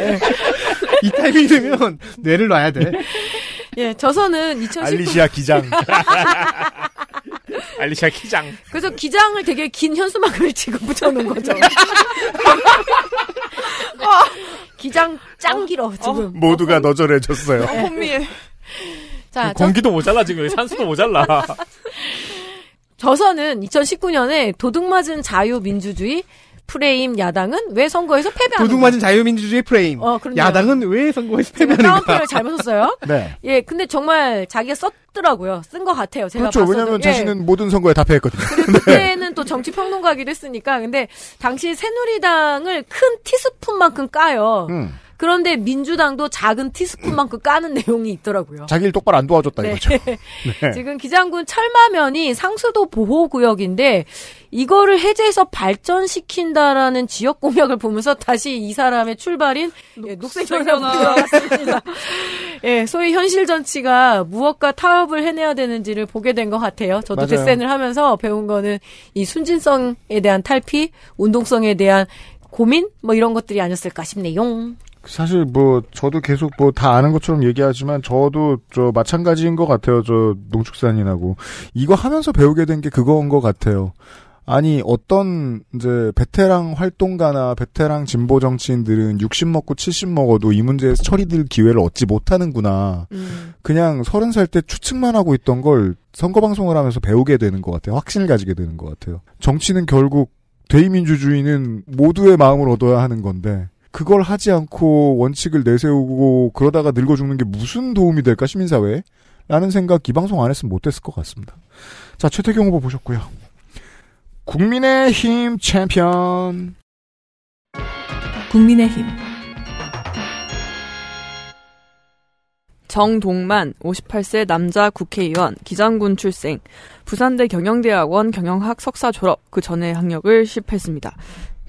이 타이밍 되면 뇌를 놔야 돼. 예, 저서는 2019 알리시아 기장. 알리샤 기장. 그래서 기장을 되게 긴 현수막을 지금 붙여놓은 거죠. 어, 기장 짱 길어 지금. 어? 모두가 어, 너절해졌어요. 혼미해. 자, 그 공기도 저... 모자라 지금 산수도 모자라. 저서는 2019년에 도둑맞은 자유민주주의 프레임 야당은 왜 선거에서 패배하는 도둑 맞은 자유민주주의 프레임. 어, 야당은 왜 선거에서 패배하는가? 다운표를 잘못 썼어요. 네. 예, 근데 정말 자기가 썼더라고요. 쓴 것 같아요. 제가 그렇죠. 왜냐하면 예. 자신은 모든 선거에 답해했거든요. 네. 그때는 네. 또 정치 평론가기도 이 했으니까. 근데 당시 새누리당을 큰 티스푼만큼 까요. 음. 그런데 민주당도 작은 티스푼만큼 음. 까는 내용이 있더라고요. 자기를 똑바로 안 도와줬다 네. 이거죠. 네. 지금 기장군 철마면이 상수도 보호구역인데 이거를 해제해서 발전시킨다라는 지역 공약을 보면서 다시 이 사람의 출발인 예, 녹색전화로 예, 소위 현실 정치가 무엇과 타협을 해내야 되는지를 보게 된 것 같아요. 저도 맞 데센을 하면서 배운 거는 이 순진성에 대한 탈피, 운동성에 대한 고민 뭐 이런 것들이 아니었을까 싶네요. 사실 뭐 저도 계속 뭐 다 아는 것처럼 얘기하지만 저도 저 마찬가지인 것 같아요. 저 농축산인하고 이거 하면서 배우게 된 게 그거인 것 같아요. 아니 어떤 이제 베테랑 활동가나 베테랑 진보 정치인들은 60 먹고 70 먹어도 이 문제에서 처리될 기회를 얻지 못하는구나. 음. 그냥 30살 때 추측만 하고 있던 걸 선거 방송을 하면서 배우게 되는 것 같아요. 확신을 가지게 되는 것 같아요. 정치는 결국 대의민주주의는 모두의 마음을 얻어야 하는 건데 그걸 하지 않고 원칙을 내세우고 그러다가 늙어 죽는 게 무슨 도움이 될까 시민사회에? 라는 생각 이 방송 안 했으면 못했을 것 같습니다. 자 최태경 후보 보셨고요. 국민의힘 챔피언 국민의힘 정동만 58세 남자 국회의원 기장군 출생 부산대 경영대학원 경영학 석사 졸업 그 전에 학력을 실패했습니다.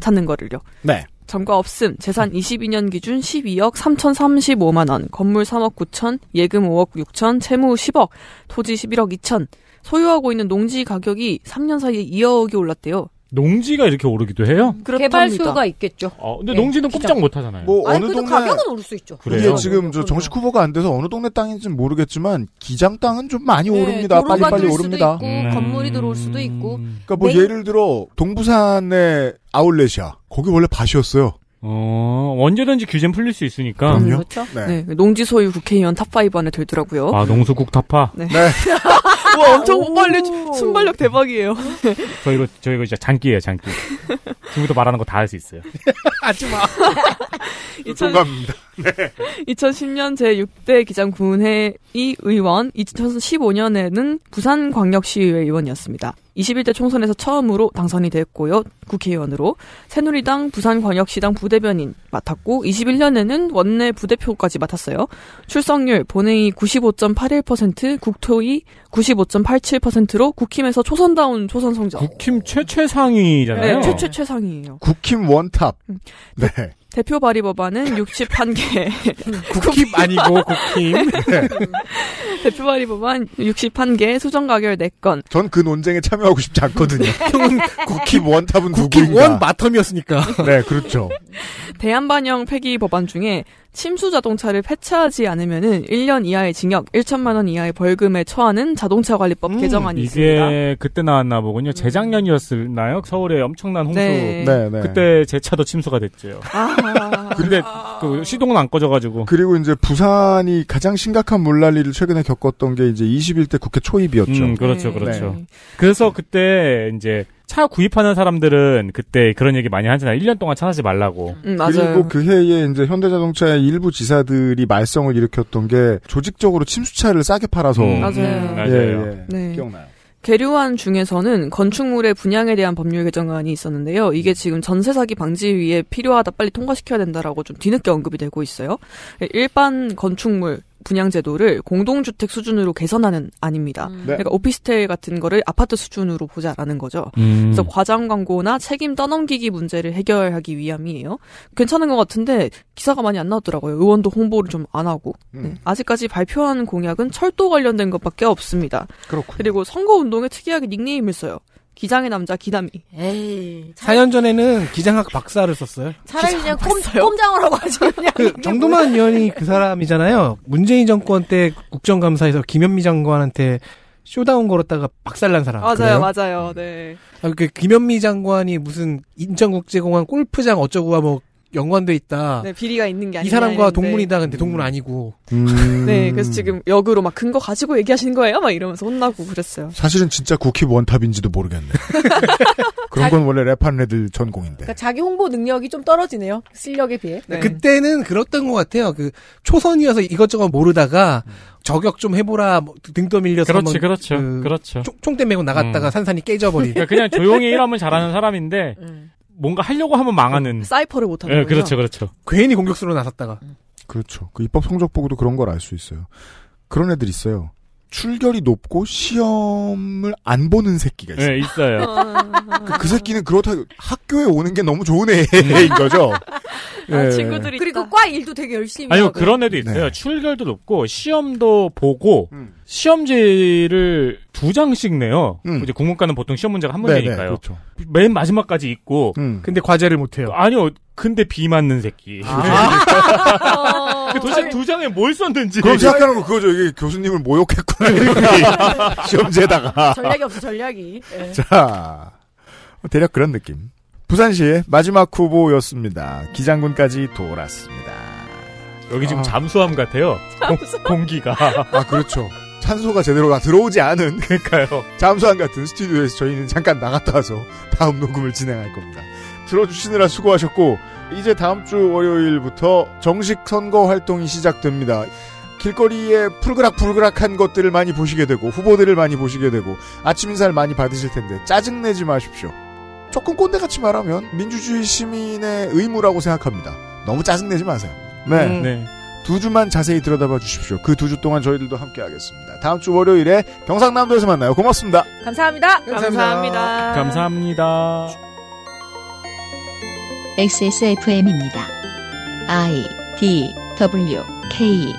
찾는 거를요. 네. 점과 없음, 재산 22년 기준 12억 3,035만 원, 건물 3억 9천, 예금 5억 6천, 채무 10억, 토지 11억 2천, 소유하고 있는 농지 가격이 3년 사이에 2억이 올랐대요. 농지가 이렇게 오르기도 해요? 그렇답니다. 개발소가 있겠죠. 어, 근데 네, 농지는 꼼짝 못 하잖아요. 뭐 아니, 어느 동네 가격은 오를 수 있죠. 그래요? 이게 지금 저 정식 후보가 안 돼서 어느 동네 땅인지는 모르겠지만 기장 땅은 좀 많이 네, 오릅니다. 빨리 빨리 오릅니다. 있고, 음... 건물이 들어올 수도 있고. 그러니까 뭐 네. 예를 들어 동부산의 아울렛이야. 거기 원래 밭이었어요. 어, 언제든지 규제는 풀릴 수 있으니까. 그렇죠. 네. 네. 그 농지 소유 국회의원 탑5 안에 들더라고요. 아, 농수국 탑파? 네. 네. 와, 엄청 빨리, 순발력 대박이에요. 저 이거, 저 이거 진짜 장기예요, 장기. 지금부터 말하는 거 다 할 수 있어요. 아줌마. 2 0 동갑입니다. 네. 2010년 제6대 기장군회의 의원, 2015년에는 부산광역시의회 의원이었습니다. 21대 총선에서 처음으로 당선이 됐고요. 국회의원으로 새누리당 부산광역시당 부대변인 맡았고 21년에는 원내 부대표까지 맡았어요. 출석률 본회의 95.81%, 국토위 95.87%로 국힘에서 초선다운 초선 성적. 국힘 최최상위잖아요. 네, 최최 최상위예요. 국힘 원탑. 음. 네. 대표 발의 법안은 61개. 국힙 아니고 국힙. 네. 네. 대표 발의 법안 61개, 소정 가결 4건. 전 그 논쟁에 참여하고 싶지 않거든요. 형은 국힙 원탑은 국힙 누구인가? 원 마텀이었으니까. 네, 그렇죠. 대한반영 폐기 법안 중에 침수 자동차를 폐차하지 않으면은 1년 이하의 징역, 1천만 원 이하의 벌금에 처하는 자동차 관리법 음, 개정안이 있습니다. 이게 그때 나왔나 보군요. 재작년이었을나요? 서울에 엄청난 홍수. 네. 네, 네. 그때 제 차도 침수가 됐죠. 아. 근데 그 시동은 안 꺼져가지고. 그리고 이제 부산이 가장 심각한 물난리를 최근에 겪었던 게 이제 21대 국회 초입이었죠. 음, 그렇죠, 네. 그렇죠. 그래서 네. 그때 이제 차 구입하는 사람들은 그때 그런 얘기 많이 하잖아요. 1년 동안 차 사지 말라고. 음, 그리고 그 해에 이제 현대자동차의 일부 지사들이 말썽을 일으켰던 게 조직적으로 침수차를 싸게 팔아서. 음, 맞아요. 음, 음, 맞아요. 예, 예. 네. 기억나요. 계류안 중에서는 건축물의 분양에 대한 법률 개정안이 있었는데요. 이게 지금 전세 사기 방지위에 필요하다 빨리 통과시켜야 된다라고 좀 뒤늦게 언급이 되고 있어요. 일반 건축물 분양 제도를 공동주택 수준으로 개선하는 안입니다. 음. 네. 그러니까 오피스텔 같은 거를 아파트 수준으로 보자라는 거죠. 음. 그래서 과장 광고나 책임 떠넘기기 문제를 해결하기 위함이에요. 괜찮은 것 같은데 기사가 많이 안 나왔더라고요. 의원도 홍보를 좀 안 하고 음. 네. 아직까지 발표한 공약은 철도 관련된 것밖에 없습니다. 그렇군요. 그리고 선거 운동에 특이하게 닉네임을 써요. 기장의 남자 기담이 에이. 잘... 4년 전에는 기장학 박사를 썼어요. 차라리 그냥 꼼, 장어라고 하죠. 그냥 그 정도만 의원이 그 사람이잖아요. 문재인 정권 때 국정감사에서 김현미 장관한테 쇼다운 걸었다가 박살난 사람. 맞아요, 그래요? 맞아요. 네. 아, 그 김현미 장관이 무슨 인천국제공항 골프장 어쩌고가 뭐 연관돼 있다. 네, 비리가 있는 게 아니라. 이 사람과 동문이다. 근데 음. 동문 아니고. 음. 네, 그래서 지금 역으로 막 근거 가지고 얘기하시는 거예요? 막 이러면서 혼나고 그랬어요. 사실은 진짜 국힙 원탑인지도 모르겠네. 그런 건 원래 랩하는 애들 전공인데. 그러니까 자기 홍보 능력이 좀 떨어지네요. 실력에 비해. 네. 네. 그때는 그렇던 것 같아요. 그 초선이어서 이것저것 모르다가 음. 저격 좀 해보라 뭐 등떠 밀려서 그렇지 그렇죠 그, 그렇죠 총대 메고 나갔다가 음. 산산이 깨져버리니까 그러니까 그냥 조용히 일하면 잘하는 사람인데 음. 뭔가 하려고 하면 망하는. 그 사이퍼를 못하는. 예, 네, 그렇죠, 그렇죠. 괜히 공격수로 나섰다가. 그렇죠. 그 입법 성적 보고도 그런 걸 알 수 있어요. 그런 애들 있어요. 출결이 높고 시험을 안 보는 새끼가 있어요. 네, 있어요. 어. 그, 그, 새끼는 그렇다 학교에 오는 게 너무 좋은 애인 음. 거죠. 아, 네. 아, 친구들이 그리고 과 일도 되게 열심히 아니요 하고. 그런 애도 있어요. 네. 출결도 높고 시험도 보고 음. 시험지를 두 장씩 내요. 음. 이제 국문과는 보통 시험 문제가 한 문제니까요. 그렇죠. 맨 마지막까지 있고 음. 근데 과제를 못 해요. 아니요. 근데 비 맞는 새끼. 아~ 어. 그 도시 두 장에 뭘 썼는지. 그럼 생각하는 거 그거죠. 이게 교수님을 모욕했구나. 네. 시험지다가 전략이 없어, 전략이. 네. 자, 대략 그런 느낌. 부산시의 마지막 후보였습니다. 기장군까지 돌았습니다. 여기 지금 아. 잠수함 같아요. 잠수함? 공, 기가 아, 그렇죠. 산소가 제대로 들어오지 않은 그니까요 잠수함 같은 스튜디오에서 저희는 잠깐 나갔다 와서 다음 녹음을 진행할 겁니다. 들어주시느라 수고하셨고 이제 다음 주 월요일부터 정식 선거 활동이 시작됩니다. 길거리에 푸르그락푸르그락한 것들을 많이 보시게 되고 후보들을 많이 보시게 되고 아침 인사를 많이 받으실 텐데 짜증내지 마십시오. 조금 꼰대같이 말하면 민주주의 시민의 의무라고 생각합니다. 너무 짜증내지 마세요. 네. 음. 네. 두 주만 자세히 들여다봐 주십시오. 그 두 주 동안 저희들도 함께 하겠습니다. 다음 주 월요일에 경상남도에서 만나요. 고맙습니다. 감사합니다. 감사합니다. 감사합니다. 감사합니다. XSFM입니다. I D W K